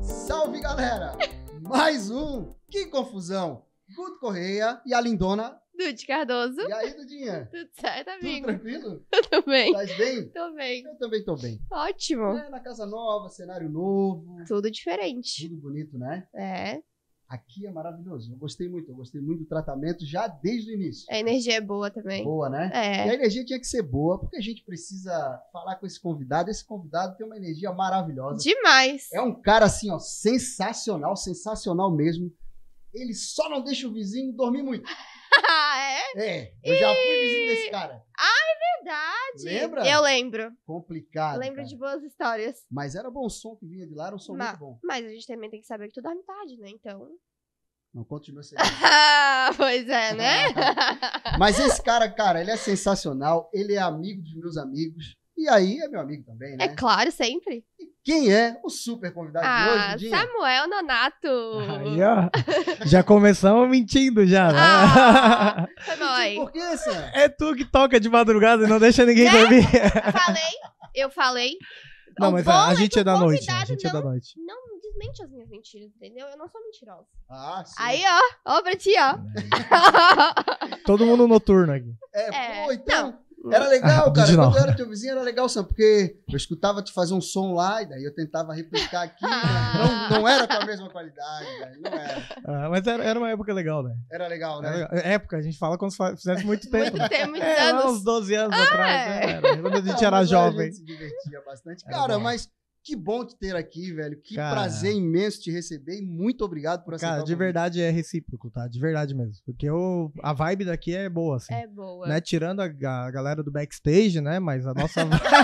Salve, galera! Mais um Que Confusão! Guto Correia e a lindona Dude Cardoso. E aí, Dudinha? Tudo certo, amigo? Tudo tranquilo? Tudo bem. Tá bem? Tô bem. Eu também tô bem. Ótimo. É, na casa nova, cenário novo. Tudo diferente. Tudo bonito, né? É. Aqui é maravilhoso. Eu gostei muito, eu gostei muito do tratamento já desde o início. A energia é boa também. Boa, né? É. E a energia tinha que ser boa, porque a gente precisa falar com esse convidado. Esse convidado tem uma energia maravilhosa. Demais. É um cara assim, ó, sensacional, sensacional mesmo. Ele só não deixa o vizinho dormir muito. Ah, é? É. Eu já fui vizinho desse cara. Ai, verdade! Lembra? Eu lembro. Complicado. Eu lembro cara. de boas histórias. Mas era bom som que vinha de lá, era um som mas, muito bom. Mas a gente também tem que saber que tu dá metade né? Então. Não continua sendo. pois é, né? mas esse cara, cara, ele é sensacional. Ele é amigo dos meus amigos. E aí é meu amigo também, é né? É claro, sempre. E quem é o super convidado ah, de hoje, ah, Dinha? Samuel Nonato. Aí, ó. Já começamos mentindo já. Né? Ah, foi nóis. Por que, Sam? É tu que toca de madrugada e não deixa ninguém é? dormir. Eu falei, eu falei. Não, mas é, a, gente é da noite. Né? A gente não, é da noite. Não desmente as minhas mentiras, entendeu? Eu não sou mentirosa. Ah, sim. Aí, ó. Ó pra ti, ó. É. Todo mundo noturno aqui. É, é. pô, então... Não. Era legal, cara. Quando eu era teu vizinho, era legal, Sam, porque eu escutava tu fazer um som lá e daí eu tentava replicar aqui. Né? Ah. Não, não era com a mesma qualidade, né? não era. Ah, mas era, era, uma época legal, né? Era legal, né? Era é, Época, a gente fala quando se fizesse muito tempo. muito né? tempo, muitos é, anos. uns 12 anos ah, atrás, né? É. Quando a gente não, era jovem. A gente se divertia bastante. cara, mas que bom te ter aqui, velho. Que cara, prazer imenso te receber e muito obrigado por aceitar. Cara, de verdade é recíproco, tá? De verdade mesmo. Porque eu, a vibe daqui é boa, assim. É boa. Né? Tirando a, a galera do backstage, né? Mas a nossa.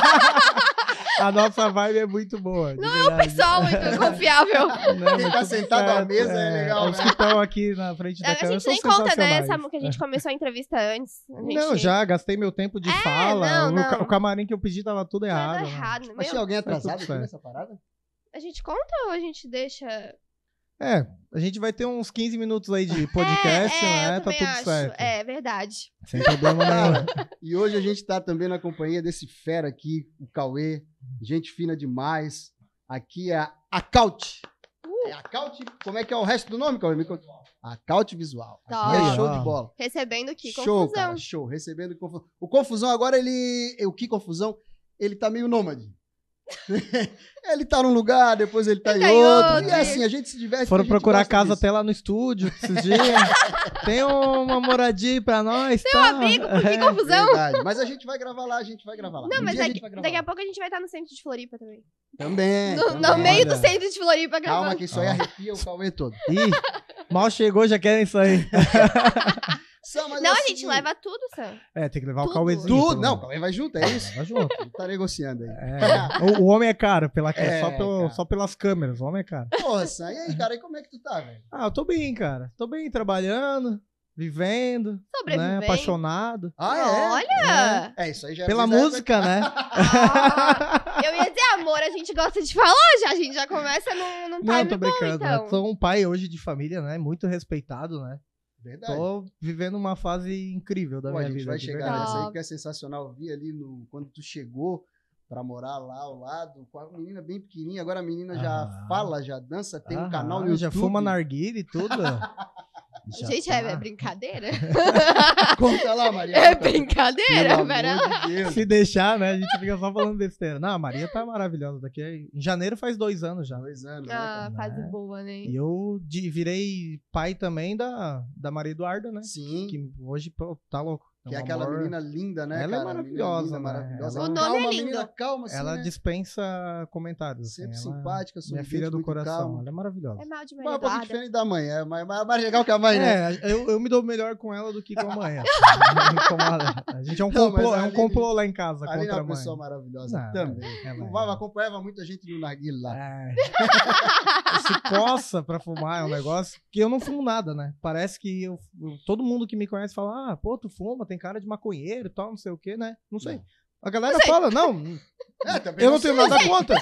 A nossa vibe é muito boa. Não é o pessoal muito confiável. Não, Quem tá sentado à mesa é, é legal. Os né? que estão aqui na frente da é, câmera. A gente nem conta, né? Essa, que a gente começou a entrevista antes. A gente... Não, já gastei meu tempo de é, fala. Não, não. O camarim que eu pedi tava tudo errado. Tudo errado, né? alguém atrasado aqui nessa parada? A gente conta ou a gente deixa. É, a gente vai ter uns 15 minutos aí de é, podcast, é, é, né? Tá tudo acho. certo. É verdade. Sem problema nenhum. e hoje a gente tá também na companhia desse fera aqui, o Cauê. Gente fina demais. Aqui é a Acaute. Uh. É a Caute, como é que é o resto do nome, Cauê? Me conta. A Caute Visual. Aqui é show de bola. Recebendo que show, confusão. Cara, show, recebendo confusão. O confusão agora ele, o que confusão? Ele tá meio nômade. ele tá num lugar, depois ele tá ele em tá outro. outro. E assim, é. a gente se diverte. Foram procurar casa disso. até lá no estúdio esses dias. Tem uma moradia pra nós. Tem tá. amigo, por que é, confusão? Verdade. Mas a gente vai gravar lá, a gente vai gravar lá. Não, um mas daqui, a, daqui a pouco a gente vai estar no centro de Floripa também. Também. No, também. no meio Olha. do centro de Floripa gravando. Calma, que isso aí arrepia o Cauê todo. Ih, mal chegou, já querem isso aí. Não, mas não assim, a é gente leva tudo, Sam. É, tem que levar tudo. o Cauêzinho. Tudo, né? não, o Cauê vai junto, é isso. Vai junto. tá negociando aí. É. O, o, homem é caro, pela, é, só, pelo, cara. só pelas câmeras, o homem é caro. Nossa, e aí, cara, e como é que tu tá, velho? Ah, eu tô bem, cara. Tô bem, trabalhando vivendo, né? apaixonado. Ah, é? Olha! É, é isso aí já é Pela né? música, né? Ah, eu ia dizer amor, a gente gosta de falar já, a gente já começa num, num Não, tô brincando. Bom, né? então. Sou um pai hoje de família, né? Muito respeitado, né? Verdade. Tô vivendo uma fase incrível da Pô, minha vida. A gente vai chegar verdade. nessa aí que é sensacional. Eu vi ali no, quando tu chegou para morar lá ao lado, com a menina bem pequenininha. Agora a menina já ah. fala, já dança, tem ah, um canal no YouTube. Já fuma narguile e tudo. Já Gente, é, é tá... é brincadeira? Conta lá, Maria. É brincadeira? Pera lá. De Se deixar, né? A gente fica só falando besteira. Não, a Maria tá maravilhosa. Daqui em janeiro faz dois anos já. Dois anos. Ah, né? fase boa, né? E eu de, virei pai também da, da Maria Eduarda, né? Sim. Que hoje pô, tá louco. É que é aquela amor... menina linda, né? Ela é cara? é maravilhosa, menina, né? maravilhosa. Ela... É calma, é linda. Menina, calma, assim, ela né? dispensa comentários. Assim, Sempre assim, simpática, sou Minha filha do coração, calma. ela é maravilhosa. É mal de mãe. É um pouco diferente da mãe, é mais, mais legal que a mãe, né? É, eu, eu me dou melhor com ela do que com a mãe. Assim, a gente é um complô, não, é um complô lá em casa contra a mãe. é uma pessoa maravilhosa não, também. Ela, ela, acompanhava muita gente no narguilho lá. Se coça pra fumar, é um negócio que eu não fumo nada, né? Parece que todo mundo que me conhece fala, ah, pô, tu fuma, tem tem cara de maconheiro e tal, não sei o quê, né? Não sei. Não. A galera fala, não. É, eu não, tenho nada contra.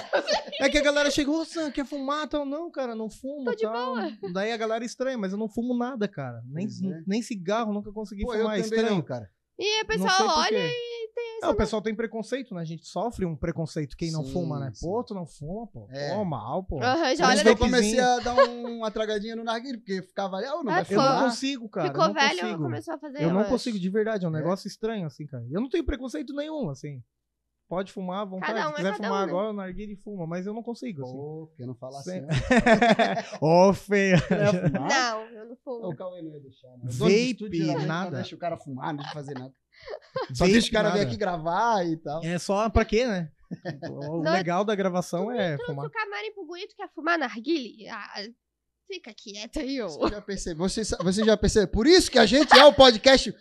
É que a galera chegou, oh, Sam, quer fumar? Tal. Não, cara, não fumo. Tô tal. Daí a galera estranha, mas eu não fumo nada, cara. Nem, é. nem cigarro, nunca consegui Pô, fumar. É estranho, não. cara. E o pessoal olha e tem. É, o né? pessoal tem preconceito, né? A gente sofre um preconceito. Quem não fuma, né? Pô, tu não fuma, pô. É. Pô, mal, pô. Uhum, já olha eu comecei a dar uma tragadinha no narguilho, porque ficava ali, ah, eu não, eu é não consigo, cara. Ficou eu não velho, consigo. começou a fazer. Eu não consigo, de verdade. É um é. negócio estranho, assim, cara. Eu não tenho preconceito nenhum, assim. Pode fumar à vontade. Um, Se é quiser fumar um, né? agora, narguilha e fuma, mas eu não consigo. Assim. Ô, oh, não fala assim. Né? Ô, feia. Não, eu não fumo. O Cauê não ia deixar, Vape, nada. Não deixa o cara fumar, não deixa fazer nada. Só deixa o cara vir aqui gravar e tal. É só pra quê, né? O não, legal da gravação é tu, fumar. Se o camarim pro bonito quer fumar narguile, ah, fica quieto aí, ô. Você já percebeu, você, você já percebeu. Por isso que a gente é o podcast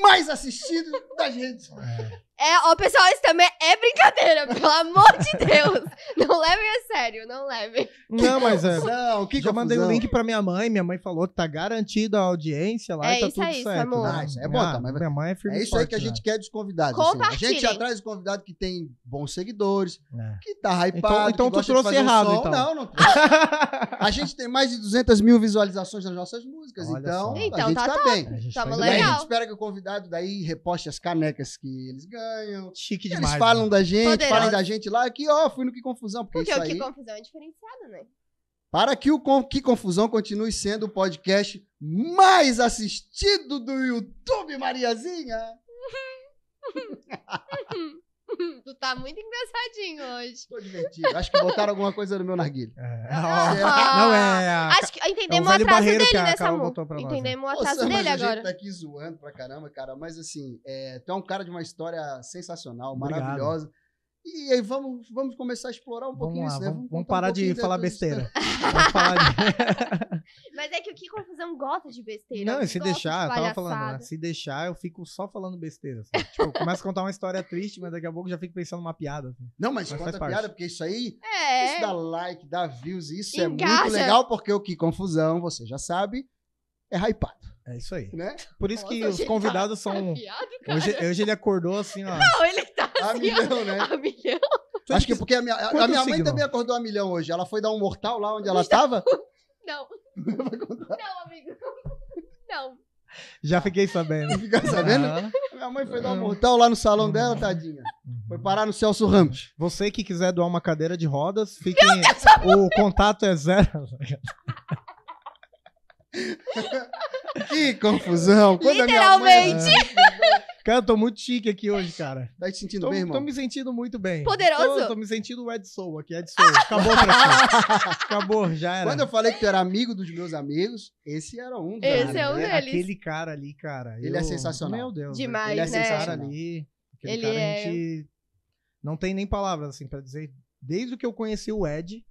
mais assistido da gente. É. É, ó, pessoal, isso também é brincadeira, pelo amor de Deus. Não levem a sério, não levem. Não, mas é. Não, que eu mandei o um link pra minha mãe, minha mãe falou que tá garantida a audiência lá é e tá isso tudo é isso, certo. Amor. Né? é bom, ah, tá, mas minha mãe é firme É isso forte, aí que a né? gente quer dos convidados. Assim. Né? A gente atrás dos convidado que tem bons seguidores, é. que tá hypado. Então, então tu trouxe errado, um então. Não, não trouxe. a gente tem mais de 200 mil visualizações das nossas músicas, Olha então, só. a então gente então, tá, tá bem. Tá legal. A gente espera que o convidado daí reposte as canecas que eles ganham Chique demais. Eles falam né? da gente, Poderoso. falam da gente lá, aqui ó, fui no Que Confusão. Porque, porque o Que aí... Confusão é diferenciado, né? Para que o Que Confusão continue sendo o podcast mais assistido do YouTube, Mariazinha. tu tá muito engraçadinho hoje. Tô divertido. Acho que botaram alguma coisa no meu narguilho. É. Ah, não é. é Acho que entendemos é o, atraso dele que a nessa Carol botou pra né? Entendemos o atraso dele agora. A gente tá aqui zoando pra caramba, cara. Mas assim, é, tu é um cara de uma história sensacional, Obrigado. maravilhosa. E aí vamos, vamos começar a explorar um vamos pouquinho lá, isso, né? Vamos, vamos parar um de falar besteira. vamos parar de... Mas é que o que confusão gosta de besteira. Não, se deixar, de eu tava falando, né? se deixar, eu fico só falando besteira. Assim. tipo, eu começo a contar uma história triste, mas daqui a pouco já fico pensando numa piada. Assim. Não, mas, mas conta piada, parte. porque isso aí, é. isso dá like, dá views, isso é muito legal, porque o que confusão, você já sabe, é hypado. É isso aí. Né? Por isso Nossa, que os tá convidados tá são. Viado, hoje, hoje, ele acordou assim, ó. Não, ele tá assim. A milhão, né? A milhão. Acho que porque a minha, a, minha mãe também acordou a milhão hoje. Ela foi dar um mortal lá onde ela estava. Não. Não vai contar? Não, amigo. Não. Já fiquei sabendo. Ficou sabendo? Uhum. Minha mãe foi dar um mortal lá no salão uhum. dela, tadinha. Uhum. Foi parar no Celso Ramos. Você que quiser doar uma cadeira de rodas, fique. O contato é zero. que confusão. Quando Literalmente. É. Cara, eu tô muito chique aqui hoje, cara. Tá te sentindo tô, bem, irmão? Tô me sentindo muito bem. Poderoso? Tô, tô me sentindo o Ed Soul aqui, Ed Soul. Acabou pra Acabou, já era. Quando eu falei que tu era amigo dos meus amigos, esse era um deles. Esse cara, é um né? deles. Aquele cara ali, cara. Ele é eu... é sensacional. Meu Deus. Né? Demais, Ele é né? sensacional. Ali, aquele Ele cara é... a gente... Não tem nem palavras, assim, pra dizer. Desde que eu conheci o Ed,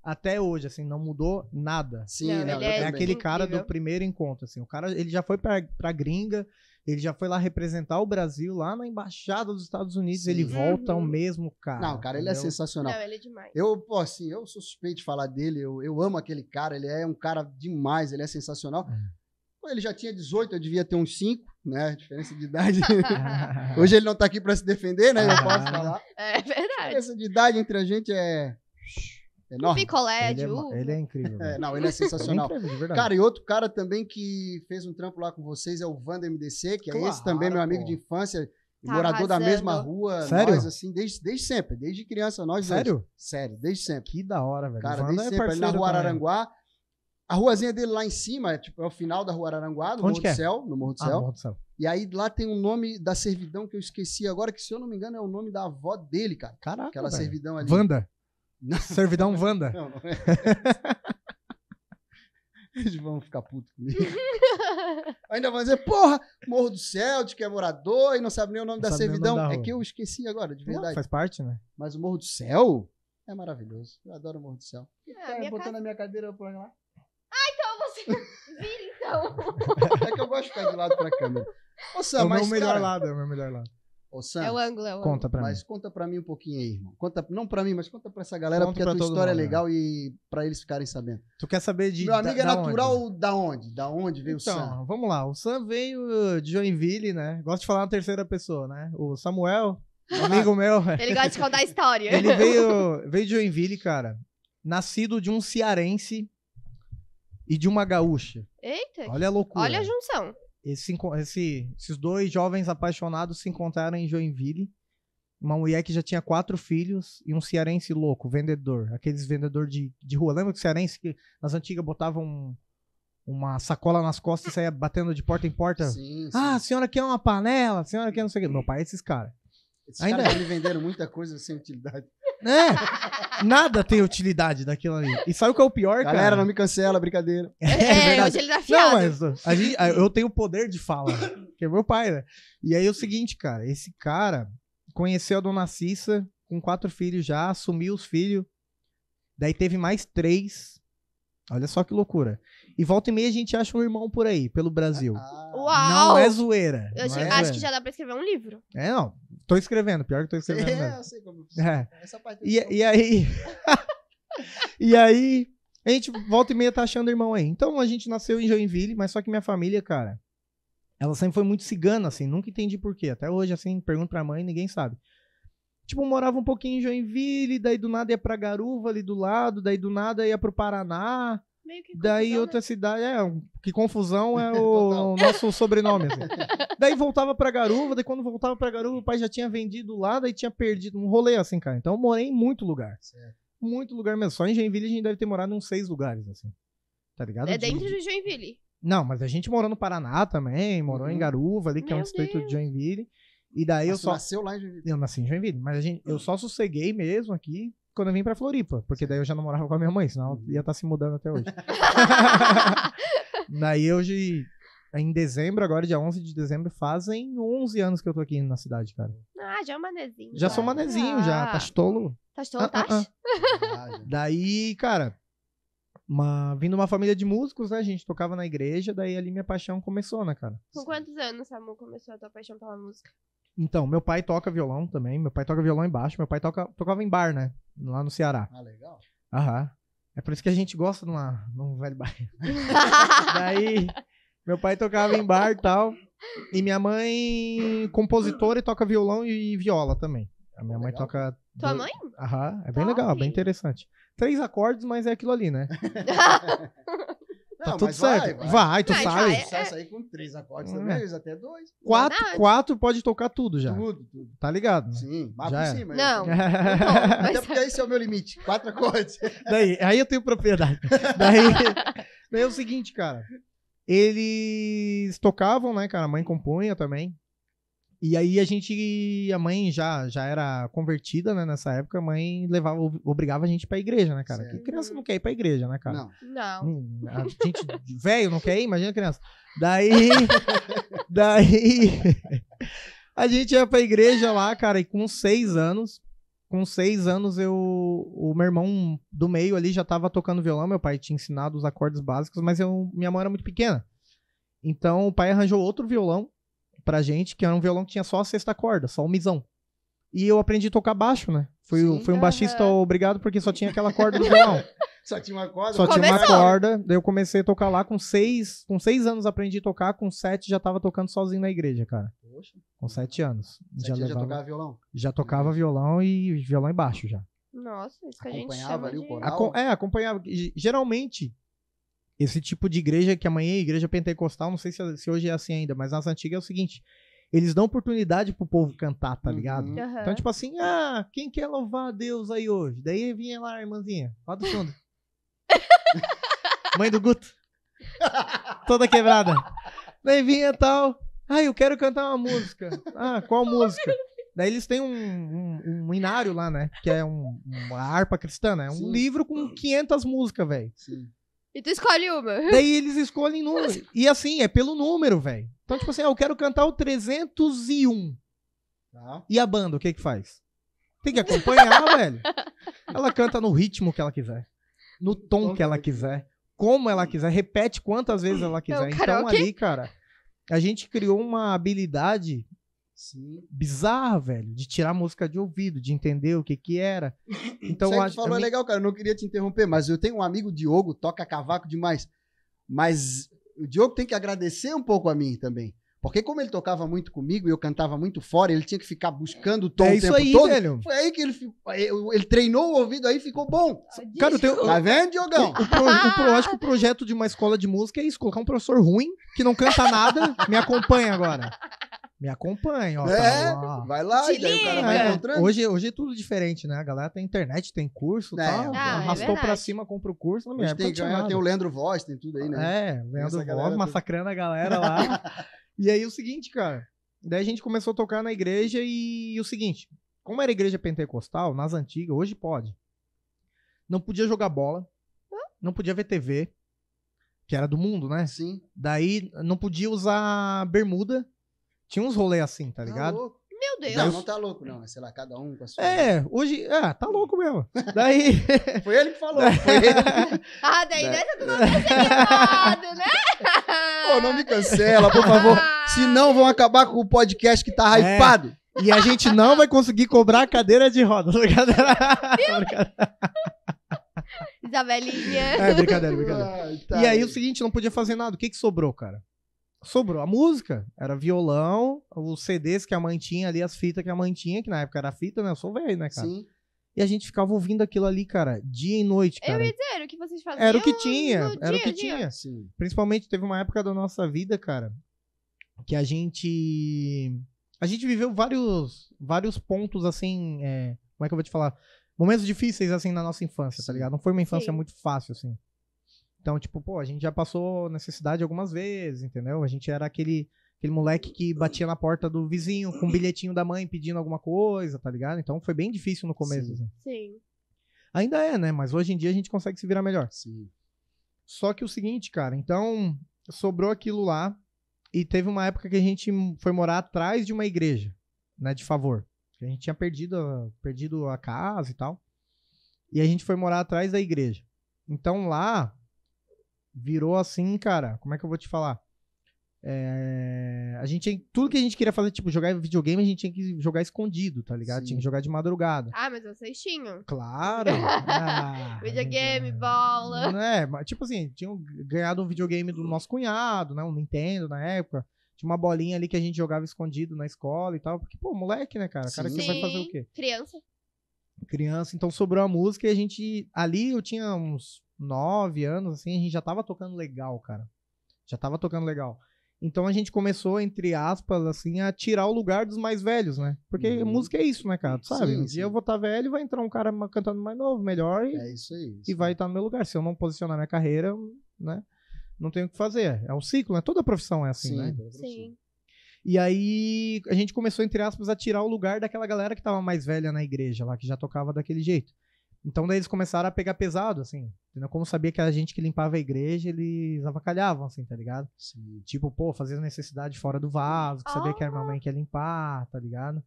até hoje, assim, não mudou nada. Sim, não, né? é, é aquele cara do primeiro encontro, assim. O cara, ele já foi pra, pra gringa, ele já foi lá representar o Brasil lá na embaixada dos Estados Unidos. Sim. Ele volta uhum. ao mesmo cara. Não, cara, ele é entendeu? é sensacional. Não, ele é demais. Eu, pô, assim, eu sou suspeito de falar dele. Eu, eu amo aquele cara. Ele é um cara demais. Ele é sensacional. Uhum. ele já tinha 18, eu devia ter uns 5, né? A diferença de idade. Hoje ele não tá aqui para se defender, né? Eu posso falar. É verdade. A diferença de idade entre a gente é é enorme. O picolé ele, é, uh. ele é incrível. É, não, ele é sensacional. ele é incrível, cara, e outro cara também que fez um trampo lá com vocês é o Wanda MDC, que claro, é esse também, meu amigo pô. de infância, tá morador arrasando. da mesma rua. Sério? Nós, assim, desde, desde sempre, desde criança, nós Sério? Dois. Sério, desde sempre. Que da hora, velho. Cara, Wanda desde é sempre, ali na rua Araranguá. A ruazinha dele lá em cima, é, tipo, é o final da rua Araranguá, no Onde Morro do é? Céu. No Morro do ah, Céu. Ah, Morro do Céu. E aí lá tem um nome da servidão que eu esqueci agora, que se eu não me engano é o nome da avó dele, cara. Caraca, Aquela velho. servidão ali. Wanda. Servidão Wanda. Não, não é. Eles vão ficar putos comigo. Ainda vão dizer, porra, Morro do Celtic é morador e não sabe nem o nome não da servidão. Nome da é que eu esqueci agora, de verdade. Não, faz parte, né? Mas o Morro do Céu é maravilhoso. Eu adoro o Morro do Céu. Ah, é, botando ca... a minha cadeira eu vou lá. Ah, então você vira, então. É que eu gosto de ficar de lado pra câmera. Nossa, é o mas, meu melhor cara... lado, é o meu melhor lado. Ô, Sam, é o ângulo, é o ângulo. Conta pra mas mim. conta pra mim um pouquinho aí, irmão. Conta, não pra mim, mas conta pra essa galera, porque a tua história é mundo, é legal né? e pra eles ficarem sabendo. Tu quer saber de. Meu amigo é da, é natural da onde? Da onde veio então, o Sam? Então, vamos lá. O Sam veio uh, de Joinville, né? Gosto de falar na terceira pessoa, né? O Samuel, amigo meu. É. Ele gosta de contar a história. Ele veio, veio de Joinville, cara. Nascido de um cearense e de uma gaúcha. Eita! Olha a loucura. Olha a junção. Esse, esse, esses dois jovens apaixonados se encontraram em Joinville. Uma mulher que já tinha quatro filhos e um cearense louco, vendedor. Aqueles vendedor de, de rua. Lembra que cearense que nas antigas botavam um, uma sacola nas costas e saia batendo de porta em porta? Sim, sim. Ah, a senhora quer uma panela, a senhora quer não sei o quê. Meu hum. pai é esses caras. Esses Ainda caras, é. venderam muita coisa sem utilidade. Né? Nada tem utilidade daquilo ali. E sabe o que é o pior, Galera, cara? Galera, não me cancela, brincadeira. É, é, é hoje ele tá fiado. Não, mas a gente, eu tenho o poder de fala, né? que é meu pai, né? E aí é o seguinte, cara, esse cara conheceu a dona Cissa com quatro filhos já, assumiu os filhos, daí teve mais três. Olha só que loucura. E volta e meia a gente acha um irmão por aí, pelo Brasil. Ah, ah. Uau! Não é zoeira. Eu não é acho que já dá pra escrever um livro. É, não. Tô escrevendo, pior que tô escrevendo. É, mesmo. eu sei como. É. Essa parte e, e aí. e aí, a gente volta e meia tá achando irmão aí. Então a gente nasceu em Joinville, mas só que minha família, cara, ela sempre foi muito cigana, assim, nunca entendi porquê. Até hoje, assim, pergunto pra mãe, ninguém sabe. Tipo, morava um pouquinho em Joinville, daí do nada ia pra Garuva ali do lado, daí do nada ia pro Paraná. Meio que Daí outra né? cidade, é, que confusão é o, nosso sobrenome. Assim. daí voltava pra Garuva, daí quando voltava pra Garuva, o pai já tinha vendido lá, daí tinha perdido um rolê assim, cara. Então eu morei em muito lugar. Certo. Muito lugar mesmo. Só em Joinville a gente deve ter morado em uns seis lugares, assim. Tá ligado? É dentro de Joinville. Não, mas a gente morou no Paraná também, morou uhum. em Garuva, ali, que Meu é um distrito de Joinville. E daí mas ah, eu só. nasceu lá em Joinville? Eu nasci em Joinville, mas a gente, eu só sosseguei mesmo aqui, quando eu vim pra Floripa, porque daí eu já não morava com a minha mãe, senão uhum. ia estar tá se mudando até hoje. daí hoje, em dezembro, agora dia 11 de dezembro, fazem 11 anos que eu tô aqui na cidade, cara. Ah, já é um manezinho. Já cara. sou manezinho, ah. já. Tá tolo. Tá ah, tolo, tá? Ah, ah, daí, cara, uma, vindo uma família de músicos, né? A gente tocava na igreja, daí ali minha paixão começou, né, cara? Com quantos anos, Samu, começou a tua paixão pela música? Então, meu pai toca violão também, meu pai toca violão embaixo, meu pai toca, tocava em bar, né? lá no Ceará. Ah, legal. Aham. É por isso que a gente gosta de, um velho bairro. Daí, meu pai tocava em bar e tal. E minha mãe, compositora, e toca violão e viola também. A minha mãe toca. Tua do... mãe? Aham, é bem legal, bem interessante. Três acordes, mas é aquilo ali, né? Não, tá tudo certo. Vai, vai. vai tu não, sai. Vai, sai, é... sai com três acordes hum. É também, até dois. Quatro, quatro pode tocar tudo já. Tudo, tudo. Tá ligado? Sim, mas por é. cima. Não. não até porque esse é o meu limite, quatro acordes. Daí, aí eu tenho propriedade. Daí, daí é o seguinte, cara. Eles tocavam, né, cara? A mãe compunha também. E aí a gente, a mãe já já era convertida, né, nessa época, a mãe levava, obrigava a gente para igreja, né, cara? Que criança não quer ir para igreja, né, cara? Não. Não. Hum, a gente velho não quer ir, imagina criança. Daí daí a gente ia pra igreja lá, cara, e com seis anos, com seis anos eu o meu irmão do meio ali já tava tocando violão meu pai tinha ensinado os acordes básicos mas eu minha mão era muito pequena então o pai arranjou outro violão pra gente, que era um violão que tinha só a sexta corda, só o misão. E eu aprendi a tocar baixo, né? Fui, Sim, fui um baixista uh -huh. obrigado porque só tinha aquela corda do violão. Só tinha uma corda? Só Começou. tinha uma corda. Daí eu comecei a tocar lá com seis. Com seis anos aprendi a tocar, com sete já tava tocando sozinho na igreja, cara. Poxa. Com sete anos. Sete já, levava, já tocava violão? Já tocava violão e violão embaixo já. Nossa, isso que a gente chama ali de... o coral. Acom é, acompanhava. Geralmente, esse tipo de igreja que amanhã é igreja pentecostal, não sei se, se, hoje é assim ainda, mas nas antigas é o seguinte: eles dão oportunidade pro povo cantar, tá ligado? Uhum. Então, tipo assim, ah, quem quer louvar a Deus aí hoje? Daí vinha lá, irmãzinha, lá do fundo. Mãe do Guto. Toda quebrada. Daí vinha tal. Ah, eu quero cantar uma música. Ah, qual música? Daí eles têm um, um, um inário lá, né? Que é um, uma harpa cristã, né? É um Sim. livro com 500 músicas, velho. E tu escolhe uma. Daí eles escolhem número. E assim, é pelo número, velho. Então, tipo assim, ah, eu quero cantar o 301. Tá. E a banda, o que que faz? Tem que acompanhar, velho. Ela canta no ritmo que ela quiser. No tom que ela quiser. Como ela quiser. Repete quantas vezes ela então, quiser. Então, ali, cara, a gente criou uma habilidade Sim. bizarra, velho, de tirar música de ouvido, de entender o que que era. Então, falou é legal, cara, eu não queria te interromper, mas eu tenho um amigo, Diogo, toca cavaco demais, mas o Diogo tem que agradecer um pouco a mim também. Porque como ele tocava muito comigo e eu cantava muito fora, ele tinha que ficar buscando o tom é o tempo aí, todo. Velho. Foi aí que ele, é, ele treinou o ouvido aí ficou bom. Cara, tenho... Tá vendo, Diogão? O, o, o acho que o projeto de uma escola de música é isso, colocar um professor ruim, que não canta nada, me acompanha agora me acompanha, ó. Tá é, tá, ó. vai lá, Te e daí liga. o cara vai encontrando. Hoje, hoje é tudo diferente, né? A galera tem internet, tem curso e é. tal. Tá? É ah, é arrastou é pra cima, compra o curso. Não me tem, tem o Leandro Voz, tem tudo aí, né? É, Leandro Voz, massacrando a galera lá. e aí o seguinte, cara. Daí a gente começou a tocar na igreja e, e o seguinte, como era igreja pentecostal, nas antigas, hoje pode. Não podia jogar bola, não podia ver TV, que era do mundo, né? Sim. Daí não podia usar bermuda, tinha uns rolê assim, tá, tá ligado? Tá louco. Meu Deus. Não, não tá louco, não. É, sei lá, cada um com a sua. É, hoje. Ah, tá louco mesmo. Daí. foi ele que falou. Foi ele. ah, daí né? do tu não né? Pô, não me cancela, por favor. Senão vão acabar com o podcast que tá é. hypado. E a gente não vai conseguir cobrar a cadeira de roda. Brincadeira. Tá tá Isabelinha. É, brincadeira, brincadeira. tá e aí, aí o seguinte, não podia fazer nada. O que que sobrou, cara? sobrou a música. Era violão, os CDs que a mãe tinha ali, as fitas que a mãe tinha, que na época era fita, né? Eu sou velho, né, cara? Sim. E a gente ficava ouvindo aquilo ali, cara, dia e noite, cara. Eu ia dizer, o que vocês faziam? Era o que tinha, dia, era o que dia. tinha. Sim. Principalmente teve uma época da nossa vida, cara, que a gente a gente viveu vários vários pontos assim é, como é que eu vou te falar momentos difíceis assim na nossa infância tá ligado não foi uma infância Sim. muito fácil assim então, tipo, pô, a gente já passou necessidade algumas vezes, entendeu? A gente era aquele, aquele moleque que batia na porta do vizinho com um bilhetinho da mãe pedindo alguma coisa, tá ligado? Então foi bem difícil no começo. Sim. Assim. Sim. Ainda é, né? Mas hoje em dia a gente consegue se virar melhor. Sim. Só que o seguinte, cara, então sobrou aquilo lá e teve uma época que a gente foi morar atrás de uma igreja, né, de favor. A gente tinha perdido, perdido a casa e tal. E a gente foi morar atrás da igreja. Então lá virou assim, cara, como é que eu vou te falar? É, a gente tudo que a gente queria fazer, tipo, jogar videogame, a gente tinha que jogar escondido, tá ligado? Sim. Tinha que jogar de madrugada. Ah, mas vocês tinham. Claro! ah, videogame, é bola. É, tipo assim, tinham ganhado um videogame do nosso cunhado, né? Um Nintendo na época. Tinha uma bolinha ali que a gente jogava escondido na escola e tal. Porque, pô, moleque, né, cara? Sim. Cara, que vai fazer o quê? Criança. Criança, então sobrou a música e a gente. Ali eu tinha uns nove anos, assim, a gente já tava tocando legal, cara. Já tava tocando legal. Então a gente começou, entre aspas, assim, a tirar o lugar dos mais velhos, né? Porque uhum. música é isso, né, cara? Tu sabe? Sim, um sim. dia eu vou estar tá velho e vai entrar um cara cantando mais novo, melhor. E, é isso aí. Isso e vai estar tá no meu lugar. Se eu não posicionar minha carreira, né? Não tenho o que fazer. É um ciclo, né? Toda profissão é assim, sim, né? Sim. E aí a gente começou, entre aspas, a tirar o lugar daquela galera que tava mais velha na igreja lá, que já tocava daquele jeito. Então daí eles começaram a pegar pesado, assim. Entendeu? Como sabia que a gente que limpava a igreja, eles avacalhavam, assim, tá ligado? Sim. Tipo, pô, fazia necessidade fora do vaso, que sabia ah. que a minha ah. mãe que ia limpar, tá ligado?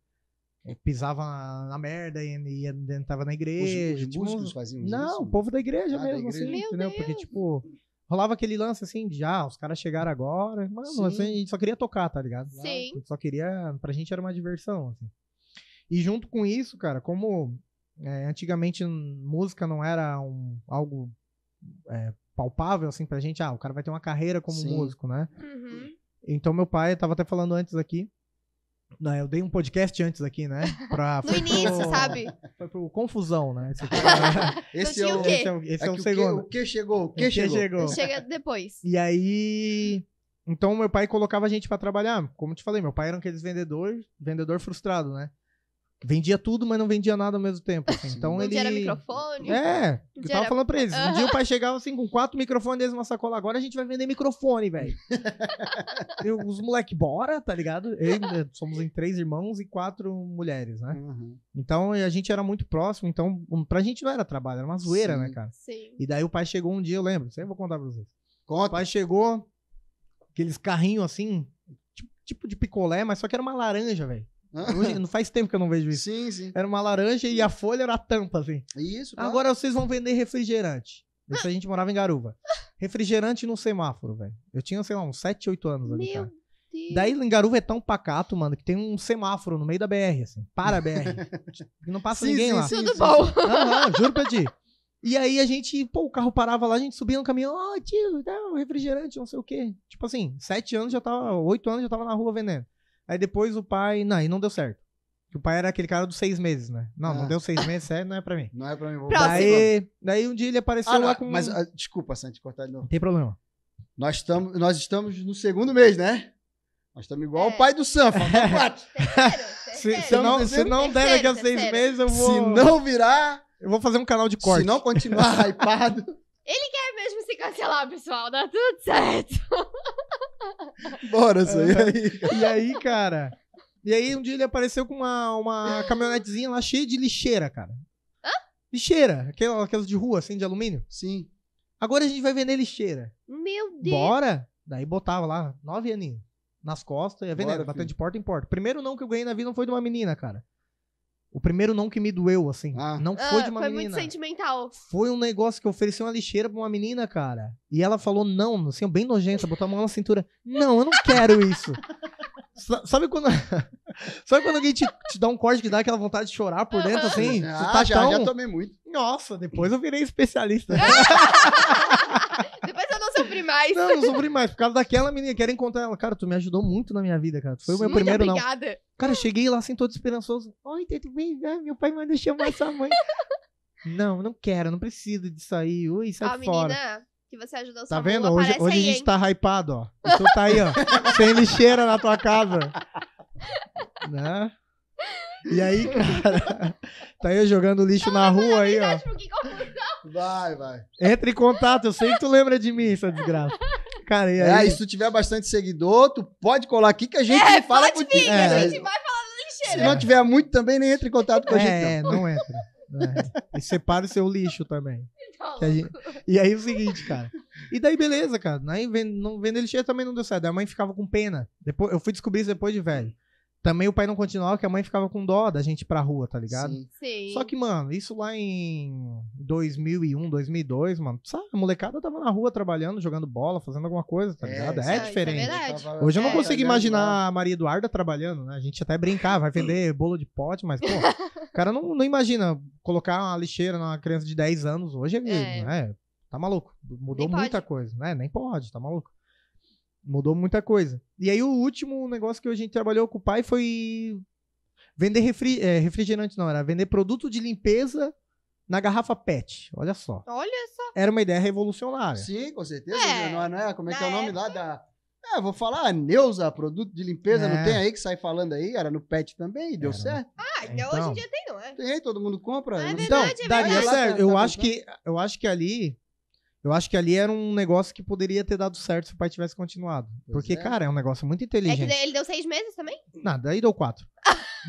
É, pisava na merda e, e entrava na igreja. Os, os tipo, músicos faziam não, isso? Não, o povo da igreja ah, mesmo, da igreja. assim, Meu entendeu? Deus. Porque, tipo, rolava aquele lance assim de ah, os caras chegaram agora. Mano, assim, a gente só queria tocar, tá ligado? Sim. Ah, só queria. Pra gente era uma diversão, assim. E junto com isso, cara, como é, antigamente, hum, música não era um, algo é, palpável, assim, pra gente. Ah, o cara vai ter uma carreira como Sim. músico, né? Uhum. Então, meu pai, tava até falando antes aqui, não, né, eu dei um podcast antes aqui, né? Pra, no início, pro, sabe? Foi pro Confusão, né? Esse, aqui, né. então é esse, é, o, esse é esse é, é o segundo. O que, o que chegou? O que, o chegou? que chegou? Chega depois. E aí... Então, meu pai colocava a gente para trabalhar. Como te falei, meu pai era aqueles vendedores vendedor frustrado, né? vendia tudo, mas não vendia nada ao mesmo tempo. Assim. Então ele. Era microfone? É, eu tava era... falando pra eles. Um dia o pai chegava assim com quatro microfones dentro de uma sacola. Agora a gente vai vender microfone, velho. os moleque, bora, tá ligado? Eu, somos em três irmãos e quatro mulheres, né? Uhum. Então a gente era muito próximo. Então pra gente não era trabalho, era uma zoeira, né, Sim. né, cara? Sim. E daí o pai chegou um dia, eu lembro, sempre vou contar pra vocês. Conta. O pai chegou, aqueles carrinhos assim, tipo de picolé, mas só que era uma laranja, velho. Hoje, não faz tempo que eu não vejo isso. Sim, sim. Era uma laranja e a folha era a tampa, assim. Isso, claro. Tá Agora vocês vão vender refrigerante. Isso a gente morava em Garuva. Refrigerante no semáforo, velho. Eu tinha, sei lá, uns 7, 8 anos ali, Meu cara. Deus. Daí em Garuva é tão pacato, mano, que tem um semáforo no meio da BR, assim. Para a BR. que não passa sim, ninguém sim, lá. Sim, Tudo bom. não, juro pra ti. E aí a gente, pô, o carro parava lá, a gente subia no caminhão, ó, oh, tio, dá um refrigerante, não sei o quê. Tipo assim, sete anos já tava, oito anos já tava na rua vendendo. Aí depois o pai, não, e não deu certo. O pai era aquele cara dos seis meses, né? Não, não ah. deu seis meses, sério, não é pra mim. Não é pra mim. Vou... Daí, daí um dia ele apareceu ah, lá não, com... Mas, ah, desculpa, Santi, cortar de novo. Não tem problema. Nós, tamo, nós estamos no segundo mês, né? Nós estamos igual é. o pai do Sam, faltam se, se, não, se não der daqui a seis meses, eu vou... Se não virar... Eu vou fazer um canal de corte. Se não continuar hypado... Ele quer mesmo se cancelar, pessoal. Dá tudo certo. Bora, Zé. E aí? E aí, cara? E aí, um dia ele apareceu com uma, uma caminhonetezinha lá cheia de lixeira, cara. Hã? Lixeira. Aquelas, aquelas de rua, assim, de alumínio. Sim. Agora a gente vai vender lixeira. Meu Deus. Bora? Daí botava lá, nove aninhos. Nas costas, ia vendendo, batendo de porta em porta. Primeiro não que eu ganhei na vida não foi de uma menina, cara. O primeiro não que me doeu, assim. Ah. Não foi ah, de uma foi menina. Foi muito sentimental. Foi um negócio que eu ofereci uma lixeira pra uma menina, cara. E ela falou não, assim, bem nojenta, botou a mão na cintura. Não, eu não quero isso. Sabe quando. Sabe quando alguém te, te, dá um corte que dá aquela vontade de chorar por dentro, assim? Ah, tá já, tão... já tomei muito. Nossa, depois eu virei especialista. mais. Não, não sofri mais. Por causa daquela menina, querem encontrar ela. Cara, tu me ajudou muito na minha vida, cara. Tu foi o meu muito primeiro obrigada. não. Cara, cheguei lá sem todo esperançoso. Oi, tudo bem? Ah, meu pai mandou chamar sua mãe. não, não quero, não preciso disso aí. Ui, sai ah, fora. Menina, que você ajudou tá sua Tá vendo? hoje hoje aí, a gente hein? tá hypado, ó. Tu tá aí, ó. sem lixeira na tua casa. né? E aí, cara, tá aí jogando lixo na rua aí, ó. É vai, vai. Entra em contato, eu sei que tu lembra de mim, essa desgraça. Cara, e é, aí? É, e se tu tiver bastante seguidor, tu pode colar aqui que a gente é, fala com ti. é, a gente vai falar do lixeiro. Se não tiver muito também, nem entra em contato com a gente. É, não, não entra. É. E separa o seu lixo também. Tá gente... E aí é o seguinte, cara. E daí, beleza, cara. Aí vendo, vendo lixeiro também não deu certo. A mãe ficava com pena. Depois, eu fui descobrir isso depois de velho. Também o pai não continuava, que a mãe ficava com dó da gente ir pra rua, tá ligado? Sim. Sim. Só que, mano, isso lá em 2001, 2002, mano, sabe? A molecada tava na rua trabalhando, jogando bola, fazendo alguma coisa, tá é, ligado? É, é- é diferente. verdade. Tava- Hoje eu não é, consigo é imaginar a Maria Eduarda trabalhando, né? A gente até brincar, vai vender bolo de pote, mas, pô, o cara não, não imagina colocar uma lixeira numa criança de 10 anos hoje, é, É. né? Tá maluco. Mudou muita coisa, né? Nem pode, tá maluco. Mudou muita coisa. E aí o último negócio que a gente trabalhou com o pai foi vender refri é, refrigerante, não, era vender produto de limpeza na garrafa PET. Olha só. Olha só. Era uma ideia revolucionária. Sim, com certeza. É. Não, é, não é, como é que é o nome lá da. É, vou falar, Neuza, produto de limpeza, é. não tem aí que sai falando aí? Era no pet também, deu era. certo? Ah, então, então, hoje em então. dia tem, não é? Tem, todo mundo compra. É verdade, então, é daria certo. Eu, tá acho tá que, eu acho que ali eu acho que ali era um negócio que poderia ter dado certo se o pai tivesse continuado. Pois Porque, é. cara, é um negócio muito inteligente. É que ele deu seis meses também? Nada, aí deu quatro.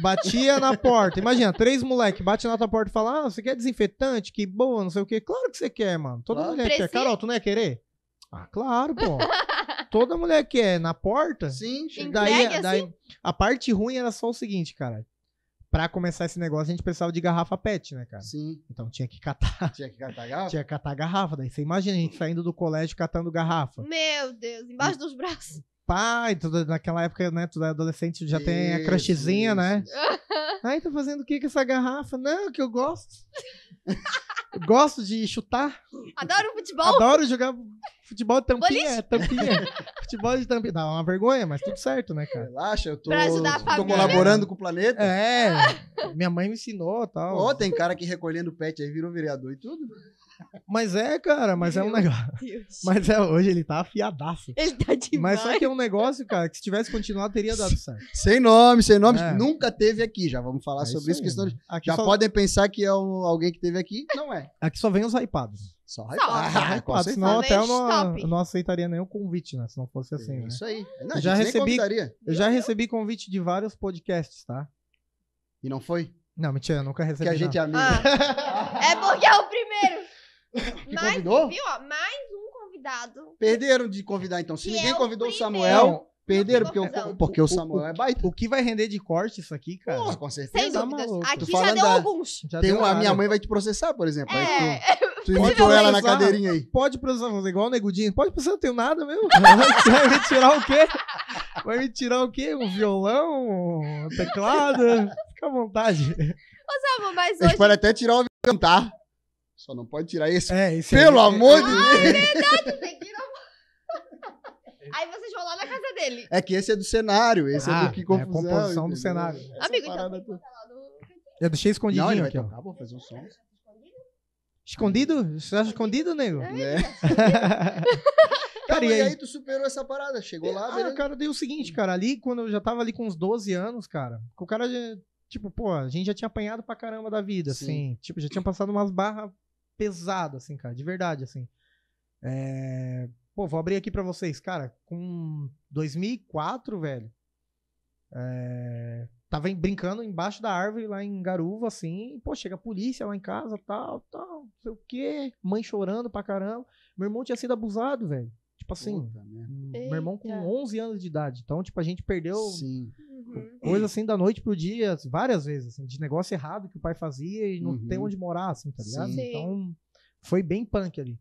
Batia na porta. Imagina, três moleque batem na tua porta e falam: Ah, você quer desinfetante? Que boa, não sei o quê. Claro que você quer, mano. Toda claro. mulher quer. Carol, tu não ia querer? Ah, claro, pô. Toda mulher quer na porta. Sim, sim. Daí, assim. daí a parte ruim era só o seguinte, cara para começar esse negócio, a gente precisava de garrafa PET, né, cara? Sim. Então tinha que catar. Tinha que catar garrafa? Tinha que catar garrafa. Daí você imagina a gente saindo do colégio catando garrafa. Meu Deus, embaixo e, dos braços pai, naquela época, né? Tu é adolescente, já tem a crushzinha, né? aí tá fazendo o que com essa garrafa? Não, que eu gosto. Eu gosto de chutar. Adoro futebol. Adoro jogar futebol de tampinha. tampinha. futebol de tampinha. Dá uma vergonha, mas tudo certo, né, cara? Relaxa, eu tô, tô colaborando com o planeta. É, minha mãe me ensinou e tal. Ó, oh, tem cara que recolhendo pet aí virou vereador e tudo. Mas é, cara, mas Meu é um negócio. Deus. Mas é, hoje ele tá afiadaço. Ele tá demais. Mas só que é um negócio, cara, que se tivesse continuado, teria dado certo. Sem nome, sem nome. É. Nunca teve aqui, já vamos falar é sobre isso, isso já só... podem pensar que é um, alguém que teve aqui. Não é. Aqui só vem os hypados. Só hypados. Ah, senão até eu não, eu não, aceitaria nenhum convite, né? Se não fosse assim, é, né? Isso aí. Não, já recebi, eu já recebi convite de vários podcasts, tá? E não foi? Não, mentira, eu nunca recebi. Que a gente é não. é amigo. Ah. é porque é o primeiro. mais, convidou? Viu, mais um convidado. Perderam de convidar, então. Se que ninguém é o convidou o Samuel. Perderam, porque, porque o, o, Samuel é baita. O que vai render de corte isso aqui, cara? Pô, com certeza. Sem tá Maluco. Aqui já deu da... alguns. Já tem deu a minha mãe vai te processar, por exemplo. É, aí tu, é. tu imitou ela na cadeirinha aí. Pode processar, fazer igual o Negudinho. Pode processar, não tenho nada mesmo. vai me tirar o quê? Vai me tirar o quê? Um violão? Um teclado? Fica à vontade. Ô, Samuel, mas hoje... pode até tirar o cantar. Só não pode tirar esse. É, esse Pelo é... amor de ah, é Deus! É verdade, que Aí vocês vão lá na casa dele. É que esse é do cenário, esse ah, é do ah, que é confusão. É a composição entendeu? do cenário. Essa Amigo, então. Eu deixei escondidinho não, ele vai tocar, vou fazer um som. Escondido? Você acha escondido, nego? É. Né? Tá cara, e aí? aí tu superou essa parada, chegou lá, ah, cara, deu o seguinte, cara, ali quando eu já tava ali com uns 12 anos, cara, o cara já, tipo, pô, a gente já tinha apanhado pra caramba da vida, Sim. assim, tipo, já tinha passado umas barras pesado, assim, cara, de verdade, assim. É... Pô, vou abrir aqui para vocês, cara, com 2004, velho, é... tava brincando embaixo da árvore lá em Garuva, assim, e, pô, chega a polícia lá em casa, tal, tal, não sei o quê, mãe chorando pra caramba. Meu irmão tinha sido abusado, velho. Tipo assim, Puta, né? meu irmão com 11 anos de idade. Então, tipo, a gente perdeu Sim. Uhum. Coisa assim da noite pro dia, várias vezes, assim, de negócio errado que o pai fazia e não uhum. tem onde morar, assim, tá ligado? Sim. Então, foi bem punk ali.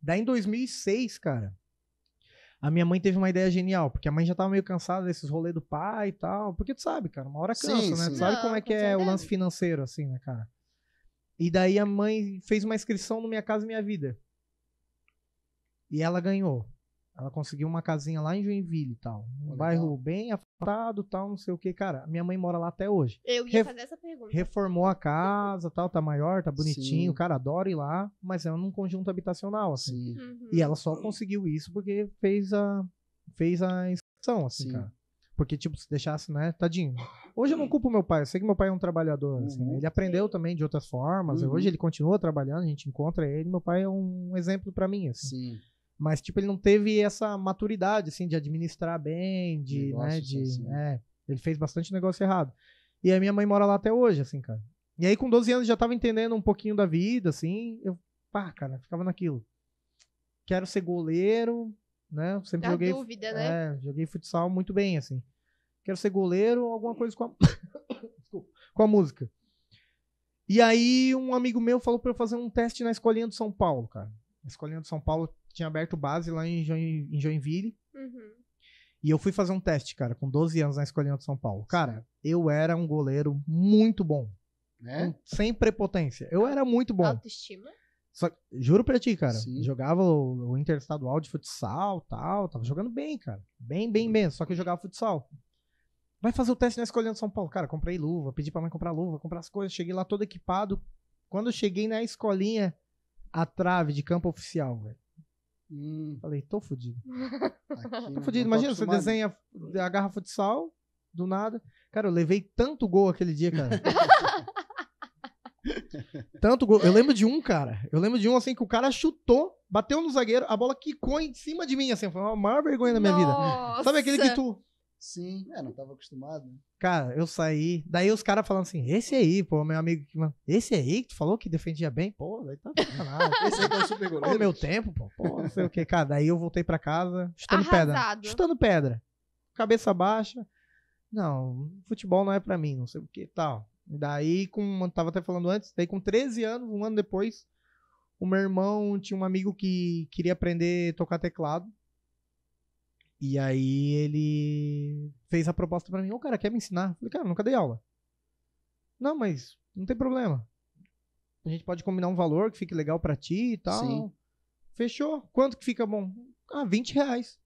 Daí em 2006, cara, a minha mãe teve uma ideia genial, porque a mãe já tava meio cansada desses rolês do pai e tal, porque tu sabe, cara, uma hora cansa, né? sim, né? Sim. Tu sabe não, como é que é o lance financeiro, assim, né, cara? E daí a mãe fez uma inscrição no Minha Casa Minha Vida. E ela ganhou. Ela conseguiu uma casinha lá em Joinville e tal. Um Legal. bairro bem afastado, tal, não sei o que, cara. Minha mãe mora lá até hoje. Eu ia Re fazer essa pergunta. Reformou a casa, tal, tá maior, tá bonitinho, Sim. cara, adora ir lá, mas é num conjunto habitacional, assim. Uhum. E ela só conseguiu isso porque fez a fez a inscrição, assim, Sim. cara. Porque, tipo, se deixasse, né, tadinho. Hoje eu não culpo meu pai, eu sei que meu pai é um trabalhador, assim, né. uhum. assim, Ele aprendeu também de outras formas, uhum. hoje ele continua trabalhando, a gente encontra ele, meu pai é um exemplo para mim, assim. Sim. Mas, tipo, ele não teve essa maturidade, assim, de administrar bem, de, né, de... Assim. É, ele fez bastante negócio errado. E a minha mãe mora lá até hoje, assim, cara. E aí, com 12 anos, já tava entendendo um pouquinho da vida, assim, eu, pá, cara, ficava naquilo. Quero ser goleiro, né? sempre tá joguei... dúvida, né? É, joguei futsal muito bem, assim. Quero ser goleiro ou alguma coisa com a... com a música. E aí, um amigo meu falou para eu fazer um teste na Escolinha do São Paulo, cara. A Escolinha do São Paulo tinha aberto base lá em, Joinville. Uhum. E eu fui fazer um teste, cara, com 12 anos na escolinha de São Paulo. Cara, eu era um goleiro muito bom. Né? Sem prepotência. Eu era muito bom. Autoestima? Só, juro pra ti, cara. Sim. Jogava o, o interestadual de futsal tal. Tava jogando bem, cara. Bem, bem, bem. Uhum. Só que eu jogava futsal. Vai fazer o teste na escolinha de São Paulo. Cara, comprei luva, pedi pra mãe comprar luva, comprar as coisas. Cheguei lá todo equipado. Quando cheguei na escolinha, a trave de campo oficial, velho. Hum. Falei, tô fudido. Aqui tô fudido. Imagina, você desenha a garrafa de sal, do nada. Cara, eu levei tanto gol aquele dia, cara. tanto gol. Eu lembro de um, cara. Eu lembro de um, assim, que o cara chutou, bateu no zagueiro, a bola quicou em cima de mim, assim. Foi a maior vergonha da minha Nossa. vida. Sabe aquele que tu Sim, é, não tava acostumado, né? Cara, eu saí. Daí os caras falando assim: esse aí, pô, meu amigo que mano, Esse aí que tu falou que defendia bem, pô, daí tá nada. esse aí tá super goleiro. Pô, meu tempo, pô, pô, não sei o que. Cara, daí eu voltei pra casa chutando Arrasado. pedra. Chutando pedra. Cabeça baixa. Não, futebol não é pra mim, não sei o que tal. Daí, com. Tava até falando antes, daí com 13 anos, um ano depois, o meu irmão tinha um amigo que queria aprender a tocar teclado. E aí ele fez a proposta para mim, ô oh, cara, quer me ensinar? Eu falei, cara, nunca dei aula. Não, mas não tem problema. A gente pode combinar um valor que fique legal para ti e tal. Sim. Fechou. Quanto que fica bom? Ah, 20 reais.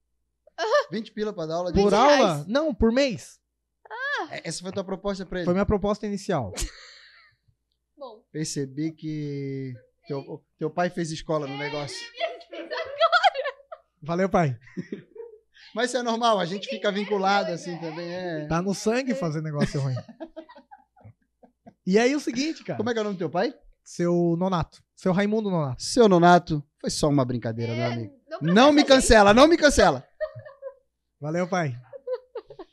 20 pila pra dar aula de Por reais. aula? Não, por mês. Ah. É, essa foi a tua proposta pra ele? Foi minha proposta inicial. bom. Percebi que teu, teu pai fez escola no negócio. Valeu, pai. Mas isso é normal, a gente fica vinculado assim né? também. É. Tá no sangue é. fazer negócio ruim. E aí é o seguinte, cara. Como é que é o nome do teu pai? Seu Nonato. Seu Raimundo Nonato. Seu Nonato. Foi só uma brincadeira, é, meu amigo. Não, não me cancela, não me cancela. Valeu, pai.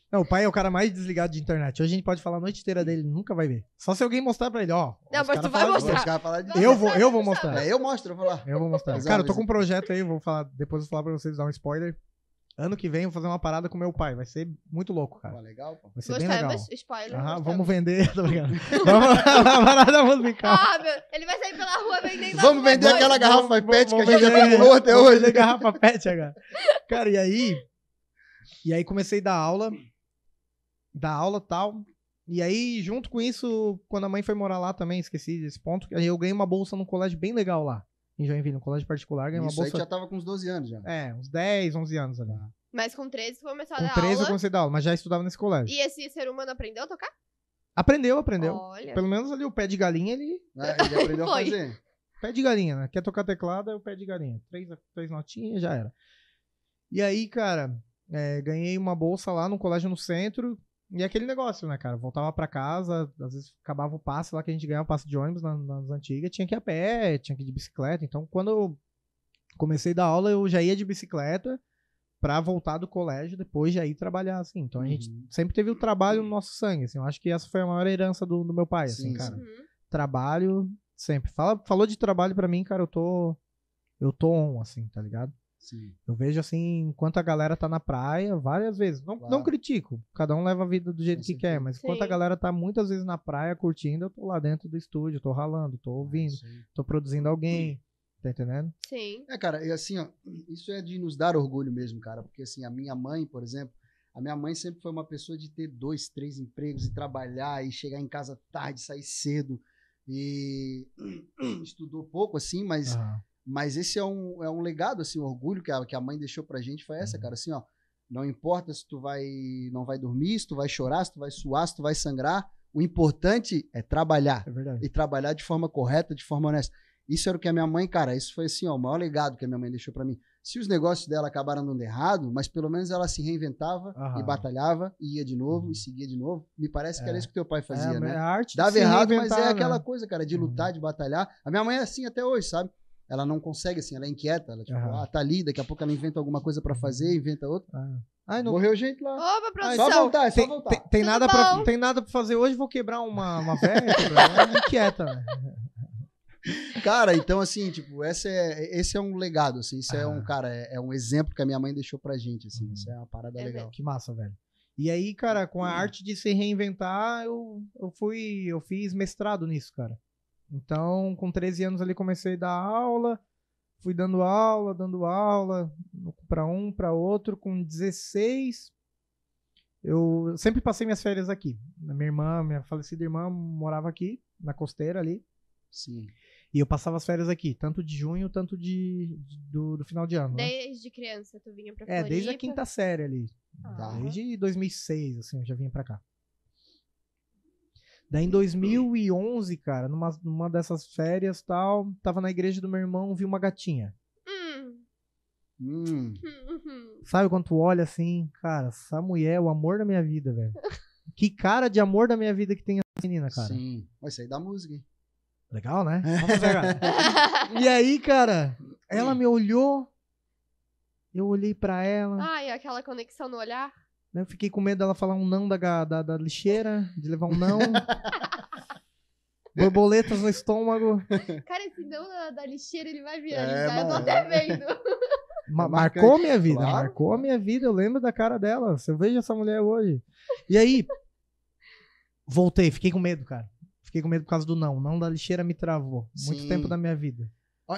Não, o pai é o cara mais desligado de internet. Hoje a gente pode falar a noite inteira dele, nunca vai ver. Só se alguém mostrar pra ele, ó. Não, mas tu vai mostrar. De... Eu vou, eu vou mostrar. É, eu mostro, eu vou lá. Eu vou mostrar. Cara, eu tô com um projeto aí, vou falar, depois eu vou falar pra vocês, dar um spoiler. Ano que vem eu vou fazer uma parada com meu pai. Vai ser muito louco, cara. Pô, legal, pô. Vai ser bem é legal. spoiler. vamos vender, tô brincando. vamos lá, parada musical. Ah, meu, ele vai sair pela rua vendendo Vamos vender aquela garrafa vamos, pet vamos, que a gente já comprou até hoje. garrafa pet Cara, e aí... E aí comecei a dar aula. Dar aula tal. E aí, junto com isso, quando a mãe foi morar lá também, esqueci desse ponto, eu ganhei uma bolsa num colégio bem legal lá em Joinville, no colégio particular, ganhou Isso uma bolsa. Aí já tava com uns 12 anos já. É, uns 10, 11 anos ali. Ah. Mas com 13 começou a com dar 13 aula. eu comecei a dar aula, mas já estudava nesse colégio. E esse ser humano aprendeu a tocar? Aprendeu, aprendeu. Olha. Pelo menos ali o pé de galinha ele. Ah, ele aprendeu a fazer. Pé de galinha, né? Quer tocar teclado, é o pé de galinha. Três, três notinhas, já era. E aí, cara, é, ganhei uma bolsa lá no colégio no centro, e é aquele negócio, né, cara? Voltava para casa, às vezes acabava o passe lá que a gente ganhava o passe de ônibus nas, nas antigas, tinha que ir a pé, tinha que ir de bicicleta. Então, quando eu comecei da aula, eu já ia de bicicleta para voltar do colégio, depois já ir trabalhar, assim. Então, a gente uhum. sempre teve o trabalho no nosso sangue, assim. Eu acho que essa foi a maior herança do, do meu pai, assim, cara. Sim. Uhum. Trabalho sempre. Fala, falou de trabalho para mim, cara, eu tô... Eu tô on, assim, tá ligado? Sim. Eu vejo assim, enquanto a galera tá na praia, várias vezes. Não, claro. não critico, cada um leva a vida do jeito que quer, mas enquanto a galera tá muitas vezes na praia curtindo, eu tô lá dentro do estúdio, tô ralando, tô ah, ouvindo, tô produzindo alguém. Sim. Tá entendendo? Sim. É, cara, e assim, ó, isso é de nos dar orgulho mesmo, cara, porque assim, a minha mãe, por exemplo, a minha mãe sempre foi uma pessoa de ter dois, três empregos e trabalhar e chegar em casa tarde, sair cedo e estudou pouco assim, mas uhum. Mas esse é um, é um legado, assim, orgulho que a, que a mãe deixou pra gente foi essa, uhum. cara. Assim, ó, não importa se tu vai não vai dormir, se tu vai chorar, se tu vai suar, se tu vai sangrar. O importante é trabalhar. É verdade. E trabalhar de forma correta, de forma honesta. Isso era o que a minha mãe, cara, isso foi assim, ó, o maior legado que a minha mãe deixou para mim. Se os negócios dela acabaram dando errado, mas pelo menos ela se reinventava Aham. e batalhava, e ia de novo, uhum. e seguia de novo. Me parece é. que era é. isso que teu pai é, fazia, é, né? A arte Dava errado, mas é aquela né? coisa, cara, de lutar, uhum. de batalhar. A minha mãe é assim até hoje, sabe? Ela não consegue, assim, ela é inquieta. Ela, tipo, uhum. ah, tá ali, daqui a pouco ela inventa alguma coisa para fazer, uhum. inventa outra. Uhum. Ai, não... Morreu gente lá. Opa, Ai, só voltar, é só tem, voltar. Tem, tem nada pra, tem nada pra fazer hoje, vou quebrar uma, uma perna é inquieta, né? Cara, então assim, tipo, esse é, esse é um legado, assim, isso é um, ah. cara, é, é, um exemplo que a minha mãe deixou pra gente, assim, isso é uhum. uma parada é, legal. Que massa, velho. E aí, cara, com a uhum. arte de se reinventar, eu, eu fui, eu fiz mestrado nisso, cara. Então, com 13 anos ali comecei a dar aula, fui dando aula, dando aula, para um, para outro. Com 16, eu sempre passei minhas férias aqui. Minha irmã, minha falecida irmã, morava aqui, na costeira ali. Sim. E eu passava as férias aqui, tanto de junho, tanto de, de do, do, final de ano. Né? Desde né? criança tu vinha pra Floripa? É, desde a quinta série ali. Ah. Desde 2006, assim, eu já vinha pra cá. Daí em 2011, cara, numa, numa dessas férias tal, tava na igreja do meu irmão, vi uma gatinha. Hum. Hum. hum. Sabe quando tu olha assim, cara, essa mulher é o amor da minha vida, velho. que cara de amor da minha vida que tem essa menina, cara. Sim. Isso aí da música, hein? Legal, né? É. e aí, cara, ela hum. me olhou, eu olhei para ela. Ai, aquela conexão no olhar. Né, eu fiquei com medo dela falar um não da, da, da lixeira, de levar um não. Borboletas no estômago. Cara, esse não da, da lixeira ele vai vir É, tá, eu tô até vendo. Ma é marcou minha vida, claro. marcou minha vida. Eu lembro da cara dela. Se eu vejo essa mulher hoje. E aí, voltei, fiquei com medo, cara. Fiquei com medo por causa do não. Não da lixeira me travou. Muito Sim. tempo da minha vida.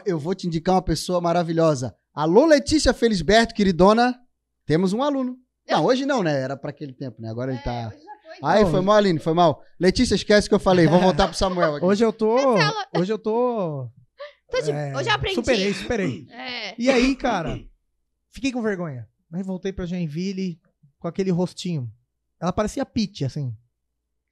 Eu vou te indicar uma pessoa maravilhosa. Alô, Letícia Felisberto, queridona. Temos um aluno. Não, hoje não, né? Era pra aquele tempo, né? Agora ele é, tá. Aí, foi. mal, Aline, foi mal. Letícia, esquece o que eu falei. Vou voltar pro Samuel aqui. Hoje eu tô. Hoje eu tô. Tô de- é, hoje eu aprendi. Superei, superei. É. E aí, cara, fiquei com vergonha. Aí voltei pra Joinville com aquele rostinho. Ela parecia Pete, assim.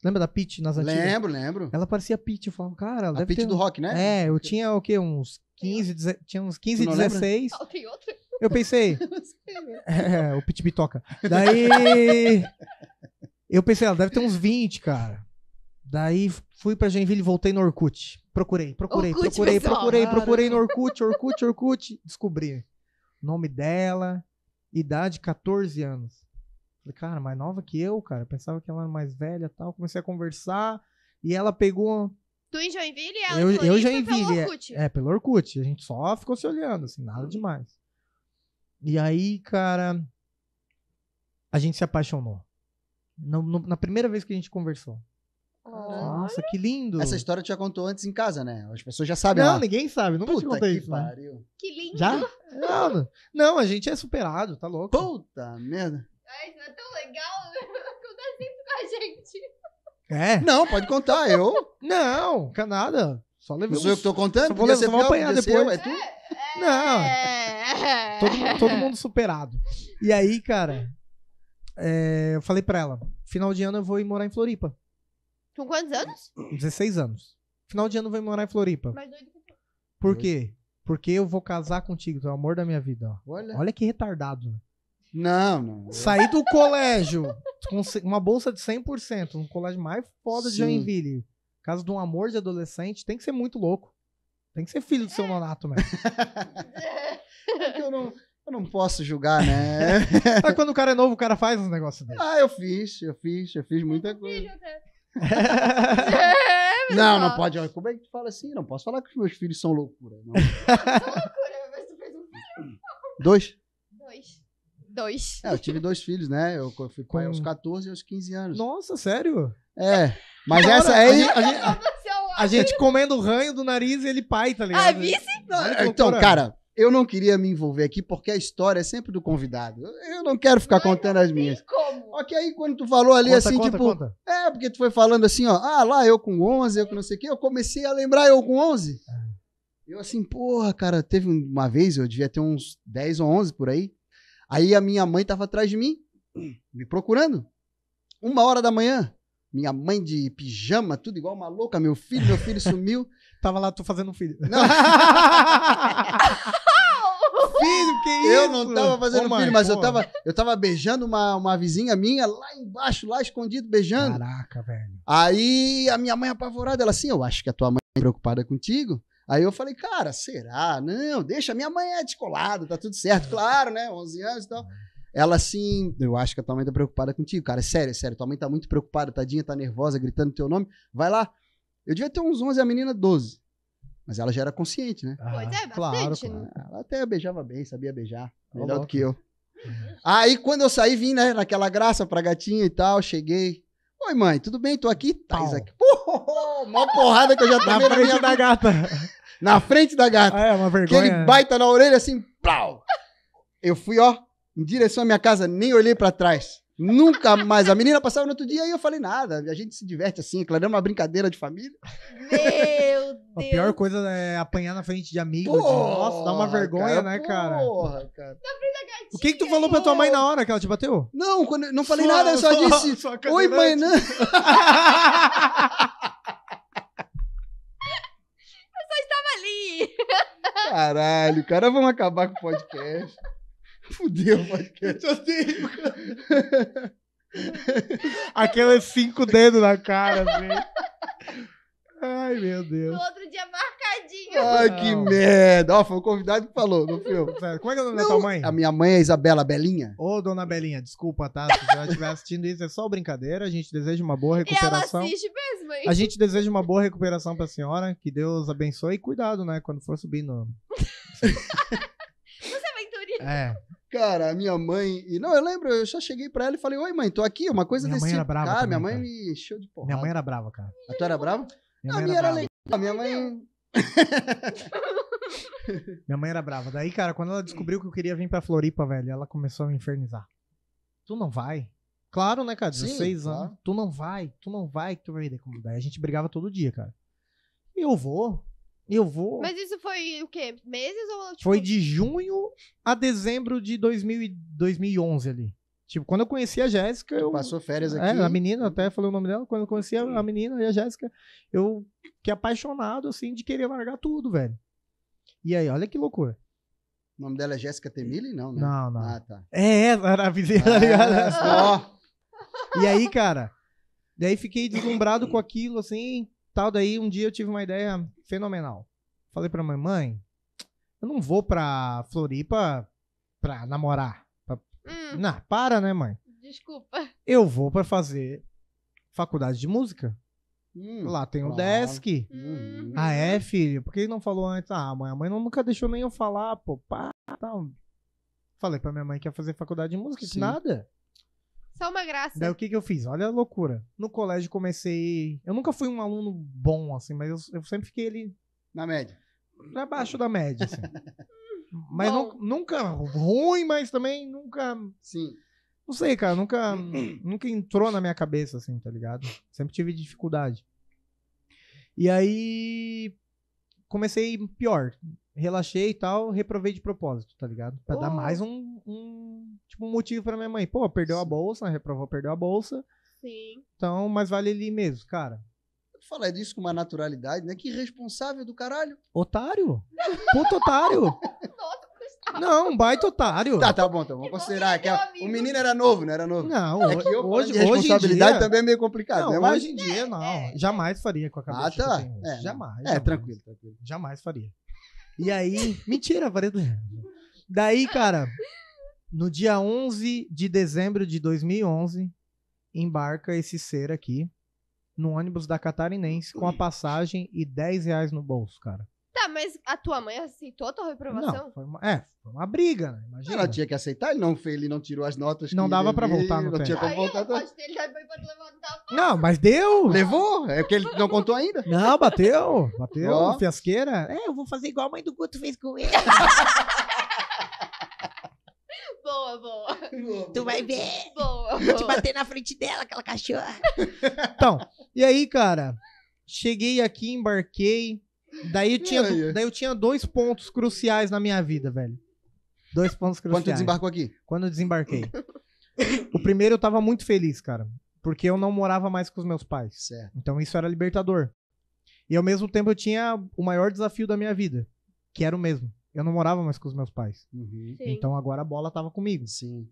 Lembra da Pete nas antigas? Lembro, lembro. Ela parecia Pete. Eu falava, cara, A deve pit ter... do rock, né? É, eu tinha o quê? Uns 15, deze- tinha uns 15, 16. Ó, Tem outro. Eu pensei. Né? É, é, o Pit Bitoca. Daí. Eu pensei, ela ah, deve ter uns 20, cara. Daí fui pra Genville e voltei no Orkut. Procurei, procurei, Orkut, procurei, pessoal, procurei, cara. procurei no Orkut, Orkut, Orkut. Descobri. Nome dela, idade 14 anos. Falei, cara, mais nova que eu, cara. Pensava que ela era mais velha tal. Comecei a conversar e ela pegou. Tu em Joinville ela eu, em eu Joinville, pelo é, Orkut. É, é, pelo Orkut. A gente só ficou se olhando, assim, nada uhum. demais. E aí, cara, a gente se apaixonou. No, no, na primeira vez que a gente conversou. Nossa, que lindo. Essa história tu já contou antes em casa, né? As pessoas já sabem. Não, lá. ninguém sabe. Nunca Puta te contei que isso. Né? Que lindo. Já? Não, não, a gente é superado, tá louco. Puta merda. Ai, isso é tão legal. Conta sempre com a gente. É? Não, pode contar, eu. Não, nada. Só levei. sou eu que tô contando? Só vou, levar, só vou apanhar depois. É tu? É. Não. Todo, todo mundo superado. E aí, cara, é, eu falei pra ela: final de ano eu vou ir morar em Floripa. Com quantos anos? 16 anos. Final de ano eu vou ir morar em Floripa. Mais doido que tu. Por quê? Porque eu vou casar contigo, tu é o amor da minha vida. Ó. Olha. Olha que retardado. Não, não. Saí do colégio com uma bolsa de 100%, um colégio mais foda Sim. de Joinville caso de um amor de adolescente, tem que ser muito louco. Tem que ser filho do seu é. nonato mesmo. Né? É eu, não, eu não posso julgar, né? Mas quando o cara é novo, o cara faz uns negócios dele. Ah, eu fiz, eu fiz, eu fiz muita coisa. É, não, não é, pode. como é que tu fala assim? Não posso falar que os meus filhos são loucura. São loucura, mas tu fez um filho. Dois? Dois. Dois. É, eu tive dois filhos, né? Eu fui com Com... aos 14 e aos 15 anos. Nossa, sério? É. Mas essa é aí. A gente, a, a gente comendo o ranho do nariz e ele pai, tá ligado? Ah, vice? É, é então, cara, eu não queria me envolver aqui porque a história é sempre do convidado. Eu não quero ficar Mas contando as minhas. Como? Só que aí quando tu falou ali conta, assim, conta, tipo, conta. é, porque tu foi falando assim, ó, ah, lá eu com 11, eu com não sei o quê, eu comecei a lembrar eu com 11. Eu assim, porra, cara, teve uma vez, eu devia ter uns 10 ou 11 por aí. Aí a minha mãe tava atrás de mim, me procurando. Uma hora da manhã minha mãe de pijama, tudo igual uma louca, meu filho, meu filho sumiu. Tava lá, tô fazendo um filho. Não. filho, que isso? Eu não tava fazendo oh, filho, mas eu tava, eu tava beijando uma, uma vizinha minha lá embaixo, lá escondido, beijando. Caraca, velho. Aí a minha mãe apavorada, ela assim, eu acho que a tua mãe é preocupada contigo. Aí eu falei, cara, será? Não, deixa, minha mãe é descolada, tá tudo certo, claro, né? 11 anos e tal. Ela assim, eu acho que a tua mãe tá preocupada contigo, cara. Sério, sério, tua mãe tá muito preocupada, tadinha, tá nervosa, gritando teu nome. Vai lá. Eu devia ter uns 11, a menina 12. Mas ela já era consciente, né? Pois é, ah, Claro, claro. Né? Ela até beijava bem, sabia beijar. Melhor do que eu. Uhum. Aí quando eu saí, vim, né, naquela graça pra gatinha e tal, cheguei. Oi, mãe, tudo bem? Tô aqui? tá Isaac. mó porrada que eu já tava. na frente da gata. na frente da gata. Ah, é, uma vergonha. Aquele baita na orelha assim, pau Eu fui, ó, em direção à minha casa, nem olhei para trás. Nunca mais. A menina passava no outro dia e eu falei nada. A gente se diverte assim, claro, é uma brincadeira de família. Meu Deus! A pior coisa é apanhar na frente de amigos. nossa, dá uma vergonha, cara, né, cara? Porra, cara. Gatinha, o que, que tu falou pra tua mãe na hora que ela te bateu? Não, quando não falei sua, nada, eu só sua, disse. Sua Oi, mãe, não. Né? eu só estava ali. Caralho, cara, vamos acabar com o podcast. Fudeu mas podcast. Eu cara. Aquelas cinco dedos na cara, velho. Assim. Ai, meu Deus. No outro dia marcadinho. Ai, não. que merda. Ó, foi o convidado que falou, não fui eu. como é que é o nome da tua mãe? A minha mãe é Isabela Belinha. Ô, dona Belinha, desculpa, tá? Se ela estiver assistindo isso, é só brincadeira. A gente deseja uma boa recuperação. E ela assiste mesmo, hein? A gente deseja uma boa recuperação pra senhora. Que Deus abençoe e cuidado, né? Quando for subindo. Você é. Cara, a minha mãe. E, não, eu lembro, eu já cheguei pra ela e falei, oi, mãe, tô aqui, uma coisa minha desse mãe era Brava cara, também, minha mãe cara. me encheu de porra. Minha mãe era brava, cara. Ah, ah, a tua era brava? Minha a minha era, era legal. Minha mãe. minha mãe era brava. Daí, cara, quando ela descobriu que eu queria vir pra Floripa, velho, ela começou a me infernizar. Tu não vai? Claro, né, cara? 16 Sim, anos. Tu não vai, tu não vai, tu vai. Daí a gente brigava todo dia, cara. eu vou. Eu vou. Mas isso foi o quê? Meses ou tipo... Foi de junho a dezembro de 2000, 2011 ali. Tipo, quando eu conheci a Jéssica, eu... Passou férias é, aqui. É, a menina, até falei o nome dela. Quando eu conheci a, a menina e a Jéssica, eu fiquei apaixonado, assim, de querer largar tudo, velho. E aí, olha que loucura. O nome dela é Jéssica Temili? Não, né? Não, não. Ah, tá. É, é, é era a vizinha, tá ah, E aí, cara, daí fiquei deslumbrado com aquilo, assim, tal. Daí um dia eu tive uma ideia fenomenal. Falei pra mãe, mãe, eu não vou pra Floripa pra namorar. Pra... Hum. Não, para, né, mãe? Desculpa. Eu vou pra fazer faculdade de música. Hum, Lá tem o claro. desk. Hum. Ah, é, filho? Por que ele não falou antes? Ah, mãe, a mãe não, nunca deixou nem eu falar, pô. Pá, Falei pra minha mãe que ia fazer faculdade de música, Sim. nada. Só uma graça. Daí o que, que eu fiz? Olha a loucura. No colégio comecei. Eu nunca fui um aluno bom, assim, mas eu, eu sempre fiquei ele. Na média. Pra baixo da média, assim. mas nunca ruim, mas também nunca. Sim. Não sei, cara, nunca, nunca entrou na minha cabeça, assim, tá ligado? Sempre tive dificuldade. E aí comecei pior relaxei e tal, reprovei de propósito, tá ligado? Pra oh. dar mais um, um, tipo, um motivo pra minha mãe. Pô, perdeu a bolsa, reprovou, perdeu a bolsa. Sim. Então, mas vale ali mesmo, cara. Tu fala disso com uma naturalidade, né? Que irresponsável do caralho. Otário. Puto otário. Não, um baita otário. Tá, tá bom, então. bom. Considerar que é ela... o é menino era novo, não era novo. Não, é eu, hoje, responsabilidade dia... também é meio complicado. Não, né? Mas... Hoje em dia, é, não. É, Jamais faria com a cabeça. Ah, tá. É. Jamais. É, jamais. tranquilo, tranquilo. Jamais faria. E aí. Mentira, parede. Daí, cara, no dia 11 de dezembro de 2011, embarca esse ser aqui no ônibus da Catarinense com a passagem e 10 reais no bolso, cara. Tá, mas a tua mãe aceitou a tua reprovação? Não, foi uma, é, foi uma briga, né? Imagina. Ela tinha que aceitar, ele não fez, ele não tirou as notas. Não dava para voltar no não tempo. Tinha como voltar, tá... Não, mas deu! Levou? É porque ele não contou ainda. Não, bateu, bateu, oh. fiasqueira. É, eu vou fazer igual a mãe do Guto fez com ele. Boa, boa, Tu vai ver. Boa, boa. Vou te bater na frente dela, aquela cachorra. Então, e aí, cara? Cheguei aqui, embarquei, Daí, tinha, aí. daí eu tinha dois pontos cruciais na minha vida, velho. Dois pontos cruciais. Quando tu desembarcou aqui? Quando eu desembarquei. o primeiro eu tava muito feliz, cara. Porque eu não morava mais com os meus pais. Certo. Então isso era libertador. E ao mesmo tempo eu tinha o maior desafio da minha vida, que era o mesmo. Eu não morava mais com os meus pais. Uhum. Então agora a bola tava comigo. Sim.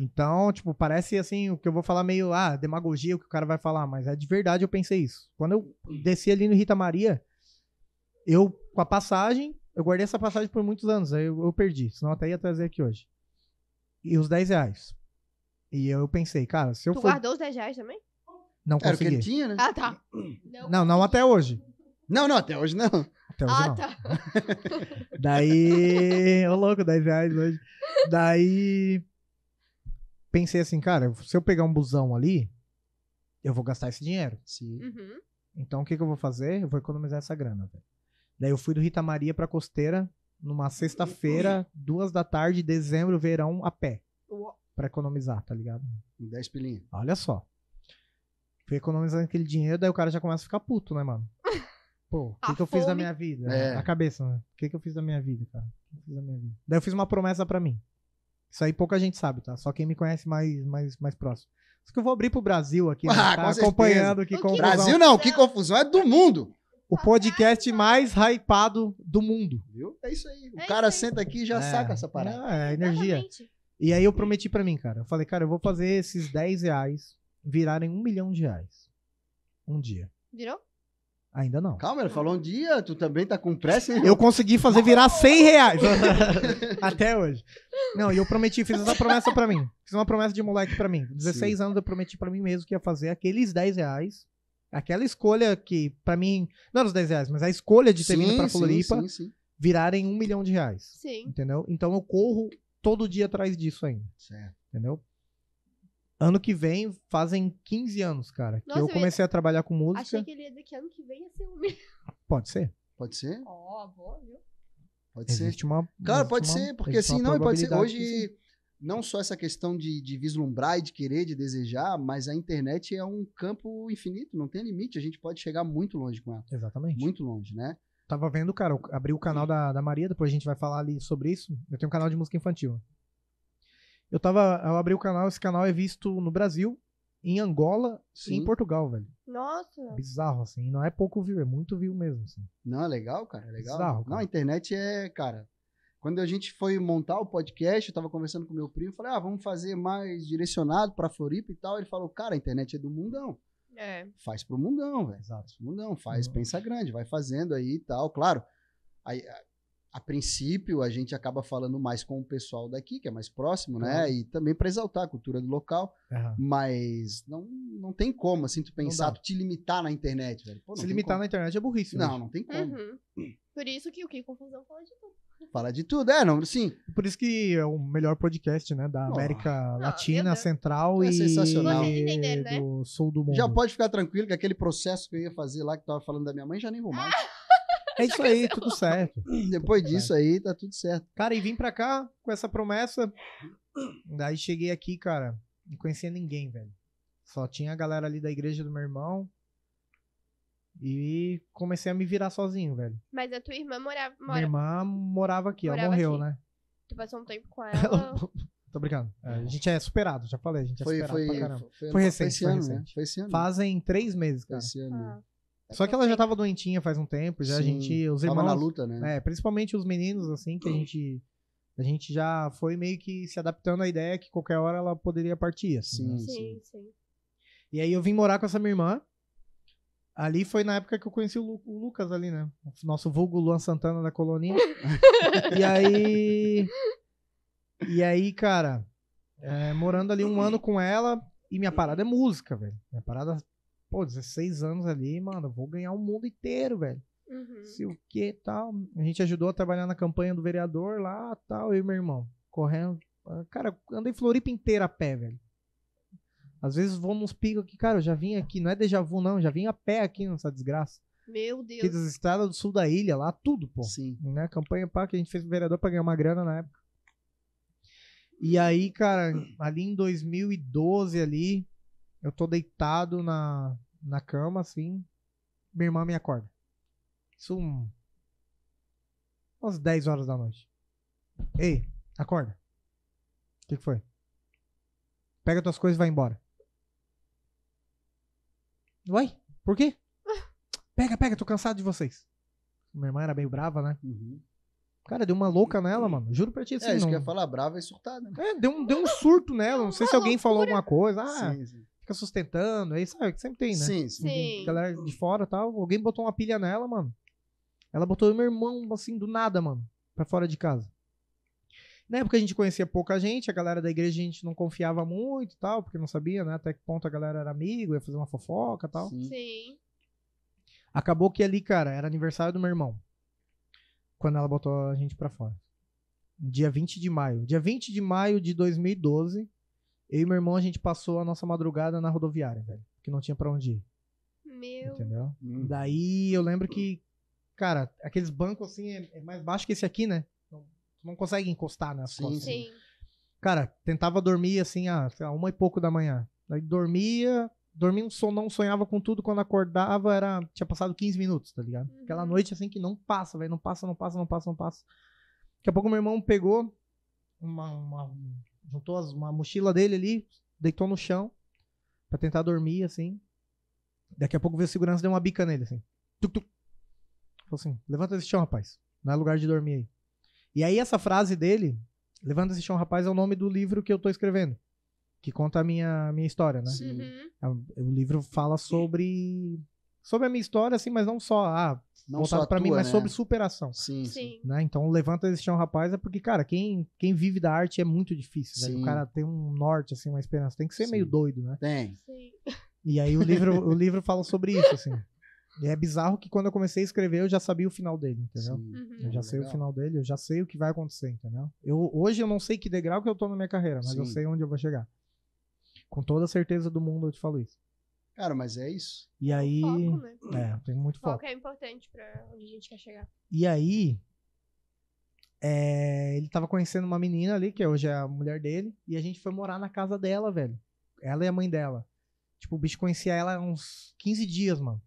Então, tipo, parece assim, o que eu vou falar meio, ah, demagogia, o que o cara vai falar, mas é de verdade eu pensei isso. Quando eu desci ali no Rita Maria, eu, com a passagem, eu guardei essa passagem por muitos anos, aí eu, eu perdi, senão até ia trazer aqui hoje. E os 10 reais. E eu pensei, cara, se eu tu for. guardou os 10 reais também? Não Era o que consegui. ele tinha, né? Ah, tá. Não, Não, até hoje. Não, não, até hoje não. Até hoje ah, não. tá. Daí. Ô, louco, 10 reais hoje. Daí. Pensei assim, cara, se eu pegar um busão ali, eu vou gastar esse dinheiro. Sim. Uhum. Então o que, que eu vou fazer? Eu vou economizar essa grana, velho. Daí eu fui do Rita Maria pra Costeira numa sexta-feira, duas da tarde, dezembro, verão, a pé. Pra economizar, tá ligado? 10 pilinhas. Olha só. Fui economizando aquele dinheiro, daí o cara já começa a ficar puto, né, mano? Pô, o que, que eu fiz da minha vida? É. A cabeça, né? O que, que eu fiz da minha vida, cara? O que eu fiz da minha vida? Daí eu fiz uma promessa pra mim. Isso aí pouca gente sabe, tá? Só quem me conhece mais, mais, mais próximo. Só que eu vou abrir pro Brasil aqui, né? Ah, tá acompanhando O com que- Brasil não, que confusão, é do mundo o tá podcast mais hypado do mundo, viu? É isso aí. O é cara aí. senta aqui e já é. saca essa parada. Ah, é, energia. Exatamente. E aí eu prometi para mim, cara. Eu falei, cara, eu vou fazer esses 10 reais virarem um milhão de reais. Um dia. Virou? Ainda não. Calma, ele falou um dia, tu também tá com pressa, hein? Eu consegui fazer virar 100 reais. Até hoje. Não, e eu prometi, fiz essa promessa para mim. Fiz uma promessa de moleque para mim. 16 Sim. anos eu prometi para mim mesmo que ia fazer aqueles 10 reais Aquela escolha que, para mim, não era os 10 reais, mas a escolha de ter sim, vindo pra Floripa sim, sim, virarem um milhão de reais. Sim. Entendeu? Então eu corro todo dia atrás disso ainda. Certo. Entendeu? Ano que vem fazem 15 anos, cara, Nossa, que eu comecei eu a trabalhar com música. Achei que ele ia dizer que ano que vem ia ser um milhão. Pode ser. Pode ser? Ó, oh, boa, viu? Pode existe ser. Uma, cara, pode uma, ser, porque assim, não, pode ser. Hoje não só essa questão de, de, vislumbrar e de querer, de desejar, mas a internet é um campo infinito, não tem limite, a gente pode chegar muito longe com ela. Exatamente. Muito longe, né? Tava vendo, cara, eu abri o canal da, da Maria, depois a gente vai falar ali sobre isso. Eu tenho um canal de música infantil. Eu tava. Eu abri o canal, esse canal é visto no Brasil, em Angola Sim. e em Portugal, velho. Nossa! Bizarro, assim. Não é pouco view, é muito view mesmo, assim. Não, é legal, cara. É legal. Bizarro, cara. Não, a internet é, cara, quando a gente foi montar o podcast, eu estava conversando com meu primo, falei, ah, vamos fazer mais direcionado para Floripa e tal. Ele falou, cara, a internet é do mundão. É. Faz pro mundão, velho. Exato. Mundão, faz, uhum. pensa grande, vai fazendo aí e tal. Claro, a, a, a, princípio a gente acaba falando mais com o pessoal daqui, que é mais próximo, né? Uhum. E também para exaltar a cultura do local. Uhum. Mas não, não tem como, assim, tu pensar, tu te limitar na internet, velho. Pô, Se limitar como. na internet é burrice. Né? Não, mesmo. não tem como. Uhum. Por isso que o que Confusão pode de tudo. Fala de tudo, é, não, sim. Por isso que é o melhor podcast, né, da América oh. Latina, Central é e, sensacional. Entender, né? do sul do mundo. Já pode ficar tranquilo que aquele processo que eu ia fazer lá, que tava falando da minha mãe, já nem vou mais. É isso aí, tudo certo. Depois disso aí, tá tudo certo. Cara, e vim pra cá com essa promessa. Daí cheguei aqui, cara, não conhecia ninguém, velho. Só tinha a galera ali da igreja do meu irmão, e comecei a me virar sozinho, velho. Mas a tua irmã morava. Mora... Minha irmã morava aqui, morava ela morreu, aqui. né? Tu passou um tempo com ela. Tô brincando. É, a gente é superado, já falei, a gente é foi, superado foi, pra caramba. Foi, foi, foi recente, foi, ano, né? recente. Né? foi esse ano. Fazem três meses, cara. Esse ano. Ah. É, Só que ela já tava doentinha faz um tempo, já Sim, a gente, os irmãos, na luta, né? É, principalmente os meninos assim que a gente a gente já foi meio que se adaptando à ideia que qualquer hora ela poderia partir, assim. Né? Sim, né? sim, sim. E aí eu vim morar com essa minha irmã, Ali foi na época que eu conheci o, Lu, o Lucas ali, né? Nosso vulgo Luan Santana da Coloninha. e aí. E aí, cara, é, morando ali um ano com ela, e minha parada é música, velho. Minha parada, pô, 16 anos ali, mano, vou ganhar o mundo inteiro, velho. Uhum. Se o que tal. A gente ajudou a trabalhar na campanha do vereador lá, tal, eu e meu irmão. Correndo. Cara, andei Floripa inteira a pé, velho. Às vezes vou nos picos aqui, cara, eu já vim aqui, não é déjà vu não, já vim a pé aqui nessa desgraça. Meu Deus. Aqui das estradas do sul da ilha, lá tudo, pô. Sim. Né? Campanha pá, que a gente fez vereador pra ganhar uma grana na época. E aí, cara, ali em 2012 ali, eu tô deitado na, na cama, assim, minha irmã me acorda. Isso um, umas 10 horas da noite. Ei, acorda. O que, que foi? Pega tuas coisas e vai embora. Uai, por quê? Ah. Pega, pega, tô cansado de vocês. Minha irmã era meio brava, né? Uhum. Cara, deu uma louca nela, mano. Juro pra ti. É, assim, é, isso não... que ia falar, brava e surtada. Né? É, deu um, deu um surto nela. Não sei uma se alguém loucura. falou alguma coisa. Ah, sim, sim. fica sustentando. Aí é sabe, é que sempre tem, né? Sim, sim. sim. Galera de fora tal. Alguém botou uma pilha nela, mano. Ela botou meu irmão, assim, do nada, mano. Pra fora de casa. Na né, época a gente conhecia pouca gente, a galera da igreja a gente não confiava muito e tal, porque não sabia, né? Até que ponto a galera era amigo, ia fazer uma fofoca e tal. Sim. Sim. Acabou que ali, cara, era aniversário do meu irmão. Quando ela botou a gente pra fora. Dia 20 de maio. Dia 20 de maio de 2012, eu e meu irmão a gente passou a nossa madrugada na rodoviária, velho. que não tinha pra onde ir. Meu. Entendeu? Hum. Daí eu lembro que, cara, aqueles bancos assim é, é mais baixo que esse aqui, né? não consegue encostar nas né, sim, costas. Sim. Cara, tentava dormir assim, a ah, uma e pouco da manhã. Aí dormia, dormia um sonão, sonhava com tudo. Quando acordava, era tinha passado 15 minutos, tá ligado? Uhum. Aquela noite assim que não passa, velho. Não passa, não passa, não passa, não passa. Daqui a pouco meu irmão pegou uma, uma juntou as, uma mochila dele ali, deitou no chão para tentar dormir, assim. Daqui a pouco veio o segurança deu uma bica nele, assim. Tuc, tuc. Falou assim, levanta desse chão, rapaz. Não é lugar de dormir aí. E aí essa frase dele, Levanta-se Chão Rapaz, é o nome do livro que eu tô escrevendo. Que conta a minha, minha história, né? Uhum. É é, o livro fala sobre. Sobre a minha história, assim, mas não só. Ah, não voltado para mim, mas né? sobre superação. Sim, sim. Né? Então, levanta esse chão, rapaz, é porque, cara, quem, quem vive da arte é muito difícil. Né? O cara tem um norte, assim, uma esperança. Tem que ser sim. meio doido, né? Tem. Sim. E aí o livro, o livro fala sobre isso, assim. E é bizarro que quando eu comecei a escrever, eu já sabia o final dele, entendeu? Uhum. Eu já uhum. sei Legal. o final dele, eu já sei o que vai acontecer, entendeu? Eu, hoje eu não sei que degrau que eu tô na minha carreira, mas Sim. eu sei onde eu vou chegar. Com toda a certeza do mundo eu te falo isso. Cara, mas é isso. E é aí. Foco, né? É, tem muito foco. Foco é importante pra onde a gente quer chegar. E aí. É, ele tava conhecendo uma menina ali, que hoje é a mulher dele, e a gente foi morar na casa dela, velho. Ela e a mãe dela. Tipo, o bicho conhecia ela há uns 15 dias, mano.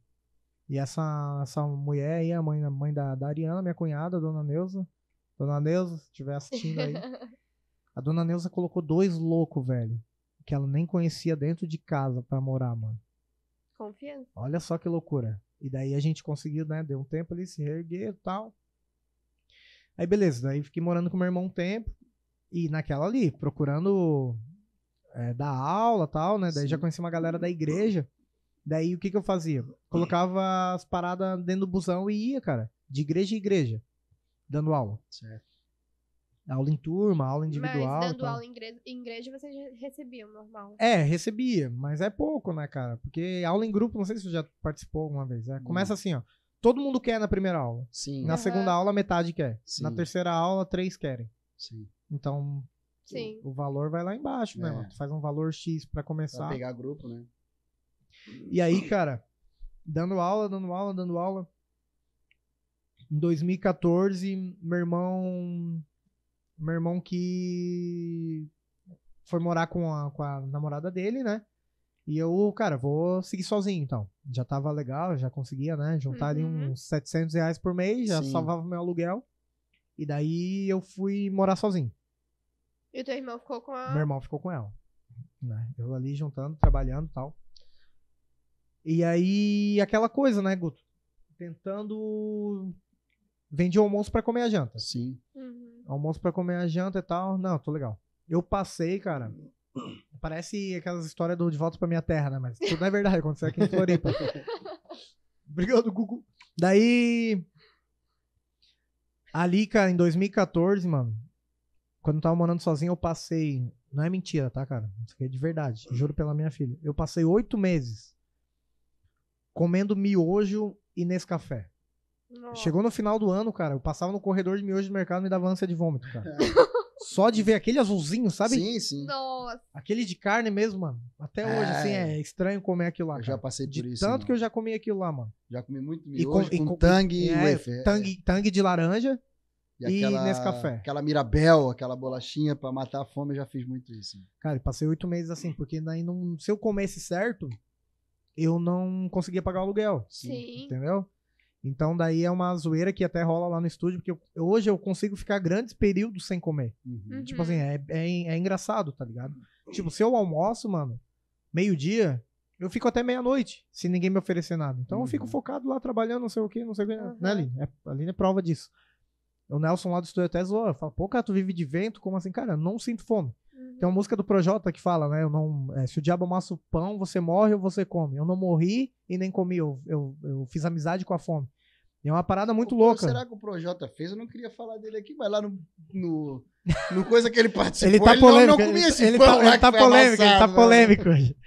E essa, essa mulher aí, a mãe, a mãe da, da Ariana, minha cunhada, a dona Neuza. Dona Neuza, se estiver assistindo aí. a dona Neuza colocou dois loucos, velho. Que ela nem conhecia dentro de casa pra morar, mano. Confiança. Olha só que loucura. E daí a gente conseguiu, né? Deu um tempo ali, se reerguer e tal. Aí beleza, daí fiquei morando com meu irmão um tempo. E naquela ali, procurando é, dar aula tal, né? Daí Sim. já conheci uma galera da igreja. Daí o que, que eu fazia? Hum. Colocava as paradas dentro do busão e ia, cara, de igreja em igreja, dando aula. Certo. Aula em turma, aula individual. Mas dando tal. aula em igreja, você recebia vocês recebiam normal. É, recebia, mas é pouco, né, cara? Porque aula em grupo, não sei se você já participou alguma vez. Né? Começa hum. assim, ó. Todo mundo quer na primeira aula. Sim. Na uhum. segunda aula, metade quer. Sim. Na terceira aula, três querem. Sim. Então, Sim. o valor vai lá embaixo, né? Tu faz um valor X para começar. Pra pegar grupo, né? E aí, cara, dando aula, dando aula, dando aula. Em 2014, meu irmão. Meu irmão que foi morar com a, com a namorada dele, né? E eu, cara, vou seguir sozinho, então. Já tava legal, já conseguia, né? Juntar uhum. ali uns 700 reais por mês, já Sim. salvava meu aluguel. E daí eu fui morar sozinho. E o teu irmão ficou com ela? Meu irmão ficou com ela. Né? Eu ali juntando, trabalhando e tal. E aí, aquela coisa, né, Guto? Tentando. vender almoço para comer a janta. Sim. Uhum. Almoço para comer a janta e tal. Não, tô legal. Eu passei, cara. Parece aquelas histórias do De Volta pra Minha Terra, né? Mas tudo não é verdade, aconteceu aqui em Floripa. Obrigado, Gugu. Daí. Ali, cara, em 2014, mano, quando eu tava morando sozinho, eu passei. Não é mentira, tá, cara? Isso aqui é de verdade. Juro pela minha filha. Eu passei oito meses comendo miojo e nesse café. Chegou no final do ano, cara, eu passava no corredor de miojo do mercado e me dava ânsia de vômito, cara. É. Só de ver aquele azulzinho, sabe? Sim, sim. Nossa. Aquele de carne mesmo, mano. Até é. hoje, assim, é estranho comer aquilo lá. Eu cara. já passei por de isso. Tanto mano. que eu já comi aquilo lá, mano. Já comi muito miojo e com, com tangue é, e tangue, tangue de laranja. E, aquela, nesse café. Aquela Mirabel, aquela bolachinha para matar a fome, eu já fiz muito isso. Cara, passei oito meses assim, porque daí não, se eu comesse certo, eu não conseguia pagar o aluguel. Sim. Entendeu? Então daí é uma zoeira que até rola lá no estúdio, porque eu, hoje eu consigo ficar grandes períodos sem comer. Uhum. uhum. Tipo assim, é, é, é, é, engraçado, tá ligado? Tipo, se eu almoço, mano, meio-dia, eu fico até meia-noite, se ninguém me oferecer nada. Então uhum. eu fico uhum. focado lá trabalhando, não sei o que, não sei o quê. Uhum. Né, Aline? É, Aline é prova disso. O Nelson lá do estúdio até zoa, fala, pô, cara, tu vive de vento, como assim? Cara, não sinto fome. Tem uma música do Projota que fala, né? Eu não, é, se o diabo amassa o pão, você morre ou você come. Eu não morri e nem comi. Eu, eu, eu fiz amizade com a fome. E é uma parada muito o, louca. Será que o Projota fez? Eu não queria falar dele aqui, mas lá no, no, no coisa que ele tá participou, ele, tá ele polêmico, não, não comia esse tá, ele, pão. Tá, ele, tá polêmico, amassado, ele tá polêmico, ele tá né? polêmico.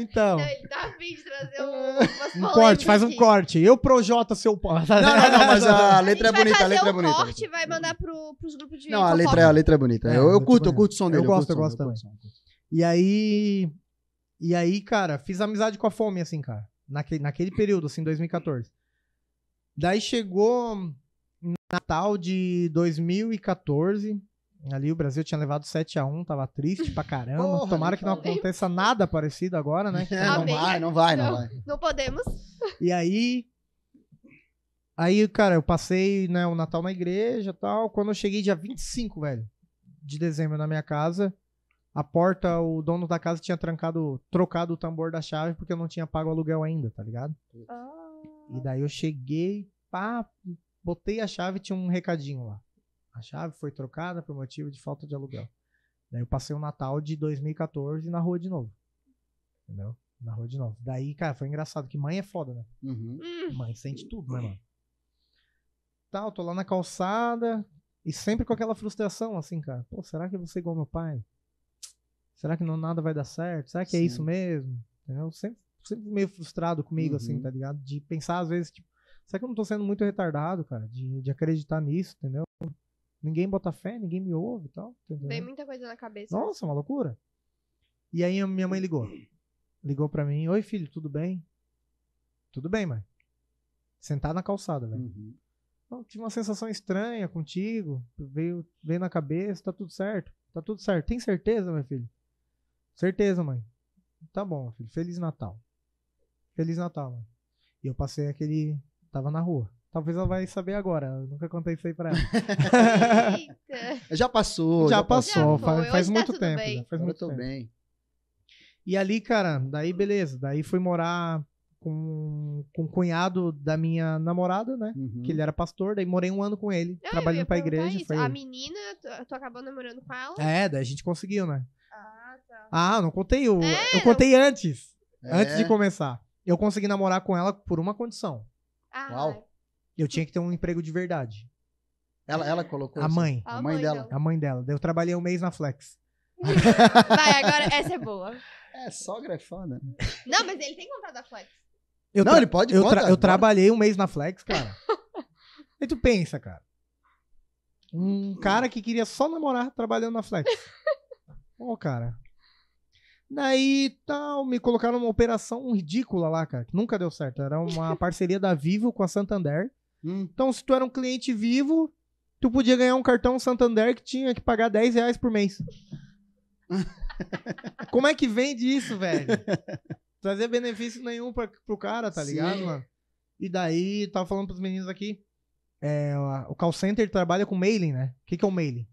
Então. então. Ele tá afim de trazer um, é. um corte, faz um corte. Eu projota seu. Não, não, não, mas a letra é bonita, a letra é bonita. corte é vai mandar pro, pros grupos de. Não, a letra, a letra é bonita. É, eu, eu curto, eu curto o som dele. Eu gosto, eu gosto também. E aí. E aí, cara, fiz amizade com a fome, assim, cara. Naquele, naquele período, assim, 2014. Daí chegou Natal de 2014. Ali o Brasil tinha levado 7 a 1 tava triste pra caramba. Porra, Tomara que não falei. aconteça nada parecido agora, né? É, não, vai, né? não vai, não, não vai. Não podemos. E aí. Aí, cara, eu passei né, o Natal na igreja e tal. Quando eu cheguei dia 25, velho, de dezembro na minha casa, a porta, o dono da casa tinha trancado, trocado o tambor da chave porque eu não tinha pago o aluguel ainda, tá ligado? Ah. E daí eu cheguei, pá, botei a chave tinha um recadinho lá. A chave foi trocada por motivo de falta de aluguel. Daí eu passei o Natal de 2014 na rua de novo. Entendeu? Na rua de novo. Daí, cara, foi engraçado que mãe é foda, né? Uhum. Mãe sente tudo, né, mano? Tal, tô lá na calçada e sempre com aquela frustração, assim, cara. Pô, será que eu vou ser igual meu pai? Será que não nada vai dar certo? Será que é Sim. é isso mesmo? Eu sempre, sempre meio frustrado comigo, assim, uhum. assim, tá ligado? De pensar, às vezes, tipo, será que eu não tô sendo muito retardado, cara? De, de acreditar nisso, entendeu? Ninguém bota fé, ninguém me ouve e tal. Entendeu? Tem muita coisa na cabeça. Nossa, uma loucura. E aí minha mãe ligou. Ligou para mim, oi filho, tudo bem? Tudo bem, mãe. Sentar na calçada, velho. Uhum. tive uma sensação estranha contigo, veio, veio na cabeça, tá tudo certo. Tá tudo certo. Tem certeza, meu filho? Certeza, mãe. Tá bom, filho. Feliz Natal. Feliz Natal, mãe. E eu passei aquele. Tava na rua. Talvez ela vai saber agora. Eu nunca contei isso aí pra ela. Eita. já passou. Já, já passou. Tá já faz, faz muito tá tempo. Já, faz eu muito tempo. bem. E ali, cara, daí beleza. Daí fui morar com, com o cunhado da minha namorada, né? Uhum. Que ele era pastor. Daí morei um ano com ele, Não, trabalhando pra igreja. Foi... A menina, tu, acabou namorando com ela? É, daí a gente conseguiu, né? Ah, tá. Ah, não contei. Eu, é, eu contei antes. É. Antes de é. começar. Eu consegui namorar com ela por uma condição. Ah, Uau eu tinha que ter um emprego de verdade. Ela, ela colocou A mãe. A, A mãe, mãe dela. dela. A mãe dela. Daí eu trabalhei um mês na Flex. Vai, agora essa é boa. É, sogra é né Não, mas ele tem contrato da Flex. Eu Não, ele pode eu, tra- eu trabalhei um mês na Flex, cara. e tu pensa, cara. Um cara que queria só namorar trabalhando na Flex. Ô, cara. Daí tal, me colocaram numa operação ridícula lá, cara, que nunca deu certo. Era uma parceria da Vivo com a Santander. Hum. Então, se tu era um cliente vivo, tu podia ganhar um cartão Santander que tinha que pagar 10 reais por mês. Como é que vende isso, velho? Trazer benefício nenhum pra, pro cara, tá Sim. ligado, mano? E daí, tava falando pros meninos aqui, é, o call center trabalha com mailing, né? O que, que é o mailing?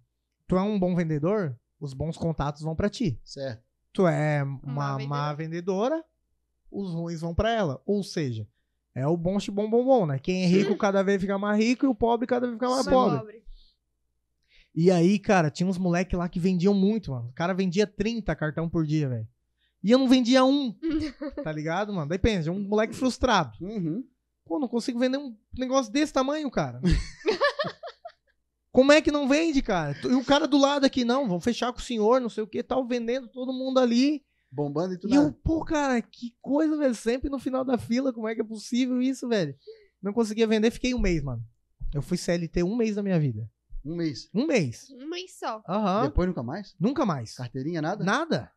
Tu é um bom vendedor, os bons contatos vão para ti. Certo. Tu é uma má vendedora. má vendedora, os ruins vão para ela. Ou seja, é o bom, bom, bom, bom, né? Quem é rico cada vez fica mais rico e o pobre cada vez fica mais pobre. pobre. E aí, cara, tinha uns moleque lá que vendiam muito, mano. O cara vendia 30 cartão por dia, velho. E eu não vendia um, tá ligado, mano? Daí pensa, um moleque frustrado. Uhum. Pô, não consigo vender um negócio desse tamanho, cara. Como é que não vende, cara? E o cara do lado aqui, não, vou fechar com o senhor, não sei o que, tal, vendendo todo mundo ali bombando e tudo. E eu, pô, cara, que coisa, velho. Sempre no final da fila, como é que é possível isso, velho? Não conseguia vender, fiquei um mês, mano. Eu fui CLT um mês da minha vida. Um mês? Um mês. Um mês só. Aham. Depois nunca mais? Nunca mais. Carteirinha, nada? Nada.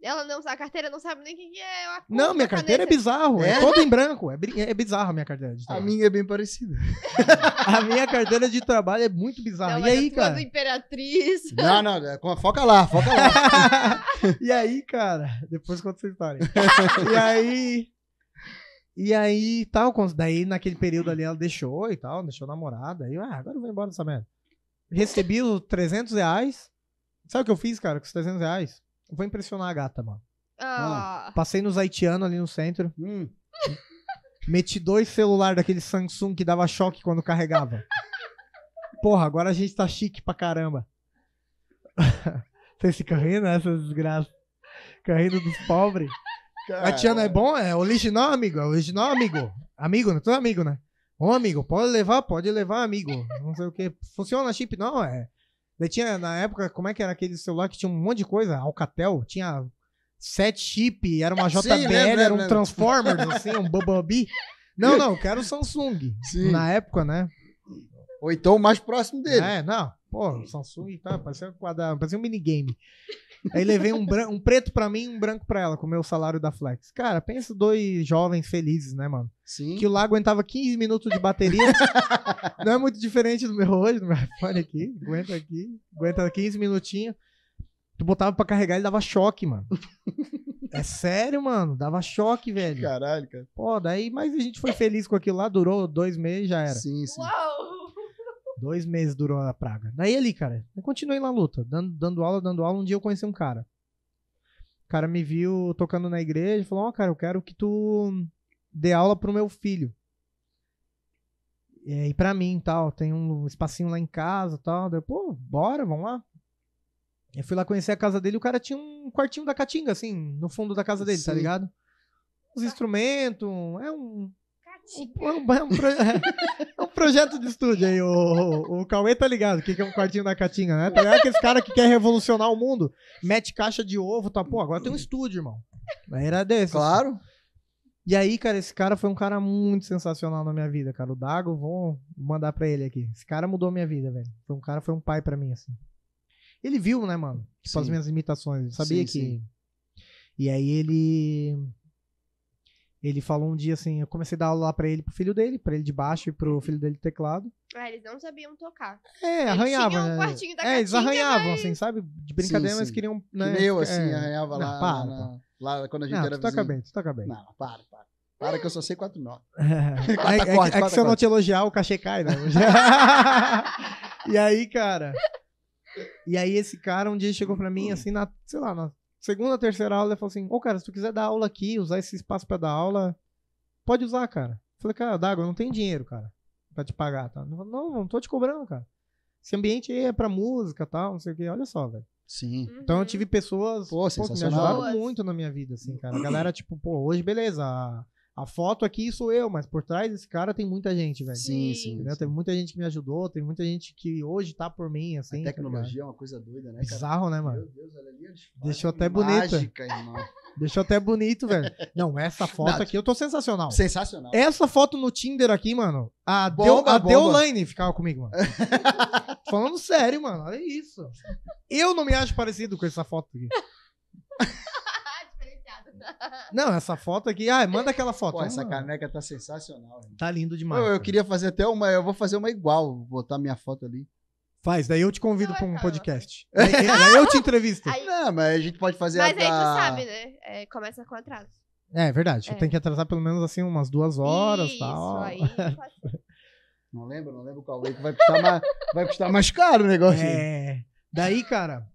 Ela não, a carteira não sabe nem o que, é. não, minha carteira caneta. é bizarro. É? é toda em branco. É, é bizarro a minha carteira de trabalho. A minha é bem parecida. a minha carteira de trabalho é muito bizarra. Não, e aí, cara? Do Imperatriz. Não, não, é foca lá, foca lá. e aí, cara? Depois conta essa história. e aí. E aí, tal. Daí, naquele período ali, ela deixou e tal, deixou namorada. Aí, ah, agora eu vou embora dessa merda. Recebi os 300 reais. Sabe o que eu fiz, cara, com os 300 reais? Vou impressionar a gata, mano. Ah. Passei nos haitianos ali no centro. Hum. Meti dois celular daquele Samsung que dava choque quando carregava. Porra, agora a gente tá chique pra caramba. Vocês ficam rindo, né, essa desgraça? Carrindo dos pobres. Haitiano é bom? É original, amigo. É original, amigo. Amigo, não né? é amigo, né? Ô, amigo, pode levar, pode levar, amigo. Não sei o que. Funciona chip? Não, é. Daí tinha, na época, como é que era aquele celular que tinha um monte de coisa? Alcatel, tinha sete chip, era uma JBL, Sim, era um lembro. Transformers, assim, um Bubble Não, não, eu quero o Samsung. Sim. Na época, né? Ou então o mais próximo dele. É, não. Pô, o Samsung tá, parecia um quadrado, parecia um minigame. Aí levei um, branco, um preto para mim e um branco para ela, com o meu salário da Flex. Cara, pensa dois jovens felizes, né, mano? Sim. Que o lá aguentava 15 minutos de bateria. Não é muito diferente do meu hoje, do meu iPhone aqui. Aguenta aqui, aguenta 15 minutinhos. Tu botava pra carregar, e dava choque, mano. É sério, mano. Dava choque, velho. Caralho, cara. Pô, daí, mas a gente foi feliz com aquilo lá, durou dois meses já era. Sim, sim. Uau! Dois meses durou a praga. Daí ali, cara, eu continuei na luta, dando, dando aula, dando aula. Um dia eu conheci um cara. O cara me viu tocando na igreja e falou: Ó, oh, cara, eu quero que tu dê aula pro meu filho. E, para pra mim tal. Tem um espacinho lá em casa tal. Daí, pô, bora, vamos lá. Eu fui lá conhecer a casa dele, o cara tinha um quartinho da Caatinga, assim, no fundo da casa dele, tá Sim. tá ligado? Uns instrumentos, é um, é um, é, é um, projeto de estúdio aí. O, o, o Cauê tá ligado. O que, que é um quartinho da Catinga, né? Tá ligado aqueles caras que quer revolucionar o mundo? Mete caixa de ovo, tá? Pô, agora tem um estúdio, irmão. Era desse. Claro. E aí, cara, esse cara foi um cara muito sensacional na minha vida, cara. O Dago, vou mandar pra ele aqui. Esse cara mudou minha vida, velho. Foi um cara, foi um pai para mim, assim. Ele viu, né, mano? Tipo, sim. as minhas imitações. sabia sim, que. Sim. E aí ele ele falou um dia assim, eu comecei a dar aula lá pra ele, pro filho dele, pra ele de baixo e pro uhum. filho dele teclado. Ah, eles não sabiam tocar. É, eles arranhavam. Um né? quartinho da é, eles arranhavam, mas... assim, sabe? De brincadeira, sim, sim. mas queriam. Né, que eu, é. assim, é... arranhava não, lá. Para, na... lá quando a gente não, era. Tu toca bem, tu toca bem. Não, para, para. Para que eu só sei quatro notas. É, é, é, é, que é se eu não te elogiar, o cachê cai, né? e aí, cara. E aí, esse cara um dia chegou pra mim, hum. assim, na, sei lá, na Segunda, terceira aula, ele falou assim: Ô, oh, cara, se tu quiser dar aula aqui, usar esse espaço para dar aula, pode usar, cara. Eu falei, cara, d'água, não tem dinheiro, cara, pra te pagar, tá? Falei, não, não tô te cobrando, cara. Esse ambiente aí é pra música tal, não sei o quê olha só, velho. Sim. Uhum. Então eu tive pessoas pô, pô, que me ajudaram muito na minha vida, assim, cara. A galera, tipo, pô, hoje beleza a foto aqui sou eu, mas por trás desse cara tem muita gente, velho. Sim, sim, sim. Tem muita gente que me ajudou, tem muita gente que hoje tá por mim, assim. Tá a tecnologia tá é uma coisa doida, né? Cara? Bizarro, né, mano? Meu Deus, olha ali. Deixou até bonito. Mágica, irmão. Deixou até bonito, velho. Não, essa foto Não, aqui eu tô sensacional. Sensacional. Essa foto no Tinder aqui, mano. A, bomba, Deu, a Deolane ficava comigo, mano. Falando sério, mano. Olha isso. Eu não me acho parecido com essa foto aqui. Não, essa foto aqui. Ah, manda aquela foto. Pô, essa caneca tá sensacional. Gente. Tá lindo demais. Eu, eu, queria fazer até uma. Eu vou fazer uma igual, vou botar minha foto ali. Faz, daí eu te convido para um podcast. daí, daí, eu te entrevisto. Aí... Não, mas a gente pode fazer. Mas a aí da... tu sabe, né? É, começa com atraso. É, é verdade. É. Tem que atrasar pelo menos assim umas duas horas, Isso, tal. Aí não lembro, não lembro qual vai custar mais, vai custar mais caro o negócio. É. Daí, cara,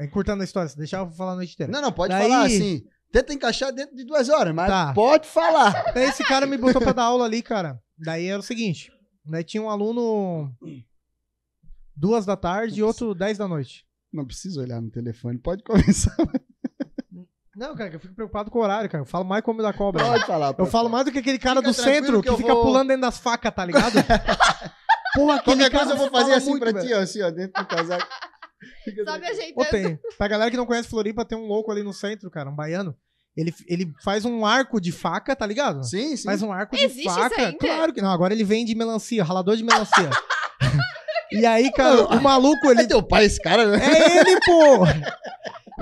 encurtando a história, deixa deixar eu falar a noite inteira. Não, não, pode daí, falar assim. Tenta encaixar dentro de duas horas, mas tá. pode falar. Esse cara me botou pra dar aula ali, cara. Daí era o seguinte: daí tinha um aluno duas da tarde e outro dez da noite. Não precisa olhar no telefone, pode começar. Não, cara, eu fico preocupado com o horário, cara. Eu falo mais como da cobra. Pode falar, Eu falo mais do que aquele cara do centro que, que fica vou... pulando dentro das facas, tá ligado? Porra, aquele Qualquer cara. Coisa eu vou fazer assim muito, pra velho. ti, ó, assim, ó, dentro do casaco. Fica Só me ajeitando. Ô, tem. Pra galera que não conhece Floripa, tem um louco ali no centro, cara, um baiano. Ele, ele faz um arco de faca, tá ligado? Sim, sim. Faz um arco Existe de faca. Claro que não. Agora ele vende melancia, ralador de melancia. e aí, cara, o maluco ele. É teu pai, esse cara, né? É ele, pô!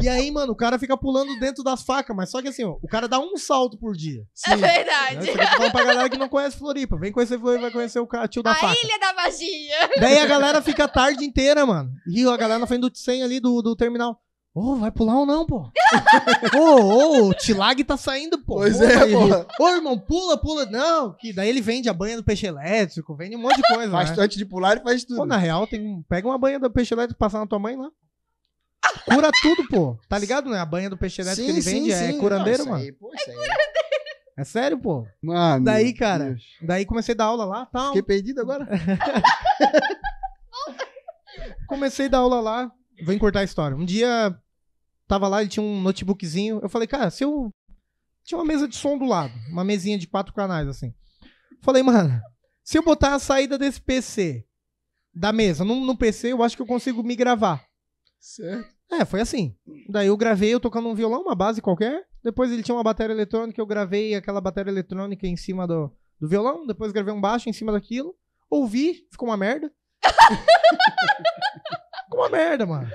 E aí, mano, o cara fica pulando dentro das facas, mas só que assim, ó, o cara dá um salto por dia. É sim, é verdade. Né? Falando pra galera que não conhece Floripa. Vem conhecer Floripa, vai conhecer o cara, tio da a faca. A Ilha da Magia. Daí a galera fica a tarde inteira, mano. E a galera na frente do 100 ali, do, do terminal. Ô, oh, vai pular ou não, pô? Ô, ô, o Tilag tá saindo, pô. Pois pô, é, pô. Ô, irmão, pula, pula. Não, que daí ele vende a banha do peixe elétrico, vende um monte de coisa. Bastante né? Antes de pular, ele faz tudo. Pô, na real, tem um... pega uma banha do peixe elétrico passar na tua mãe lá. Cura tudo, pô. Tá ligado, né? A banha do peixe elétrico sim, que ele vende é sim. é curandeiro, não, mano. Aí, pô, é, é curandeiro. É sério, pô. Mano. Daí, cara. Deus. Daí comecei a dar aula lá, tal. Fiquei perdido agora. comecei a dar aula lá. Vou encurtar a história. Um dia tava lá, ele tinha um notebookzinho. Eu falei, cara, se eu. Tinha uma mesa de som do lado, uma mesinha de quatro canais, assim. Falei, mano, se eu botar a saída desse PC da mesa no, no PC, eu acho que eu consigo me gravar. Certo. É, foi assim. Daí eu gravei eu tocando um violão, uma base qualquer. Depois ele tinha uma bateria eletrônica, eu gravei aquela bateria eletrônica em cima do, do violão. Depois gravei um baixo em cima daquilo. Ouvi, ficou uma merda. Ficou uma merda, mano.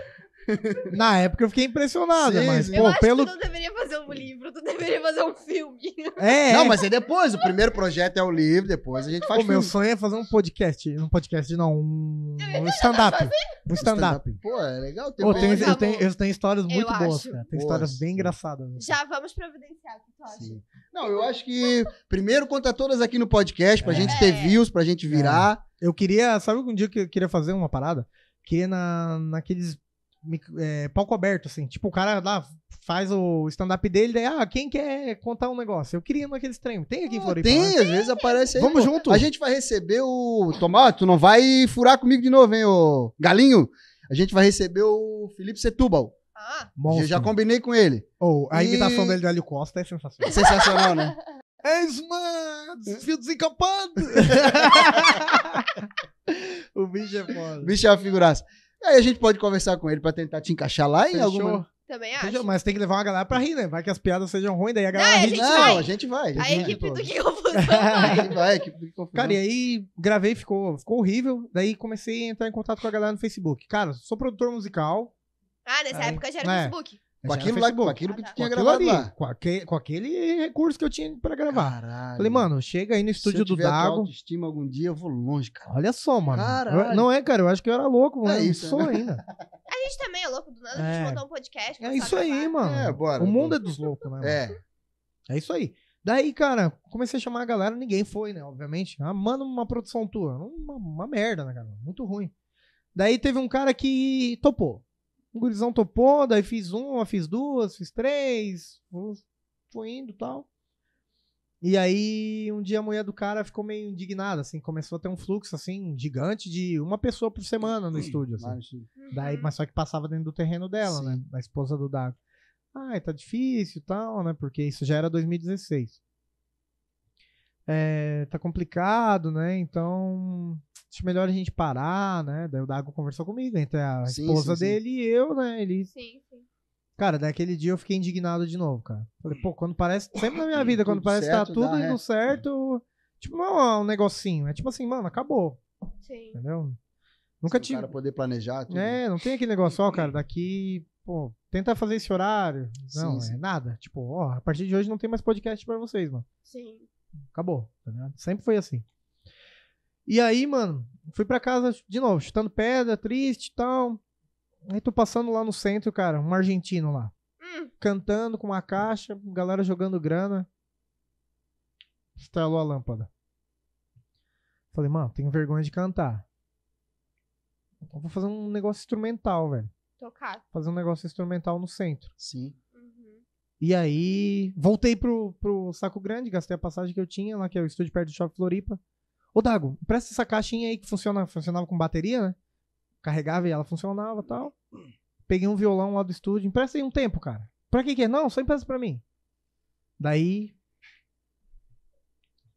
Na época eu fiquei impressionada, sim, mas pô. pô, eu pelo acho que tu não deveria fazer um livro, tu deveria fazer um filme. É. Não, mas é depois, o primeiro projeto é o livro, depois a gente faz o meu sonho é fazer um podcast, um podcast não, um stand up. Um stand up. Pô, é legal ter. Pô, tem, tá eu, tenho, eu tenho histórias muito eu boas, acho. cara. Tem histórias bem engraçadas. Assim. Já vamos providenciar o que tu acha. Não, eu acho que primeiro conta todas aqui no podcast, pra é. gente ter é. views, pra gente é. virar. É. Eu queria, sabe um dia que eu queria fazer uma parada? Queria na, naqueles é, palco aberto, assim. Tipo, o cara lá faz o stand-up dele, daí, ah, quem quer contar um negócio? Eu queria naqueles trem. Tem aqui em ah, Floripa? Tem, né? às vezes aparece aí. Vamos pô. junto. A gente vai receber o. Tomar, tu não vai furar comigo de novo, hein, ô Galinho? A gente vai receber o Felipe Setúbal. Ah. eu Já combinei com ele. Ou oh, a e... imitação dele do Hélio Costa é sensacional. Sensacional, né? É isso, mano! Desfio desencapado! o bicho é foda. O bicho é uma figuraça. Aí a gente pode conversar com ele pra tentar te encaixar lá Fechou. em alguma. Também acho. Mas tem que levar uma galera pra rir, né? Vai que as piadas sejam ruins, daí a galera rir. ri. A não, a gente vai. A, gente vai, equipe do que confusão vai. vai, que Cara, e aí gravei, ficou, ficou horrível. Daí comecei a entrar em contato com a galera no Facebook. Cara, sou produtor musical, ah, nessa Aí, época já era é. Facebook. Com aquilo, lá, com aquilo que ah, tá. tinha gravado ali, lá. Com aquele, com aquele recurso que eu tinha pra gravar. Caralho. Falei, mano, chega aí no estúdio do Dago. autoestima algum dia, eu vou longe, cara. Olha só, mano. Eu, não é, cara, eu acho que eu era louco, é mano. É isso, sou né? ainda. A gente também é louco, do nada a gente é. montou um podcast. É isso aí, mano. É, bora. O mundo bora. é dos loucos, né? É. Mano? É. É isso aí. Daí, cara, comecei a chamar a galera, ninguém foi, né? Obviamente. Ah, manda uma produção tua. Uma, uma merda, né, cara? Muito ruim. Daí teve um cara que topou. O gurizão topou, daí fiz uma, fiz duas, fiz três, foi indo tal. E aí, um dia a mulher do cara ficou meio indignada, assim, começou a ter um fluxo, assim, gigante de uma pessoa por semana no Sim, estúdio, assim. Mas... Daí, uhum. mas só que passava dentro do terreno dela, né, Sim. né? Da esposa do Dago. Ai, tá difícil e tal, né? Porque isso já era 2016 é, tá complicado, né? Então, acho melhor a gente parar, né? Daí o Dago conversou comigo, entre é a sim, esposa sim, dele sim. e eu, né? Ele... Sim, sim. Cara, daquele dia eu fiquei indignado de novo, cara. Falei, pô, quando parece. Sempre na minha vida, quando parece que tá tudo né? indo certo. Tipo, não é um negocinho. É tipo assim, mano, acabou. Sim. Entendeu? Nunca tive. O cara poder planejar. Tudo. É, não tem aquele negócio, ó, uhum. cara, daqui. Pô, tenta fazer esse horário. Não, é sim, é nada. Tipo, ó, a partir de hoje não tem mais podcast para vocês, mano. Sim. Acabou, tá ligado? Sempre foi assim. E aí, mano, fui para casa de novo, chutando pedra, triste e tal. Aí tô passando lá no centro, cara, um argentino lá. Hum. Cantando com uma caixa, galera jogando grana. Estralou a lâmpada. Falei, mano, tenho vergonha de cantar. Eu então, vou fazer um negócio instrumental, velho. Tocar. Fazer um negócio instrumental no centro. Sim. E aí, voltei pro, pro Saco Grande, gastei a passagem que eu tinha lá, que é o estúdio perto do Shopping Floripa. Ô, Dago, presta essa caixinha aí que funciona, funcionava com bateria, né? Carregava e ela funcionava tal. Peguei um violão lá do estúdio, empresta aí um tempo, cara. Pra que que é? Não, só empresta pra mim. Daí,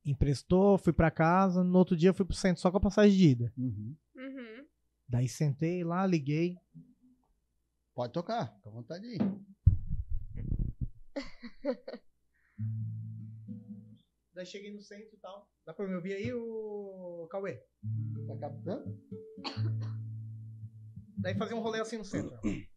emprestou, fui pra casa, no outro dia fui pro centro só com a passagem de ida. Uhum. Uhum. Daí sentei lá, liguei. Pode tocar, fica à vontade aí. Daí cheguei no centro e tal. Dá pra me ouvir aí, o Cauê? Tá captando? Daí fazia um rolê assim no centro.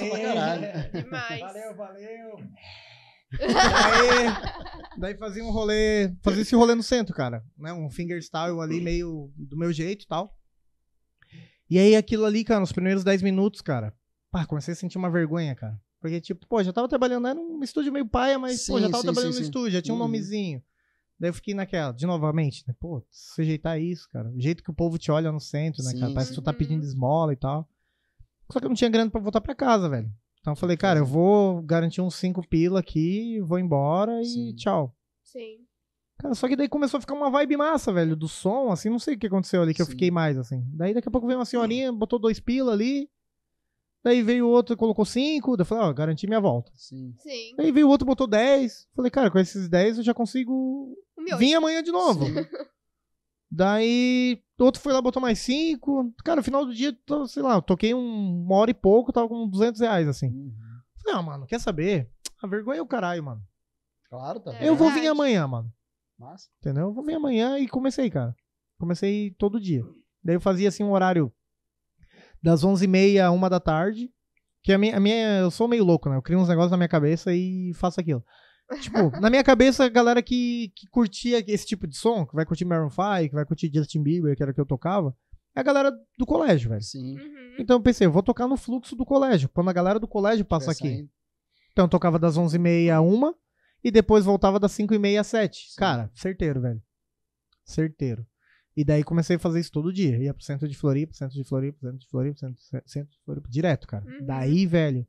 massa Aê, pra caralho. Demais. Valeu, valeu. Aê, daí fazia um rolê, fazia esse rolê no centro, cara, né? Um fingerstyle ali meio do meu jeito e tal. E aí aquilo ali, cara, nos primeiros 10 minutos, cara, pá, comecei a sentir uma vergonha, cara. Porque tipo, pô, já tava trabalhando, era né, um estúdio meio paia, mas sim, pô, já tava sim, trabalhando sim, no estúdio, já tinha um uhum. nomezinho. Daí eu fiquei naquela, de novamente, né? Pô, sujeitar isso, cara. O jeito que o povo te olha no centro, né, cara? Parece que tu tá pedindo uhum. esmola e tal. Só que eu não tinha grana para voltar para casa, velho. Então eu falei, cara, eu vou garantir uns 5 pila aqui, vou embora e Sim. tchau. Sim. Cara, só que daí começou a ficar uma vibe massa, velho, do som, assim, não sei o que aconteceu ali, que Sim. eu fiquei mais, assim. Daí daqui a pouco veio uma senhorinha, botou dois pila ali. Daí veio outro e colocou cinco. Daí eu falei, ó, oh, garanti minha volta. Sim. Sim. Daí veio outro, botou dez. Falei, cara, com esses dez eu já consigo vir amanhã de novo. Daí outro foi lá, botou mais cinco. Cara, no final do dia, tô, sei lá, toquei um, uma hora e pouco, tava com 200 reais, assim. Uhum. Não, ah, mano, quer saber? A ah, vergonha é o caralho, mano. Claro, tá. É eu vou vir amanhã, mano. Massa. Entendeu? Eu vou vir amanhã e comecei, cara. Comecei todo dia. Daí eu fazia, assim, um horário das 11h30 a 1 da tarde. Que a minha, a minha, eu sou meio louco, né? Eu crio uns negócios na minha cabeça e faço aquilo. Tipo, na minha cabeça, a galera que, que curtia esse tipo de som, que vai curtir Maroon 5, que vai curtir Justin Bieber, que era o que eu tocava, é a galera do colégio, velho. Sim. Uhum. Então eu pensei, eu vou tocar no fluxo do colégio, quando a galera do colégio passa aqui. Então eu tocava das 11h30 a 1 e depois voltava das 5h30 às 7. Sim. Cara, certeiro, velho. Certeiro. E daí comecei a fazer isso todo dia. Ia pro centro de Floripa, centro de Floripa, centro de Floripa, centro, centro de Floripa, direto, cara. Uhum. Daí, velho,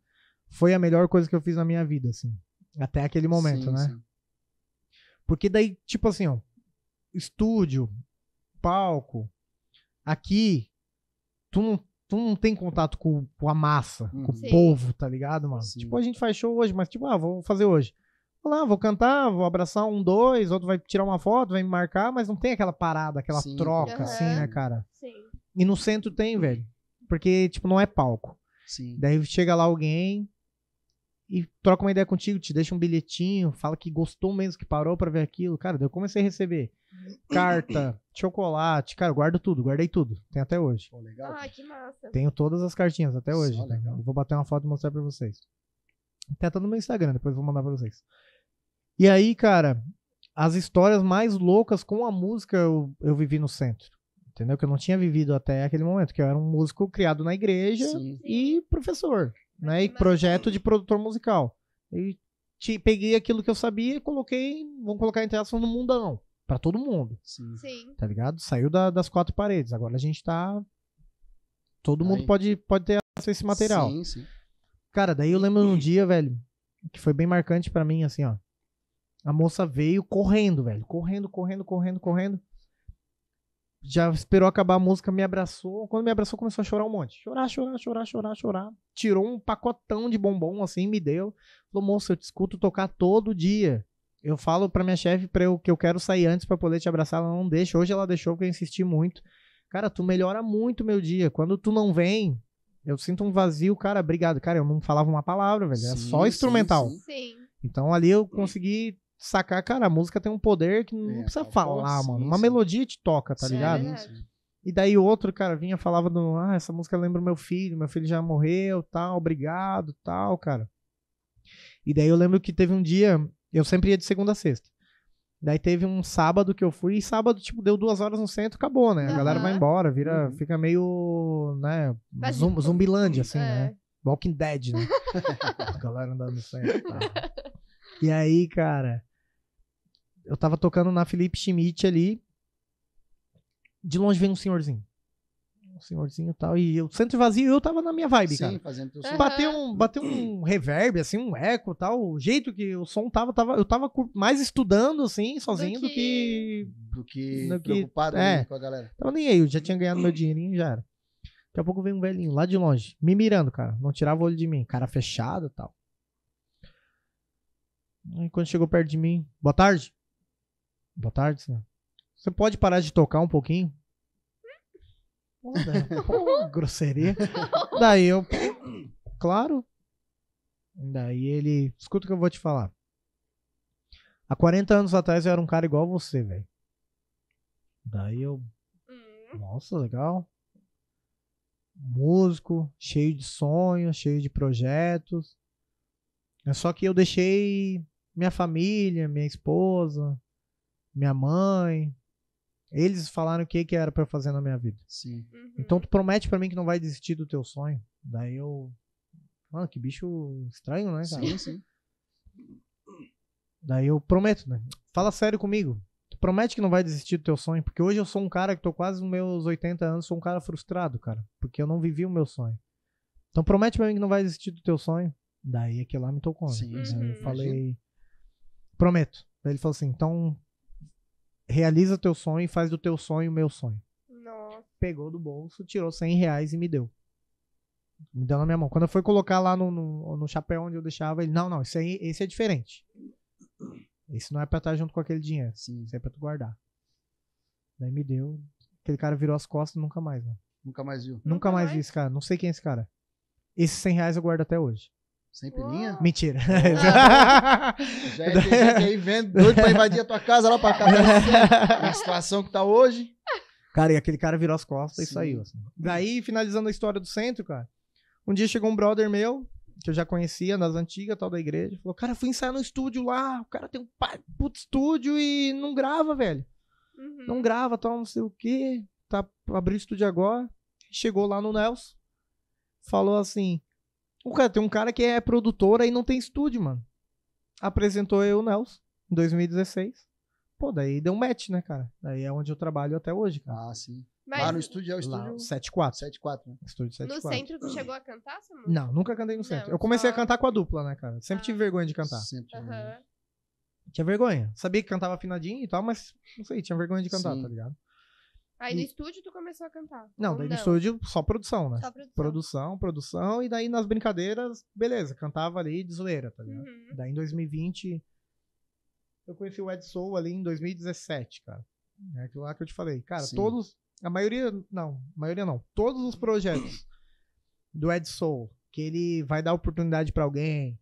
foi a melhor coisa que eu fiz na minha vida, assim. Até aquele momento, sim, né? Sim. Porque daí, tipo assim, ó, estúdio, palco, aqui, tu não, tu não tem contato com, com a massa, uhum. com sim. o povo, tá ligado, mano? Tipo, a gente faz show hoje, mas tipo, ah, vou fazer hoje. Vou lá, vou cantar, vou abraçar um, dois, outro vai tirar uma foto, vai me marcar, mas não tem aquela parada, aquela troca, uhum. assim, né, cara? Sim. E no centro tem, velho. Porque, tipo, não é palco. Sim. Daí chega lá alguém, e troca uma ideia contigo, te deixa um bilhetinho, fala que gostou mesmo, que parou para ver aquilo. Cara, eu comecei a receber carta, chocolate, cara, guardo tudo, guardei tudo. Tem até hoje. Oh, legal. Ah, que massa. Tenho todas as cartinhas até hoje. Né? Vou bater uma foto e mostrar pra vocês. Até tá no meu Instagram, depois vou mandar pra vocês. E aí, cara, as histórias mais loucas com a música eu, eu vivi no centro. Entendeu? Que eu não tinha vivido até aquele momento, que eu era um músico criado na igreja Sim. e professor né? E projeto de produtor musical. E te, peguei aquilo que eu sabia e coloquei, vamos colocar em interação no mundão. para todo mundo. Sim. Sim. Tá ligado? Saiu da, das quatro paredes. Agora a gente tá. Todo Aí. mundo pode, pode ter acesso a esse material. Sim, sim. Cara, daí eu lembro um dia, velho, que foi bem marcante para mim, assim, ó. A moça veio correndo, velho. Correndo, correndo, correndo, correndo já esperou acabar a música, me abraçou. Quando me abraçou, começou a chorar um monte. Chorar, chorar, chorar, chorar, chorar. Tirou um pacotão de bombom, assim, me deu. Falou, moço, eu te escuto tocar todo dia. Eu falo pra minha chefe eu, que eu quero sair antes para poder te abraçar. Ela não deixa. Hoje ela deixou porque eu insisti muito. Cara, tu melhora muito meu dia. Quando tu não vem, eu sinto um vazio. Cara, obrigado. Cara, eu não falava uma palavra, velho. Sim, é só instrumental. Sim, sim. Então ali eu consegui sacar, cara, a música tem um poder que não é, precisa tá falar, mano. Uma sim. melodia te toca, tá sim, ligado? É e daí outro cara vinha falava do, ah, essa música lembra meu filho, meu filho já morreu, tal, obrigado, tal, cara. E daí eu lembro que teve um dia, eu sempre ia de segunda a sexta. Daí teve um sábado que eu fui, e sábado, tipo, deu duas horas no centro, acabou, né? A uhum. galera vai embora, vira, uhum. fica meio, né, tá zum, zumbilândia, assim, é. né? Walking Dead, né? A galera andando no centro, tá. E aí, cara, eu tava tocando na Felipe Schmidt ali. De longe vem um senhorzinho. Um senhorzinho e tal. E o centro vazio, eu tava na minha vibe, Sim, cara. Fazendo o é. som. Bateu, um, bateu um reverb, assim, um eco tal. O jeito que o som tava, tava eu tava mais estudando, assim, sozinho, do que. Do que, do que preocupado é, com a galera. Tava nem aí, eu já tinha ganhado meu dinheirinho já era. Daqui a pouco vem um velhinho lá de longe, me mirando, cara. Não tirava o olho de mim, cara fechado e tal. E quando chegou perto de mim, boa tarde. Boa tarde, senhor. Você pode parar de tocar um pouquinho? Né? Pô, grosseria. Daí eu, claro. Daí ele, escuta o que eu vou te falar. Há 40 anos atrás eu era um cara igual você, velho. Daí eu, hum. nossa, legal. Músico, cheio de sonhos, cheio de projetos. É Só que eu deixei minha família, minha esposa, minha mãe. Eles falaram o que, que era para fazer na minha vida. Sim. Uhum. Então tu promete para mim que não vai desistir do teu sonho. Daí eu. Mano, que bicho estranho, né, cara? Sim, sim. Daí eu prometo, né? Fala sério comigo. Tu promete que não vai desistir do teu sonho, porque hoje eu sou um cara que tô quase nos meus 80 anos, sou um cara frustrado, cara, porque eu não vivi o meu sonho. Então promete pra mim que não vai desistir do teu sonho. Daí aquele é lá me tocou. Sim, né? sim, eu uhum. falei, prometo. Daí ele falou assim, então realiza teu sonho e faz do teu sonho o meu sonho. Nossa. Pegou do bolso, tirou 100 reais e me deu. Me deu na minha mão. Quando eu fui colocar lá no, no, no chapéu onde eu deixava, ele, não, não, esse, aí, esse é diferente. Esse não é pra estar junto com aquele dinheiro. Sim. Esse é pra tu guardar. Daí me deu. Aquele cara virou as costas nunca mais, mano. Nunca mais viu. Nunca, nunca mais, mais vi esse cara. Não sei quem é esse cara. Esses 100 reais eu guardo até hoje. Sempre Uou. minha? Mentira. Ah, já já que é, é aí vendo doido pra invadir a tua casa lá pra cá. a situação que tá hoje. Cara, e aquele cara virou as costas Sim. e saiu. Assim. Daí, finalizando a história do centro, cara. Um dia chegou um brother meu, que eu já conhecia, das antigas, tal da igreja. Falou, cara, fui ensaiar no estúdio lá. O cara tem um puto estúdio e não grava, velho. Uhum. Não grava, tal, não sei o quê. Tá, abriu o estúdio agora. Chegou lá no Nelson. Falou assim, o cara tem um cara que é produtora e não tem estúdio, mano. Apresentou eu, Nelson, em 2016. Pô, daí deu um match, né, cara? Daí é onde eu trabalho até hoje, cara. Ah, sim. Mas lá no estúdio é o estúdio... Lá, 74. 74, né? Estúdio 74. No centro tu chegou a cantar, Samuel? Não, nunca cantei no centro. Não, eu comecei só... a cantar com a dupla, né, cara? Sempre ah. tive vergonha de cantar. Sempre. Uhum. Tinha vergonha. Sabia que cantava afinadinho e tal, mas não sei, tinha vergonha de cantar, sim. tá ligado? Aí no estúdio tu começou a cantar? Não, daí no estúdio só produção, né? Só produção. Produção, produção, e daí nas brincadeiras, beleza, cantava ali de zoeira, tá ligado? Uhum. Daí em 2020, eu conheci o Ed Soul ali em 2017, cara. É aquilo lá que eu te falei. Cara, Sim. todos, a maioria, não, a maioria não, todos os projetos do Ed Soul, que ele vai dar oportunidade para alguém,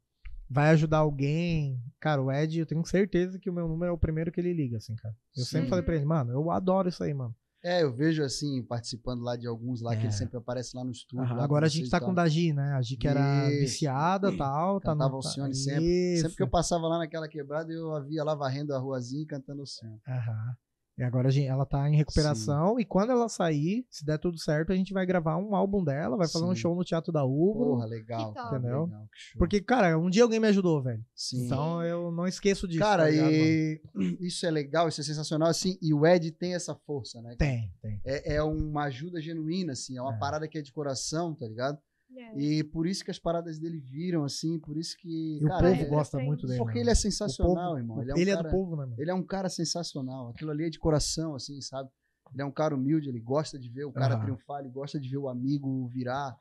vai ajudar alguém. Cara, o Ed, eu tenho certeza que o meu número é o primeiro que ele liga, assim, cara. Eu Sim. sempre falei pra ele, mano, eu adoro isso aí, mano. É, eu vejo assim, participando lá de alguns lá, é. que ele é. sempre aparece lá no estúdio. Uhum. Lá Agora a gente tá com o Dagi, né? A Gi que era Isso. viciada e tal. Cantava tá no... o Isso. sempre. Sempre que eu passava lá naquela quebrada, eu havia lá varrendo a ruazinha e cantando Alcione. Aham. E agora gente, ela tá em recuperação Sim. e quando ela sair, se der tudo certo, a gente vai gravar um álbum dela, vai fazer Sim. um show no Teatro da Uva. Porra, legal. Entendeu? Legal, Porque, cara, um dia alguém me ajudou, velho. Sim. Então eu não esqueço disso. Cara, tá ligado, e mano? isso é legal, isso é sensacional, assim, e o Ed tem essa força, né? Tem, tem. É, é uma ajuda genuína, assim, é uma é. parada que é de coração, tá ligado? É. E por isso que as paradas dele viram, assim, por isso que. E cara, o povo é, gosta é, muito dele. Porque né, ele é sensacional, povo, irmão. Ele, é, um ele é cara, do povo, né, mano? Ele é um cara sensacional. Aquilo ali é de coração, assim, sabe? Ele é um cara humilde, ele gosta de ver o cara uhum. triunfar, ele gosta de ver o amigo virar.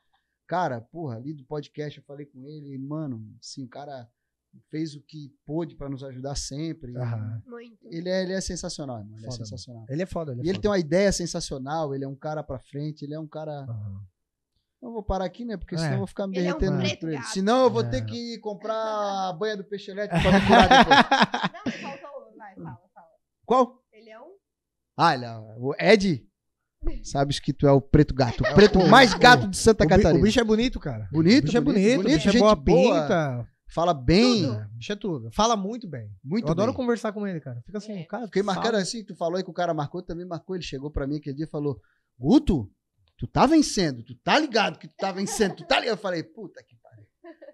Cara, porra, ali do podcast eu falei com ele, e, mano, assim, o cara fez o que pôde para nos ajudar sempre. Uhum. Ele, é, ele é sensacional, irmão. Ele é foda, é sensacional. Mano. Ele é foda, ele é E foda. ele tem uma ideia sensacional, ele é um cara pra frente, ele é um cara. Uhum. Não vou parar aqui, né? Porque é. senão é. eu vou ficar me derretendo é um Senão eu vou é. ter que comprar a banha do peixe elétrico pra me curar depois. Não, faltou. Vai, fala, fala. Qual? Ele é um. Ah, ele é... o Ed? Sabes que tu é o preto gato. O é preto mais gato de Santa o Catarina. O bicho é bonito, cara. Bonito? O bicho é bonito. bonito, é gente é boa pinta. Fala bem. Tudo. Bicho é tudo. Fala muito bem. Muito Eu adoro bem. conversar com ele, cara. Fica assim, é. cara. Fiquei marcando assim, tu falou aí que o cara marcou, também marcou. Ele chegou pra mim aquele dia e falou: Guto, tu tá vencendo, tu tá ligado que tu tá vencendo, tu tá ligado. Eu falei, puta que pariu.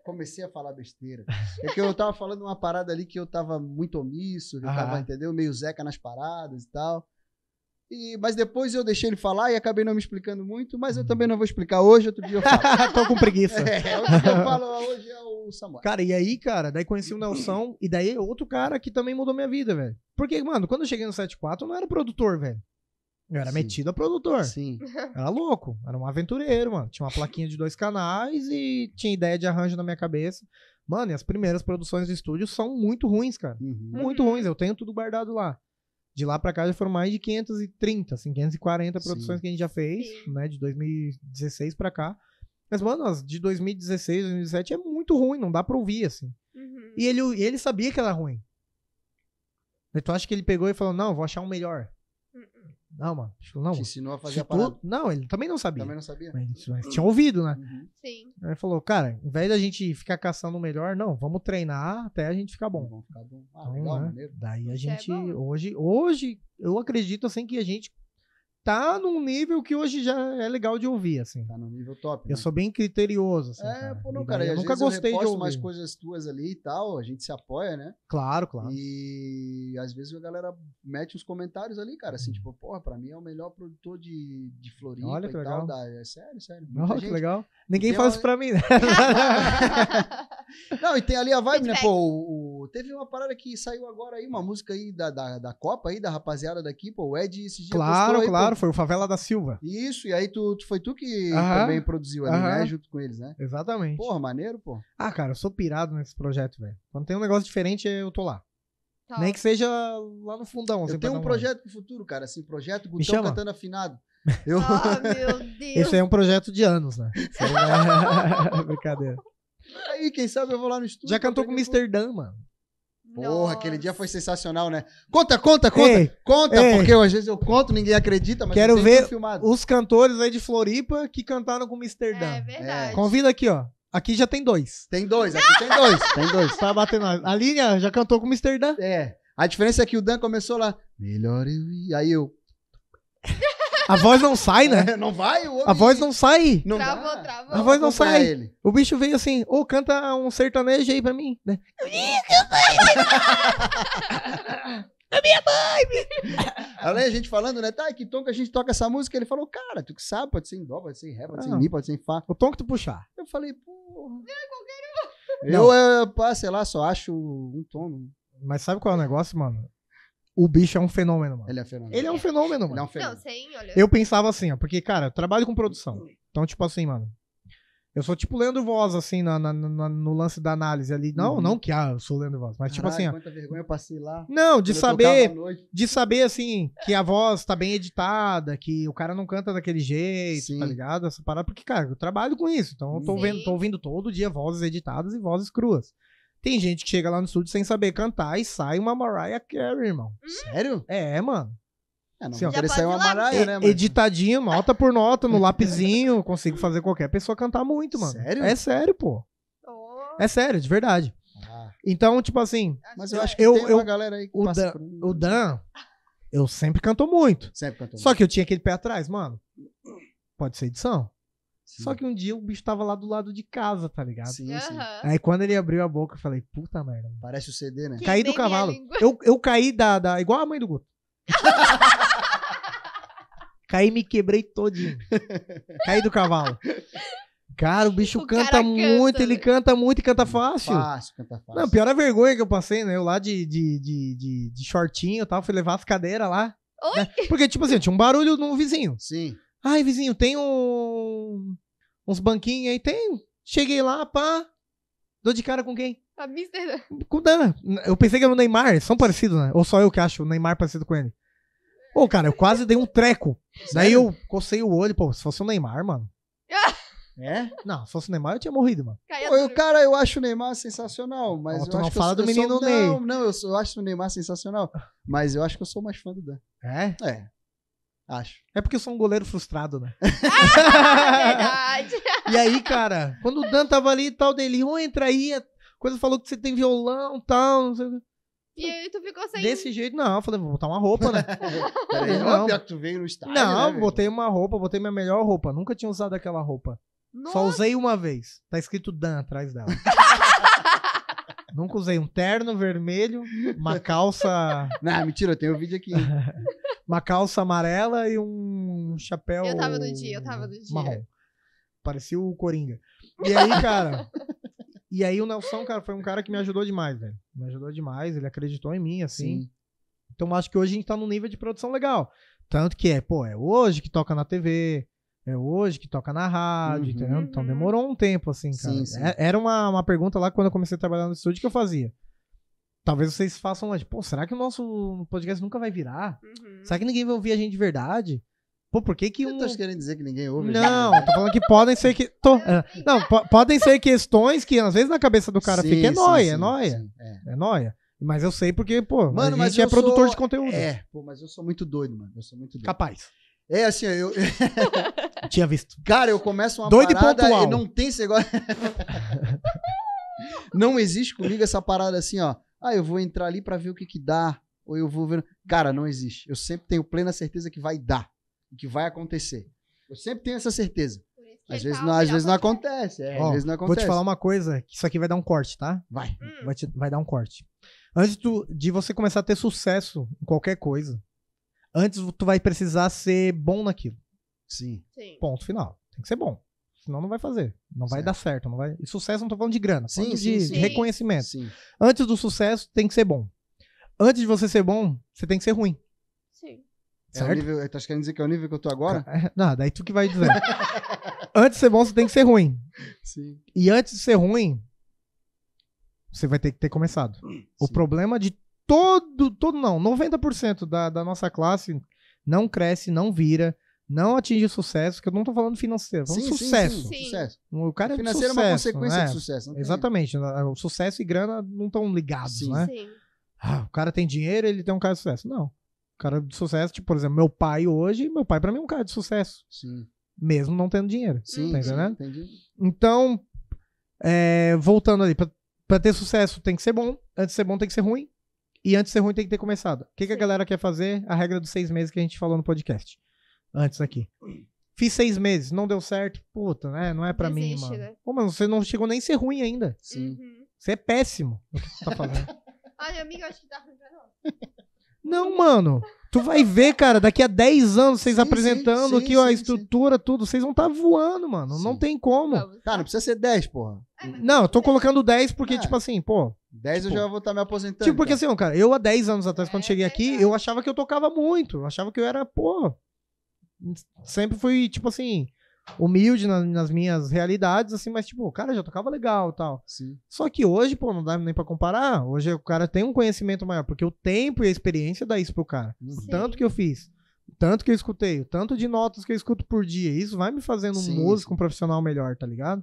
Comecei a falar besteira. É que eu tava falando uma parada ali que eu tava muito omisso, eu tava, entendeu? Meio zeca nas paradas e tal. E, mas depois eu deixei ele falar e acabei não me explicando muito, mas eu também não vou explicar hoje, outro dia eu falo. Tô com preguiça. É, hoje eu falo hoje é o Samuel. Cara, e aí, cara, daí conheci o Nelson, e daí outro cara que também mudou minha vida, velho. Porque, mano, quando eu cheguei no 74, eu não era produtor, velho. Eu era Sim. metido a produtor. Sim. Era louco, era um aventureiro, mano. Tinha uma plaquinha de dois canais e tinha ideia de arranjo na minha cabeça. Mano, e as primeiras produções de estúdio são muito ruins, cara. Uhum. Muito ruins. Uhum. Eu tenho tudo guardado lá. De lá pra cá já foram mais de 530, assim, 540 produções Sim. que a gente já fez, né? De 2016 pra cá. Mas, mano, as de 2016, 2017 é muito ruim, não dá pra ouvir, assim. Uhum. E ele, ele sabia que era ruim. Então acho que ele pegou e falou, não, vou achar um melhor. Não, mano. Não, Te ensinou a fazer se a Não, ele também não sabia. Também não sabia. Mas, mas tinha uhum. ouvido, né? Uhum. Sim. Aí falou, cara, ao invés da gente ficar caçando o melhor, não, vamos treinar até a gente ficar bom. Vamos ficar bom. Ah, então, legal, né? Daí a é gente, é hoje, hoje, eu acredito assim que a gente tá num nível que hoje já é legal de ouvir, assim. Tá num nível top. Né? Eu sou bem criterioso, assim. É, cara. pô, não, cara. Eu nunca gostei eu de ouvir. mais coisas tuas ali e tal, a gente se apoia, né? Claro, claro. E às vezes a galera mete uns comentários ali, cara, assim, uhum. tipo, porra, pra mim é o melhor produtor de, de Floripa Olha que legal. Tal, da... É sério, sério. Olha que legal. Ninguém faz isso pra mim, né? Não, e tem ali a vibe, né? Pô, o, o, teve uma parada que saiu agora aí, uma música aí da, da, da Copa aí, da rapaziada daqui, pô, o Ed esse dia Claro, aí, claro, pô. foi o Favela da Silva. Isso, e aí tu, tu foi tu que aham, também produziu ali, né? aham. né? Junto com eles, né? Exatamente. Porra, maneiro, pô. Ah, cara, eu sou pirado nesse projeto, velho. Quando tem um negócio diferente, eu tô lá. Top. Nem que seja lá no fundão. Assim, eu tenho um, projeto mais. pro futuro, cara, assim, projeto Gutão cantando afinado. Eu... Oh, meu é Deus. Esse é um projeto de anos, né? É... Brincadeira. Aí, quem sabe eu vou lá no estúdio. Já cantou com o Mr. Dan, mano. Porra, Nossa. aquele dia foi sensacional, né? Conta, conta, conta, ei, conta, ei. porque às vezes eu conto, ninguém acredita, mas Quero ver os cantores aí de Floripa que cantaram com o Mr. Dan. É verdade. É. Convida aqui, ó. Aqui já tem dois. Tem dois, aqui tem dois. tem dois. Tá batendo. A linha já cantou com o Mr. Dan. É. A diferença é que o Dan começou lá. Melhor eu ir. Aí eu. A voz não sai, né? É, não vai? A voz não sai. Não travou, dá. travou. A voz não sai. Ele. O bicho veio assim, ô, oh, canta um sertanejo aí pra mim. Né? A minha mãe! Além a gente falando, né? Tá, que tom que a gente toca essa música? Ele falou, cara, tu que sabe, pode ser em dó, pode ser em ré, pode ah, ser em ah. mi, pode ser em fá. O tom que tu puxar. Eu falei, porra. É eu, eu, eu, sei lá, só acho um tom. Né? Mas sabe qual é o negócio, mano? o bicho é um fenômeno, mano. Ele é fenômeno. Ele é um fenômeno, mano. Ele é um fenômeno. Não, sem, olha. Eu pensava assim, ó, porque, cara, eu trabalho com produção. Então, tipo assim, mano. Eu sou tipo lendo Voz, assim, na, na, na, no lance da análise ali. Não, uhum. não que ah, eu sou lendo Voz, mas Caralho, tipo assim. Ó, quanta vergonha eu passei lá. Não, de saber. De saber, assim, que a voz tá bem editada, que o cara não canta daquele jeito, tá Sim. tá ligado? Essa parada, porque, cara, eu trabalho com isso. Então eu tô, vendo, tô ouvindo todo dia vozes editadas e vozes cruas. Tem gente que chega lá no estúdio sem saber cantar e sai uma Mariah Carey, irmão. Hum? Sério? É, mano. É, não Sim, querer uma maraia, né, mano? Editadinho, nota por nota, no lapizinho, consigo fazer qualquer pessoa cantar muito, mano. Sério? É sério, pô. Oh. É sério, de verdade. Ah. Então, tipo assim. Mas eu acho que eu, tem eu, uma galera aí que o Dan, por... o Dan, eu sempre cantou muito. Sempre cantou Só que eu tinha aquele pé atrás, mano. Pode ser edição. Sim. Só que um dia o bicho tava lá do lado de casa, tá ligado? Sim, uhum. Aí quando ele abriu a boca, eu falei, puta merda. Parece o CD, né? Que caí do cavalo. Eu, eu caí da, da. Igual a mãe do Guto. caí e me quebrei todinho. caí do cavalo. Cara, o bicho o canta, canta, muito, ele né? canta muito e canta fácil. Fácil, canta fácil. Não, pior é a vergonha que eu passei, né? Eu lá de, de, de, de, de shortinho e tal, fui levar as cadeiras lá. Oi? Né? Porque, tipo assim, tinha um barulho no vizinho. Sim. Ai, vizinho, tem um... uns banquinhos aí? Tem. Cheguei lá, pá. Dou de cara com quem? Amsterdã. Com o Dana. Eu pensei que era o Neymar. São parecidos, né? Ou só eu que acho o Neymar parecido com ele. Ô, cara, eu quase dei um treco. Daí eu cocei o olho, pô, se fosse o Neymar, mano. É? Não, se fosse o Neymar, eu tinha morrido, mano. o eu, cara, eu acho o Neymar sensacional, mas. tu eu não fala eu, do menino sou, Ney. Não, não, eu, sou, eu acho o Neymar sensacional. Mas eu acho que eu sou mais fã do Dan. É? É. Acho. É porque eu sou um goleiro frustrado, né? verdade. e aí, cara, quando o Dan tava ali e tal, dele, ou entra aí. A é, coisa falou que você tem violão e tal, não sei o que. E aí tu ficou sem. Desse jeito, não. Eu falei, vou botar uma roupa, né? Peraí, não, pior que tu veio no estádio. Não, né, botei uma roupa, botei minha melhor roupa. Nunca tinha usado aquela roupa. Nossa. Só usei uma vez. Tá escrito Dan atrás dela. Nunca usei um terno vermelho, uma calça. Não, mentira, eu tenho o um vídeo aqui uma calça amarela e um chapéu. Eu tava no dia, eu tava no dia. Marrom. Parecia o Coringa. E aí, cara. e aí o Nelson, cara, foi um cara que me ajudou demais, velho. Me ajudou demais, ele acreditou em mim, assim. Sim. Então acho que hoje a gente tá num nível de produção legal. Tanto que é, pô, é hoje que toca na TV, é hoje que toca na rádio, uhum. entendeu? Então uhum. demorou um tempo, assim, cara. Sim, sim. É, era uma, uma pergunta lá quando eu comecei a trabalhar no estúdio que eu fazia. Talvez vocês façam lá, pô será que o nosso podcast nunca vai virar? Uhum. Será que ninguém vai ouvir a gente de verdade? Pô, por que que um... Você tá querendo dizer que ninguém ouve? Não, tô falando que podem ser que... Tô... É, não, podem ser questões que às vezes na cabeça do cara sim, fica, é nóia, é sim, é nóia, sim, é. é nóia. Mas eu sei porque, pô, mano, a gente é sou... produtor de conteúdo. É, pô, mas eu sou muito doido, mano, eu sou muito doido. Capaz. É assim, eu... Tinha visto. Cara, eu começo uma doido parada e, e não tem esse negócio... não existe comigo essa parada assim, ó. Ah, eu vou entrar ali para ver o que que dá, ou eu vou ver. Cara, não existe. Eu sempre tenho plena certeza que vai dar, que vai acontecer. Eu sempre tenho essa certeza. Às tá vezes, não, tá. é, às vezes não acontece. É, Ó, às vezes não acontece. Vou te falar uma coisa, que isso aqui vai dar um corte, tá? Vai. Hum. Vai, te, vai dar um corte. Antes tu, de você começar a ter sucesso em qualquer coisa, antes tu vai precisar ser bom naquilo. Sim. Sim. Ponto final. Tem que ser bom. Senão não vai fazer. Não certo. vai dar certo. Não vai... E sucesso não tô falando de grana, sim, sim de, sim. de reconhecimento. Sim. Antes do sucesso, tem que ser bom. Antes de você ser bom, você tem que ser ruim. Sim. É certo? É nível, tá querendo dizer que é o nível que eu tô agora? É, não, daí tu que vai dizer. antes de ser bom, você tem que ser ruim. Sim. E antes de ser ruim, você vai ter que ter começado. Sim. O problema de todo, todo não, 90% da, da nossa classe não cresce, não vira, não atinge sucesso, que eu não tô falando financeiro, falando sim, sucesso. Sim, sim. sucesso. O cara é financeiro sucesso, é uma consequência né? de sucesso. Exatamente. Né? O sucesso e grana não estão ligados, né? Ah, o cara tem dinheiro, ele tem um cara de sucesso. Não. O cara de sucesso, tipo, por exemplo, meu pai hoje, meu pai para mim é um cara de sucesso. Sim. Mesmo não tendo dinheiro. Sim, tá entendendo? entendi. Então, é, voltando ali, para ter sucesso tem que ser bom, antes de ser bom tem que ser ruim, e antes de ser ruim tem que ter começado. O que, que a galera quer fazer? A regra dos seis meses que a gente falou no podcast antes aqui. Fiz seis meses, não deu certo. Puta, né? Não é pra mim, mano. Né? Pô, mas você não chegou nem a ser ruim ainda. Sim. Uhum. Você é péssimo é O que você tá falando. Ai, amiga, acho que tá Não, mano. Tu vai ver, cara, daqui a 10 anos vocês sim, apresentando sim, aqui, sim, ó, a estrutura, tudo. Vocês vão estar tá voando, mano. Não tem como. Cara, não precisa ser 10, porra. É, não, eu tô é. colocando 10 porque, é. tipo assim, pô. 10 tipo, eu já vou estar tá me aposentando. Tipo, porque assim, ó, cara, eu há 10 anos atrás, quando é, cheguei aqui, é eu achava que eu tocava muito. Eu achava que eu era, pô, sempre fui, tipo assim, humilde nas, nas minhas realidades, assim, mas, tipo, o cara já tocava legal e tal. Sim. Só que hoje, pô, não dá nem pra comparar. Hoje o cara tem um conhecimento maior, porque o tempo e a experiência dá isso pro cara. Uhum. Sim. Tanto que eu fiz, tanto que eu escutei, tanto de notas que eu escuto por dia. Isso vai me fazendo um músico, um profissional melhor, tá ligado?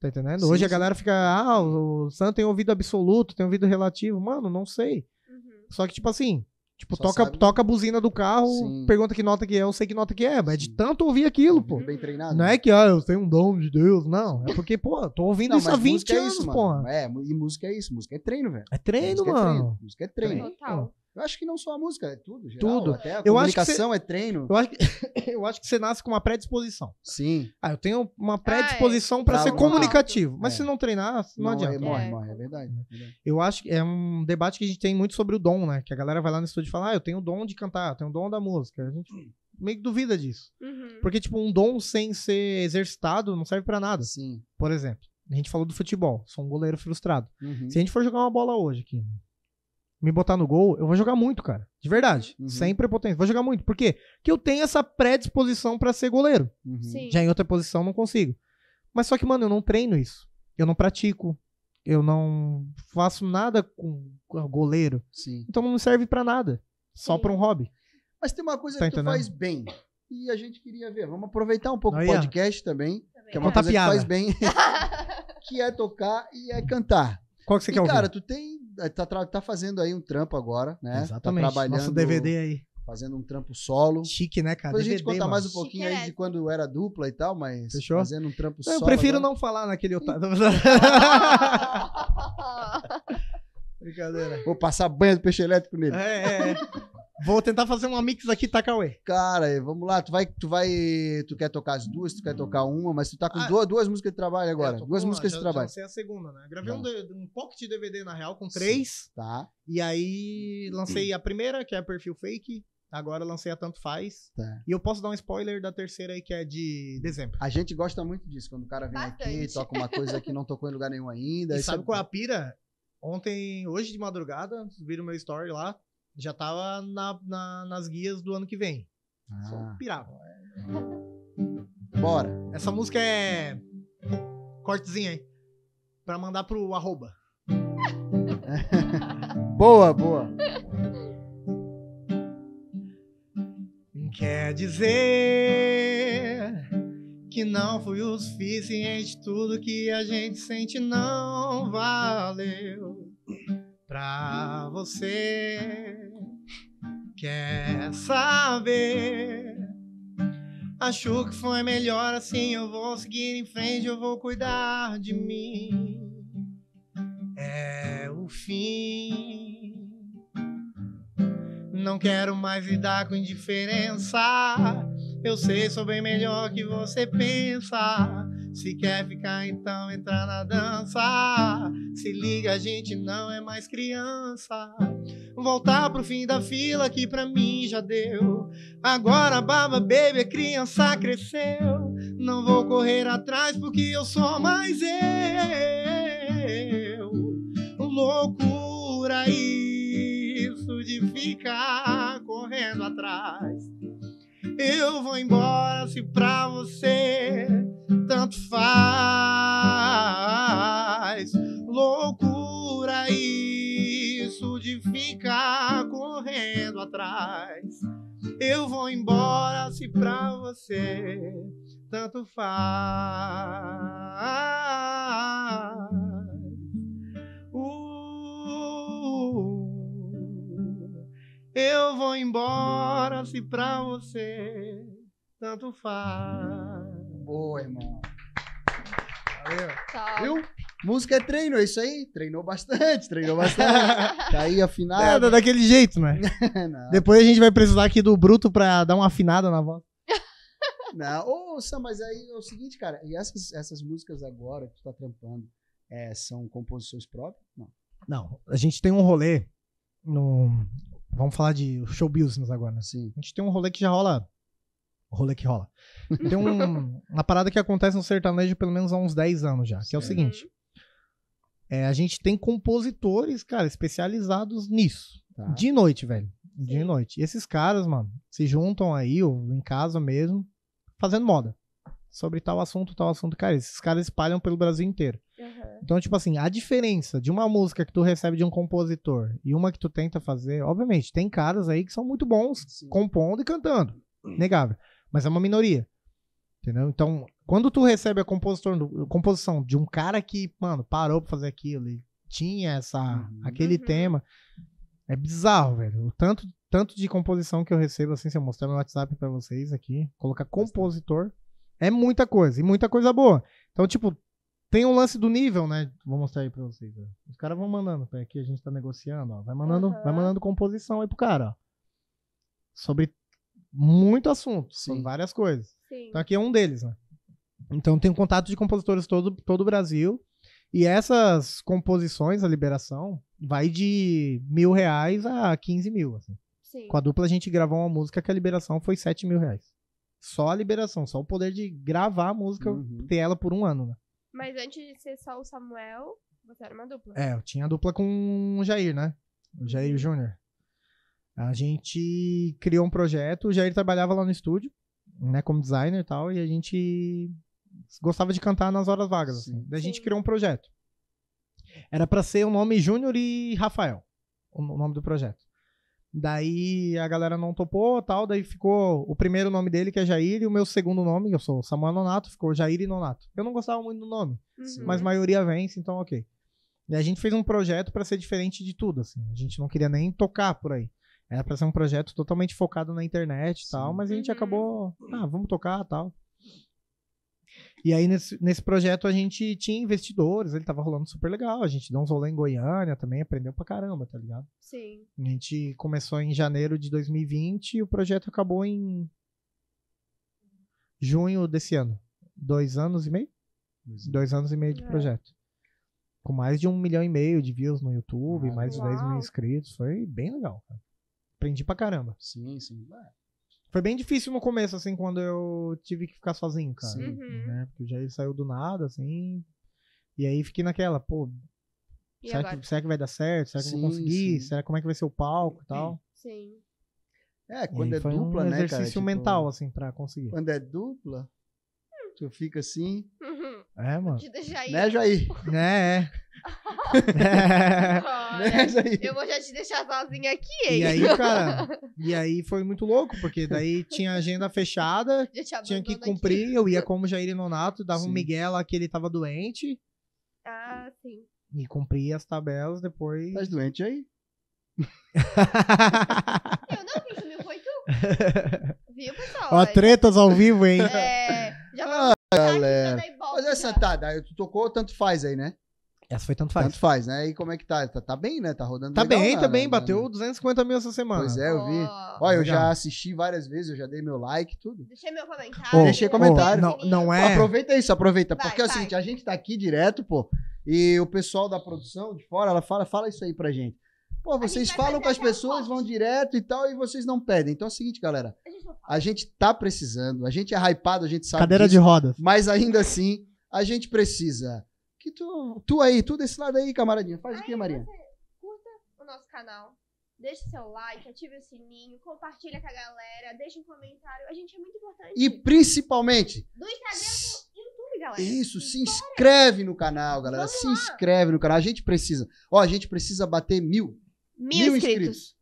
Tá entendendo? Sim, hoje a galera fica, ah, o Sam tem ouvido absoluto, tem ouvido relativo. Mano, não sei. Uhum. Só que, tipo assim, Tipo, toca, sabe. toca a buzina do carro, Sim. pergunta que nota que é, eu sei que nota que é, mas é de tanto ouvir aquilo, pô. Bem treinado. Não é né? que, ah, eu tenho um dom de Deus, não. É porque, pô, tô ouvindo não, isso há 20 anos, é isso, pô. É, e música é isso, música é treino, velho. É treino, música mano. É treino, música é treino. Total. Eu acho que não só a música, é tudo. Geral, tudo. Até a eu comunicação é treino. Eu acho, que, eu acho que você nasce com uma predisposição. Sim. Ah, eu tenho uma predisposição ah, é. para é ser comunicativo. Mas é. se não treinar, não, não é, adianta. É, morre, morre, é verdade, é verdade. Eu acho que é um debate que a gente tem muito sobre o dom, né? Que a galera vai lá no estúdio e fala, ah, eu tenho o dom de cantar, eu tenho o dom da música. A gente meio que duvida disso. Uhum. Porque, tipo, um dom sem ser exercitado não serve para nada. Sim. Por exemplo, a gente falou do futebol, sou um goleiro frustrado. Uhum. Se a gente for jogar uma bola hoje aqui, me botar no gol, eu vou jogar muito, cara. De verdade. Uhum. Sem prepotência. Vou jogar muito. Por quê? Porque eu tenho essa predisposição para ser goleiro. Uhum. Já em outra posição não consigo. Mas só que, mano, eu não treino isso. Eu não pratico. Eu não faço nada com goleiro. Sim. Então não serve para nada. Só para um hobby. Mas tem uma coisa tá que tu faz bem. E a gente queria ver. Vamos aproveitar um pouco o podcast também. que é uma coisa piada. que faz bem. que é tocar e é cantar. Qual que você e, quer cara, ouvir? Cara, tu tem tá, tá fazendo aí um trampo agora, né? Tá Exatamente. Tá trabalhando, Nosso DVD aí. Fazendo um trampo solo. Chique, né, cara? Depois DVD, a gente contar mano. mais um pouquinho Chique, aí é. Né? de quando era dupla e tal, mas Fechou? fazendo um trampo Eu solo. Eu prefiro agora. não falar naquele otário. Brincadeira. Vou passar banho do peixe elétrico nele. É, é. é. Vou tentar fazer uma mix aqui, Takawê. Cara, vamos lá, tu vai, tu vai. Tu quer tocar as duas, tu quer tocar uma, mas tu tá com ah, duas, duas músicas de trabalho agora. duas uma, músicas já, de trabalho. Já lancei a segunda, né? Gravei tá. um, um, pocket DVD, na real, com três. Tá. E aí lancei a primeira, que é perfil fake. Agora lancei a Tanto Faz. Tá. E eu posso dar um spoiler da terceira aí, que é de dezembro. A gente gosta muito disso, quando o cara vem Bastante. aqui, toca uma coisa que não tocou em lugar nenhum ainda. E é sabe sempre... qual é a pira? Ontem, hoje de madrugada, viram meu story lá, já tava na, na, nas guias do ano que vem. Ah. Só pirava. Bora. Essa música é. Cortezinha aí. Pra mandar pro arroba. boa, boa. Quer dizer que não fui o suficiente, tudo que a gente sente não valeu pra você quer saber. Acho que foi melhor assim. Eu vou seguir em frente, eu vou cuidar de mim. É o fim. Não quero mais lidar com indiferença. Eu sei, sou bem melhor que você pensa. Se quer ficar, então entra na dança. Se liga, a gente não é mais criança. Voltar pro fim da fila que pra mim já deu. Agora, baba, baby, a criança cresceu. Não vou correr atrás porque eu sou mais eu. Loucura isso de ficar correndo atrás eu vou embora se pra você tanto faz. Loucura isso de ficar correndo atrás. Eu vou embora se pra você tanto faz. Uh, eu vou embora se pra você tanto faz. Boa, irmão. Valeu. Top. Viu? Música é treino, é isso aí? Treinou bastante, treinou bastante. tá aí afinada. É, daquele jeito, né? Depois a gente vai precisar aqui do Bruto pra dar uma afinada na voz. Não, ouça, mas aí é o seguinte, cara, e essas, essas músicas agora que tu tá trampando, é, são composições próprias? Não. Não, a gente tem um rolê no, Vamos falar de show business agora, né? Sim. A gente tem um rolê que já rola. Rolê que rola. Tem um, uma parada que acontece no sertanejo pelo menos há uns 10 anos já, que Sim. é o seguinte. É, a gente tem compositores, cara, especializados nisso. Tá. De noite, velho. De Sim. noite. E esses caras, mano, se juntam aí, ou em casa mesmo, fazendo moda sobre tal assunto, tal assunto. Cara, esses caras espalham pelo Brasil inteiro. Uhum. Então, tipo assim, a diferença de uma música que tu recebe de um compositor e uma que tu tenta fazer, obviamente, tem caras aí que são muito bons Sim. compondo e cantando. Negável. Mas é uma minoria. Entendeu? Então, quando tu recebe a composição de um cara que, mano, parou pra fazer aquilo e tinha essa, uhum. aquele uhum. tema, é bizarro, velho. O tanto, tanto de composição que eu recebo, assim, se eu mostrar meu WhatsApp para vocês aqui, colocar compositor, é muita coisa, e muita coisa boa. Então, tipo, tem um lance do nível, né? Vou mostrar aí pra vocês. Ó. Os caras vão mandando, aqui a gente tá negociando, ó. Vai mandando, uhum. vai mandando composição aí pro cara, ó. Sobre muito assunto, Sim. sobre várias coisas. Sim. Então aqui é um deles, né? Então tem um contato de compositores todo, todo o Brasil. E essas composições, a liberação, vai de mil reais a 15 mil. Assim. Com a dupla a gente gravou uma música que a liberação foi 7 mil reais. Só a liberação, só o poder de gravar a música, uhum. ter ela por um ano, né? Mas antes de ser só o Samuel, você era uma dupla. É, eu tinha a dupla com o Jair, né? O Jair uhum. Júnior. A gente criou um projeto, o Jair trabalhava lá no estúdio, né, como designer e tal, e a gente gostava de cantar nas horas vagas. Assim. Daí a gente Sim. criou um projeto. Era para ser o nome Júnior e Rafael, o nome do projeto. Daí a galera não topou tal, daí ficou o primeiro nome dele, que é Jair, e o meu segundo nome, que eu sou Samuel Nonato, ficou Jair e Nonato. Eu não gostava muito do nome, uhum. mas maioria vence, então ok. E a gente fez um projeto para ser diferente de tudo, assim. A gente não queria nem tocar por aí. Era pra ser um projeto totalmente focado na internet e tal, mas a gente uhum. acabou, ah, vamos tocar tal. E aí, nesse, nesse projeto, a gente tinha investidores, ele tava rolando super legal. A gente deu uns rolê em Goiânia também, aprendeu pra caramba, tá ligado? Sim. A gente começou em janeiro de 2020 e o projeto acabou em junho desse ano. Dois anos e meio? Dois, Dois anos e meio de é. projeto. Com mais de um milhão e meio de views no YouTube, ah, mais uau. de 10 mil inscritos. Foi bem legal, cara. Aprendi pra caramba. Sim, sim. É. Foi bem difícil no começo, assim, quando eu tive que ficar sozinho, cara. Sim. Uhum. Né? Porque já ele saiu do nada, assim. E aí fiquei naquela, pô. Será que, será que, vai dar certo? Será que sim, eu vou conseguir? Sim. Será como é que vai ser o palco e tal? Sim. É, quando é dupla, um né, cara? exercício tipo, mental, assim, pra conseguir. Quando é dupla, hum. tu fica assim. Uhum. É, mano. Te deixa aí. Né, Jair? É, é. Olha, eu vou já te deixar sozinha aqui, hein? E aí, cara, e aí foi muito louco, porque daí tinha agenda fechada, tinha que cumprir, aqui. eu ia como Jair Nonato, dava sim. um migué lá que ele tava doente. Ah, sim. E cumpria as tabelas depois. Tá doente aí? eu não vi, foi tu. Viu, pessoal? Ó, tretas ao vivo, hein? É, já vou ah, galera. Mas essa, tá, tu tocou, tanto faz aí, né? Essa foi tanto faz. Tanto faz, né? E como é que tá? Tá, tá bem, né? Tá rodando Tá legal, bem, tá né? bem. Bateu 250 mil essa semana. Pois é, eu vi. Olha, eu legal. já assisti várias vezes, eu já dei meu like, tudo. Deixei meu comentário. Oh, Deixei comentário. Oh, não, não é... Aproveita isso, aproveita. Vai, porque é o seguinte, a gente tá aqui direto, pô, e o pessoal da produção de fora, ela fala, fala isso aí pra gente. Pô, vocês falam com as pessoas, vão direto e tal, e vocês não pedem. Então é o seguinte, galera. A gente tá precisando, a gente é hypado, a gente sabe. Cadeira disso, de rodas. Mas ainda assim, a gente precisa que tu, tu aí, tu desse lado aí, camaradinha. Faz aí, o que, Maria? Curta o nosso canal, deixa seu like, ative o sininho, compartilha com a galera, deixa um comentário. A gente é muito importante. E principalmente. Do Instagram pro YouTube, galera. Isso, se inscreve no canal, galera. Vamos se lá. inscreve no canal. A gente precisa. Ó, a gente precisa bater mil. Mil, mil inscritos. inscritos.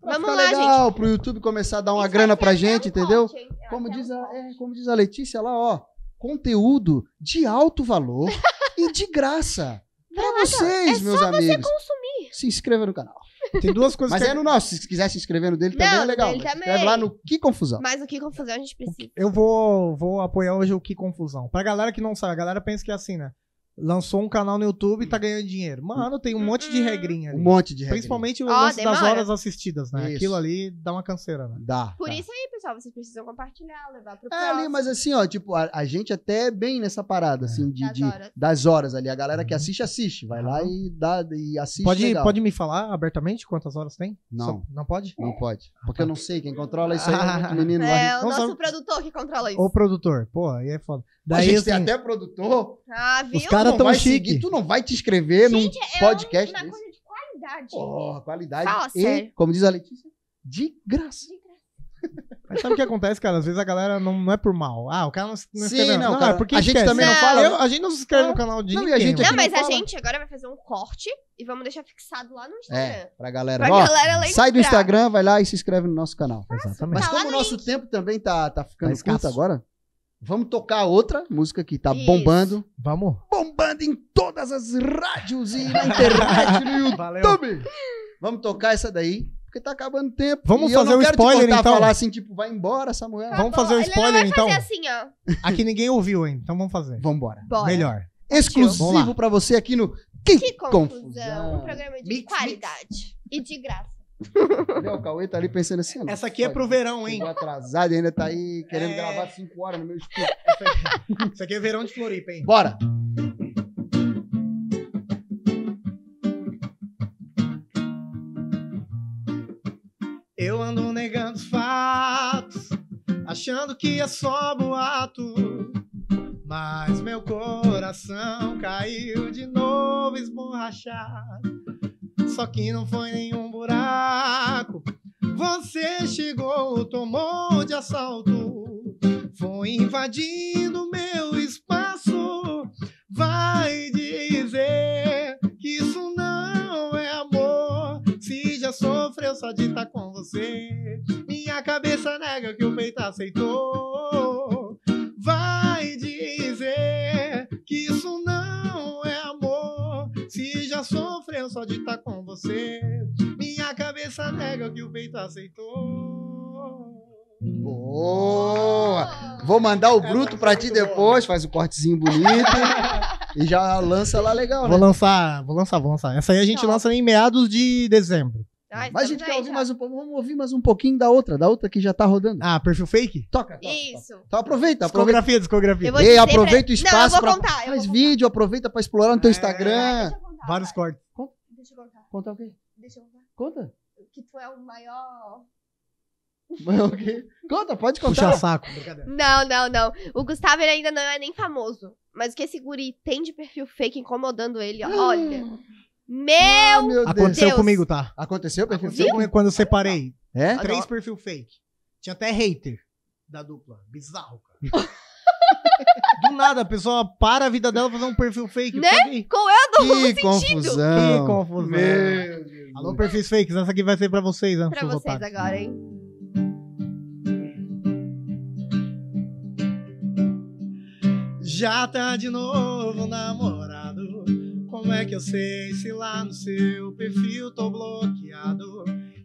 Pra Vamos ficar lá, legal, gente. pro YouTube começar a dar uma Isso grana pra é gente, um entendeu? como, diz um a, é, como diz a Letícia lá, ó, conteúdo de alto valor. e de graça. Pra vocês, é meus só amigos. Você consumir. Se inscreva no canal. Tem duas coisas Mas que... é, é- no nosso. Se quiser se inscrever no dele não, é também é legal. Ele também. Escreve lá no Que Confusão. Mas o Que Confusão a gente precisa. Eu vou, vou apoiar hoje o Que Confusão. Pra galera que não sabe, a galera pensa que é assim, né? lançou um canal no YouTube e tá hum. ganhando dinheiro. Mano, tem um hum. monte de regrinha ali. Um monte de regrinha. Principalmente o oh, lance das horas assistidas, né? Isso. Aquilo ali dá uma canseira, né? Dá. Por tá. isso aí, pessoal, vocês precisam compartilhar, levar pro próximo. É ali, mas assim, ó, tipo, a, a gente até é bem nessa parada, assim, é. de das, de, horas. das horas ali. A galera uhum. que assiste, assiste. Vai lá uhum. e, dá, e assiste pode, legal. Pode me falar abertamente quantas horas tem? Não. Só, não pode? Não pode. Porque eu não sei quem controla isso aí, ah, menino. É, o é nosso não, produtor que controla isso. O produtor. Pô, aí é foda. Daí, a gente assim, tem até produtor. Ah, viu? Os caras tão chique. Seguir, tu não vai te inscrever gente, num é podcast é uma, coisa de qualidade. Porra, qualidade. Fala, e, sério. como diz a Letícia, de graça. De graça. Mas sabe o que acontece, cara? Às vezes a galera não, não é por mal. Ah, o cara não se inscreveu. Sim, não, não é cara, porque a gente esquece. também não, não fala. Eu, a gente não se inscreve no é. canal de não, ninguém. Gente né? não, mas não a gente agora vai fazer um corte e vamos deixar fixado lá no Instagram. É, pra galera. Pra Ó, galera sai do Instagram, vai lá e se inscreve no nosso canal. Exatamente. Mas tá como o nosso tempo também tá, tá ficando tá curto agora, Vamos tocar outra música que tá Isso. bombando. Vamos. Bombando em todas as rádios e na internet, no YouTube. Valeu. Vamos tocar essa daí, porque tá acabando o tempo. Vamos e fazer o um spoiler então. falar assim, tipo, vai embora, Samuel. vamos fazer o um spoiler Ele então. Assim, aqui ninguém ouviu ainda, então vamos fazer. Vamos embora. Melhor. Exclusivo para você aqui no Que, que confusão. confusão. Um programa de mix, qualidade mix. e de graça. O Cauê tá ali pensando assim. Essa aqui é pro verão, hein? atrasado ainda tá aí querendo é... gravar 5 horas no meu estúdio. Isso aqui é verão de Floripa, hein? Bora! Eu ando negando os fatos, achando que é só boato. Mas meu coração caiu de novo esborrachado só que não foi nenhum buraco. Você chegou, tomou de assalto. Foi invadindo meu espaço. Vai dizer que isso não é amor. Se já sofreu só de estar tá com você. Minha cabeça nega que o peito aceitou. Vai dizer que isso não fica tá sofrendo só de estar tá com você. Minha cabeça nega que o peito aceitou. Boa! Vou mandar o é, bruto é, pra ti depois, boa. Né? faz o um cortezinho bonito. e já lança lá legal, né? Vou lançar, vou lançar, vou lançar. Essa aí a gente Não. lança em meados de dezembro. Ai, ah, Mas a gente quer ouvir já. mais um pouco. Vamos ouvir mais um pouquinho da outra, da outra que já tá rodando. Ah, perfil fake? Toca. toca Isso. Toca. Então aproveita, Discografia, discografia. Ei, aproveita pra... o espaço. Não, eu vou pra... Faz vídeo, aproveita pra explorar no teu é... Instagram contar. Vários cara. cortes. Conta. Deixa eu contar. Contar o quê? Deixa eu contar. Conta. Que tu é o maior. Maior o quê? Conta, pode contar. Puxa saco, Não, não, não. O Gustavo ele ainda não é nem famoso. Mas o que esse guri tem de perfil fake incomodando ele, olha. Ah, meu, ah, meu Deus. Aconteceu comigo, tá? Aconteceu o perfil Aconteceu fake? Quando eu separei. É? Três perfil fake. Tinha até hater da dupla. Bizarro, cara. Do nada, a pessoa para a vida dela fazer um perfil fake. Né? Qual é a do que confusão. Que confusão. Meu Alô, perfis fakes. Essa aqui vai ser pra vocês, né? Pra vocês agora, hein? Já tá de novo namorado. Como é que eu sei se lá no seu perfil tô bloqueado?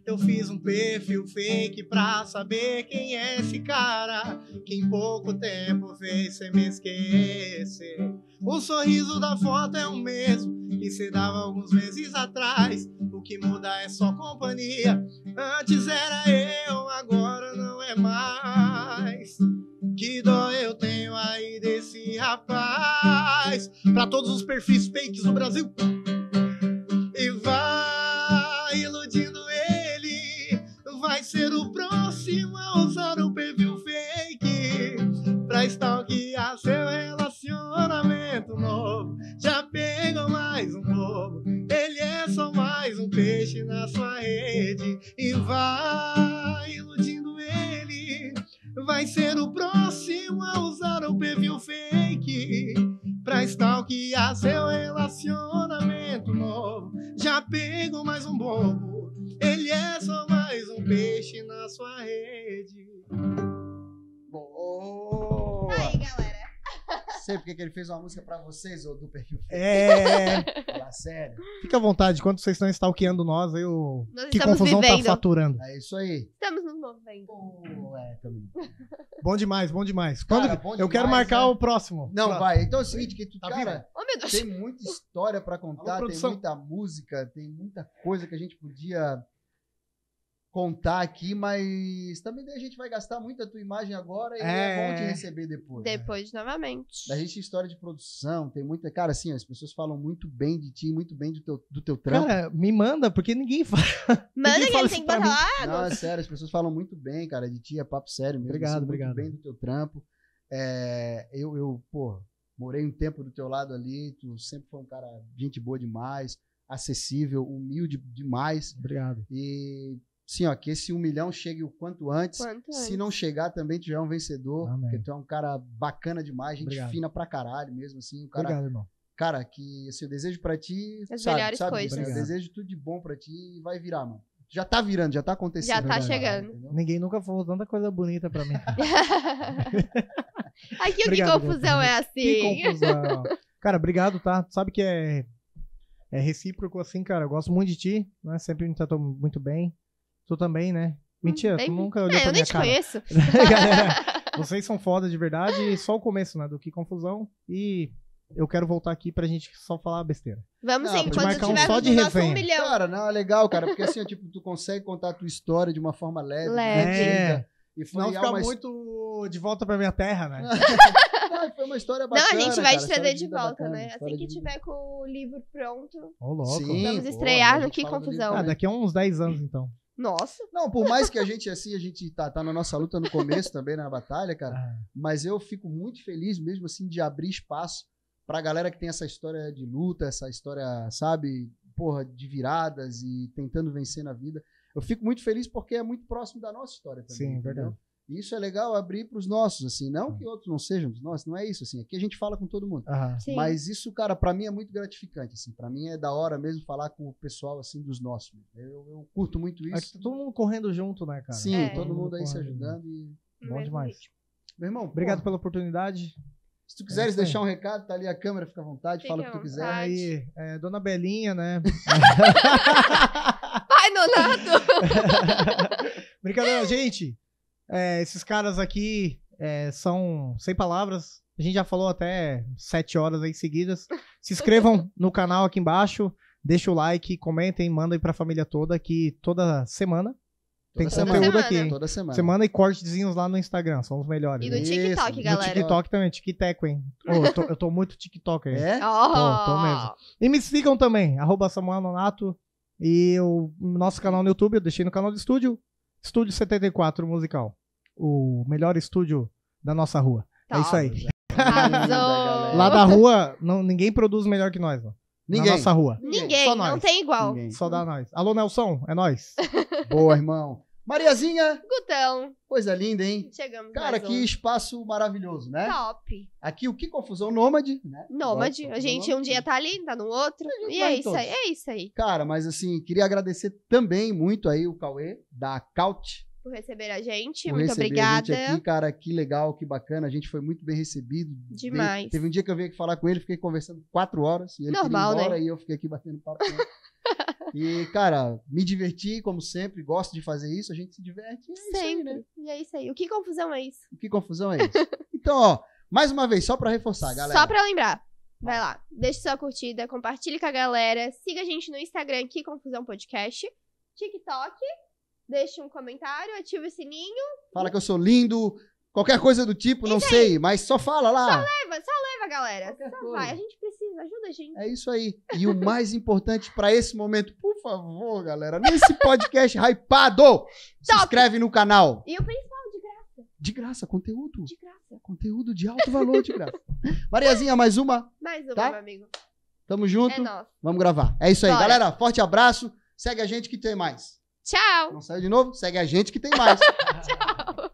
Eu fiz um perfil fake pra saber quem é esse cara que em pouco tempo fez você me esquecer. O sorriso da foto é o mesmo que se dava alguns meses atrás. O que muda é só companhia. Antes era eu, agora não é mais. Que dó eu tenho aí desse rapaz. Pra todos os perfis fakes do Brasil. ser o próximo a usar o perfil fake pra stalkear seu relacionamento novo. Já pegou mais um bobo, ele é só mais um peixe na sua rede e vai iludindo ele. Vai ser o próximo a usar o perfil fake pra stalkear seu relacionamento novo. Já pegou mais um bobo. Ele é só mais um peixe na sua rede. Boa! Aí, galera. Sei porque que ele fez uma música pra vocês, ou do perfil. É. sério. Fica à vontade, enquanto vocês estão stalkeando nós, aí o. Nós que confusão tá vivendo. tá faturando. É isso aí. Estamos nos movendo. Pô, é, também. Bom demais, bom demais. Quando... Cara, bom demais, eu quero marcar né? o próximo. Não, vai. Então é o seguinte, que tu, tá cara, tem muita história pra contar, Alô, tem muita música, tem muita coisa que a gente podia contar aqui, mas também a gente vai gastar muito a tua imagem agora e é, é bom te receber depois. Né? Depois, né? novamente. Da gente história de produção, tem muita. Cara, assim, as pessoas falam muito bem de ti, muito bem do teu, do teu trampo. Cara, me manda, porque ninguém fala. Manda ninguém que fala tem que tá Não, é sério, as pessoas falam muito bem, cara, de ti, é papo sério mesmo. Obrigado, assim, obrigado. bem do teu trampo. É, eu, eu, pô, morei um tempo do teu lado ali, tu sempre foi um cara, gente boa demais, acessível, humilde demais. Obrigado. E Sim, ó, que esse um milhão chegue o quanto antes. Quanto Se antes. não chegar também, tu já é um vencedor. Amém. Porque tu é um cara bacana demais, gente Obrigado. fina pra caralho mesmo, assim. Um cara, Obrigado, irmão. Cara, que assim, eu desejo pra ti. As sabe, melhores sabe, coisas. Assim, eu desejo tudo de bom pra ti e vai virar, mano. Já tá virando, já tá acontecendo. Já tá chegando. Ninguém nunca falou tanta coisa bonita pra mim. Aqui o que confusão é assim. Que confusão. Cara, obrigado, tá? sabe que é, é recíproco, assim, cara. Eu gosto muito de ti, né? Sempre me tratou muito bem. Tu também, né? Hum, Mentira, Bem... tu nunca olhou é, pra eu minha cara. Eu nem te conheço. Galera, vocês são foda de verdade. Só o começo, né? Do que confusão. E eu quero voltar aqui pra gente só falar besteira. Vamos ah, sim, quando marcar um só de resenha. Um Cara, não, é legal, cara, porque assim, tipo, tu consegue contar a tua história de uma forma leve. Leve. É. E foi não ficar muito de volta pra minha terra, né? foi uma história bacana. Não, a gente vai cara, te trazer de volta, bacana, né? Assim que tiver com o livro pronto. Ô, louco. Sim, vamos estrear no Que Confusão. Ah, daqui a uns 10 anos, então. Nossa. Não, por mais que a gente, assim, a gente tá, tá na nossa luta no começo também, na batalha, cara. Mas eu fico muito feliz mesmo, assim, de abrir espaço pra galera que tem essa história de luta, essa história, sabe, porra, de viradas e tentando vencer na vida. Eu fico muito feliz porque é muito próximo da nossa história também. Sim, é entendeu? verdade isso é legal abrir para os nossos, assim, não que outros não sejam dos nossos, não é isso, assim, aqui a gente fala com todo mundo. Uhum. Mas isso, cara, para mim é muito gratificante, assim, para mim é da hora mesmo falar com o pessoal, assim, dos nossos. Eu, eu curto muito isso. Aqui tá todo mundo correndo junto, né, cara? Sim, é. todo, todo mundo, mundo aí se ajudando e... Bom é demais. Meu irmão, obrigado pô. pela oportunidade. Se tu quiseres é deixar um recado, tá ali a câmera, fica à vontade, fica fala o que tu quiser. Aí, é, dona Belinha, né? Vai, Nonato! Brincadeira, gente! É, esses caras aqui é, são sem palavras. A gente já falou até sete horas aí seguidas. Se inscrevam no canal aqui embaixo, deixa o like, comentem, mandem pra família toda que toda semana tem conteúdo aqui. Toda semana. Semana e cortezinhos lá no Instagram, são os melhores. E no né? TikTok, Isso, galera. No TikTok também, TikTok, hein? Oh, eu, tô, eu tô muito TikToker. É? Oh. Tô, tô mesmo. E me sigam também, arroba Samuel Nonato. E o nosso canal no YouTube, eu deixei no canal do estúdio. Estúdio 74 musical. O melhor estúdio da nossa rua. Top. É tá, isso aí. Lá da rua, não, ninguém produz melhor que nós, mano. Ninguém. Na nossa rua. Ninguém, Só nós. não tem igual. Ninguém. Só dá nós. Alô, Nelson, é nós. Boa, irmão. Mariazinha! Gutão! Coisa linda, hein? Chegamos. Cara, que um. espaço maravilhoso, né? Top! Aqui o que confusão nômade, né? Nômade. Agora, a gente nômade. um dia tá ali, tá no outro. E tá é isso todos. aí, é isso aí. Cara, mas assim, queria agradecer também muito aí o Cauê da Caut. Por receber a gente, por muito obrigada. A gente aqui, cara, que legal, que bacana. A gente foi muito bem recebido. Demais. Teve, teve um dia que eu vim aqui falar com ele, fiquei conversando quatro horas. E ele Normal, né? embora, né? E eu fiquei aqui batendo papo. E, cara, me diverti, como sempre, gosto de fazer isso, a gente se diverte. É sempre. Aí, né? E é isso aí. O que confusão é isso? O que confusão é isso? então, ó, mais uma vez, só pra reforçar, galera. Só pra lembrar. Vai lá, deixe sua curtida, compartilhe com a galera, siga a gente no Instagram, Que Confusão Podcast, TikTok, deixe um comentário, ative o sininho. Fala que eu sou lindo, Qualquer coisa do tipo, não sei, mas só fala lá. Só leva, só leva, galera. só vai. A gente precisa, ajuda a gente. É isso aí. E o mais importante para esse momento, por favor, galera, nesse podcast hypado, se inscreve no canal. E o principal, de graça. De graça, conteúdo. De graça. Conteúdo de alto valor, de graça. Mariazinha, mais uma? Mais uma, tá? meu amigo. Tamo junto. É nóis. Vamos gravar. É isso aí, Bora. galera. Forte abraço. Segue a gente que tem mais. Tchau. Não saiu de novo? Segue a gente que tem mais. Tchau.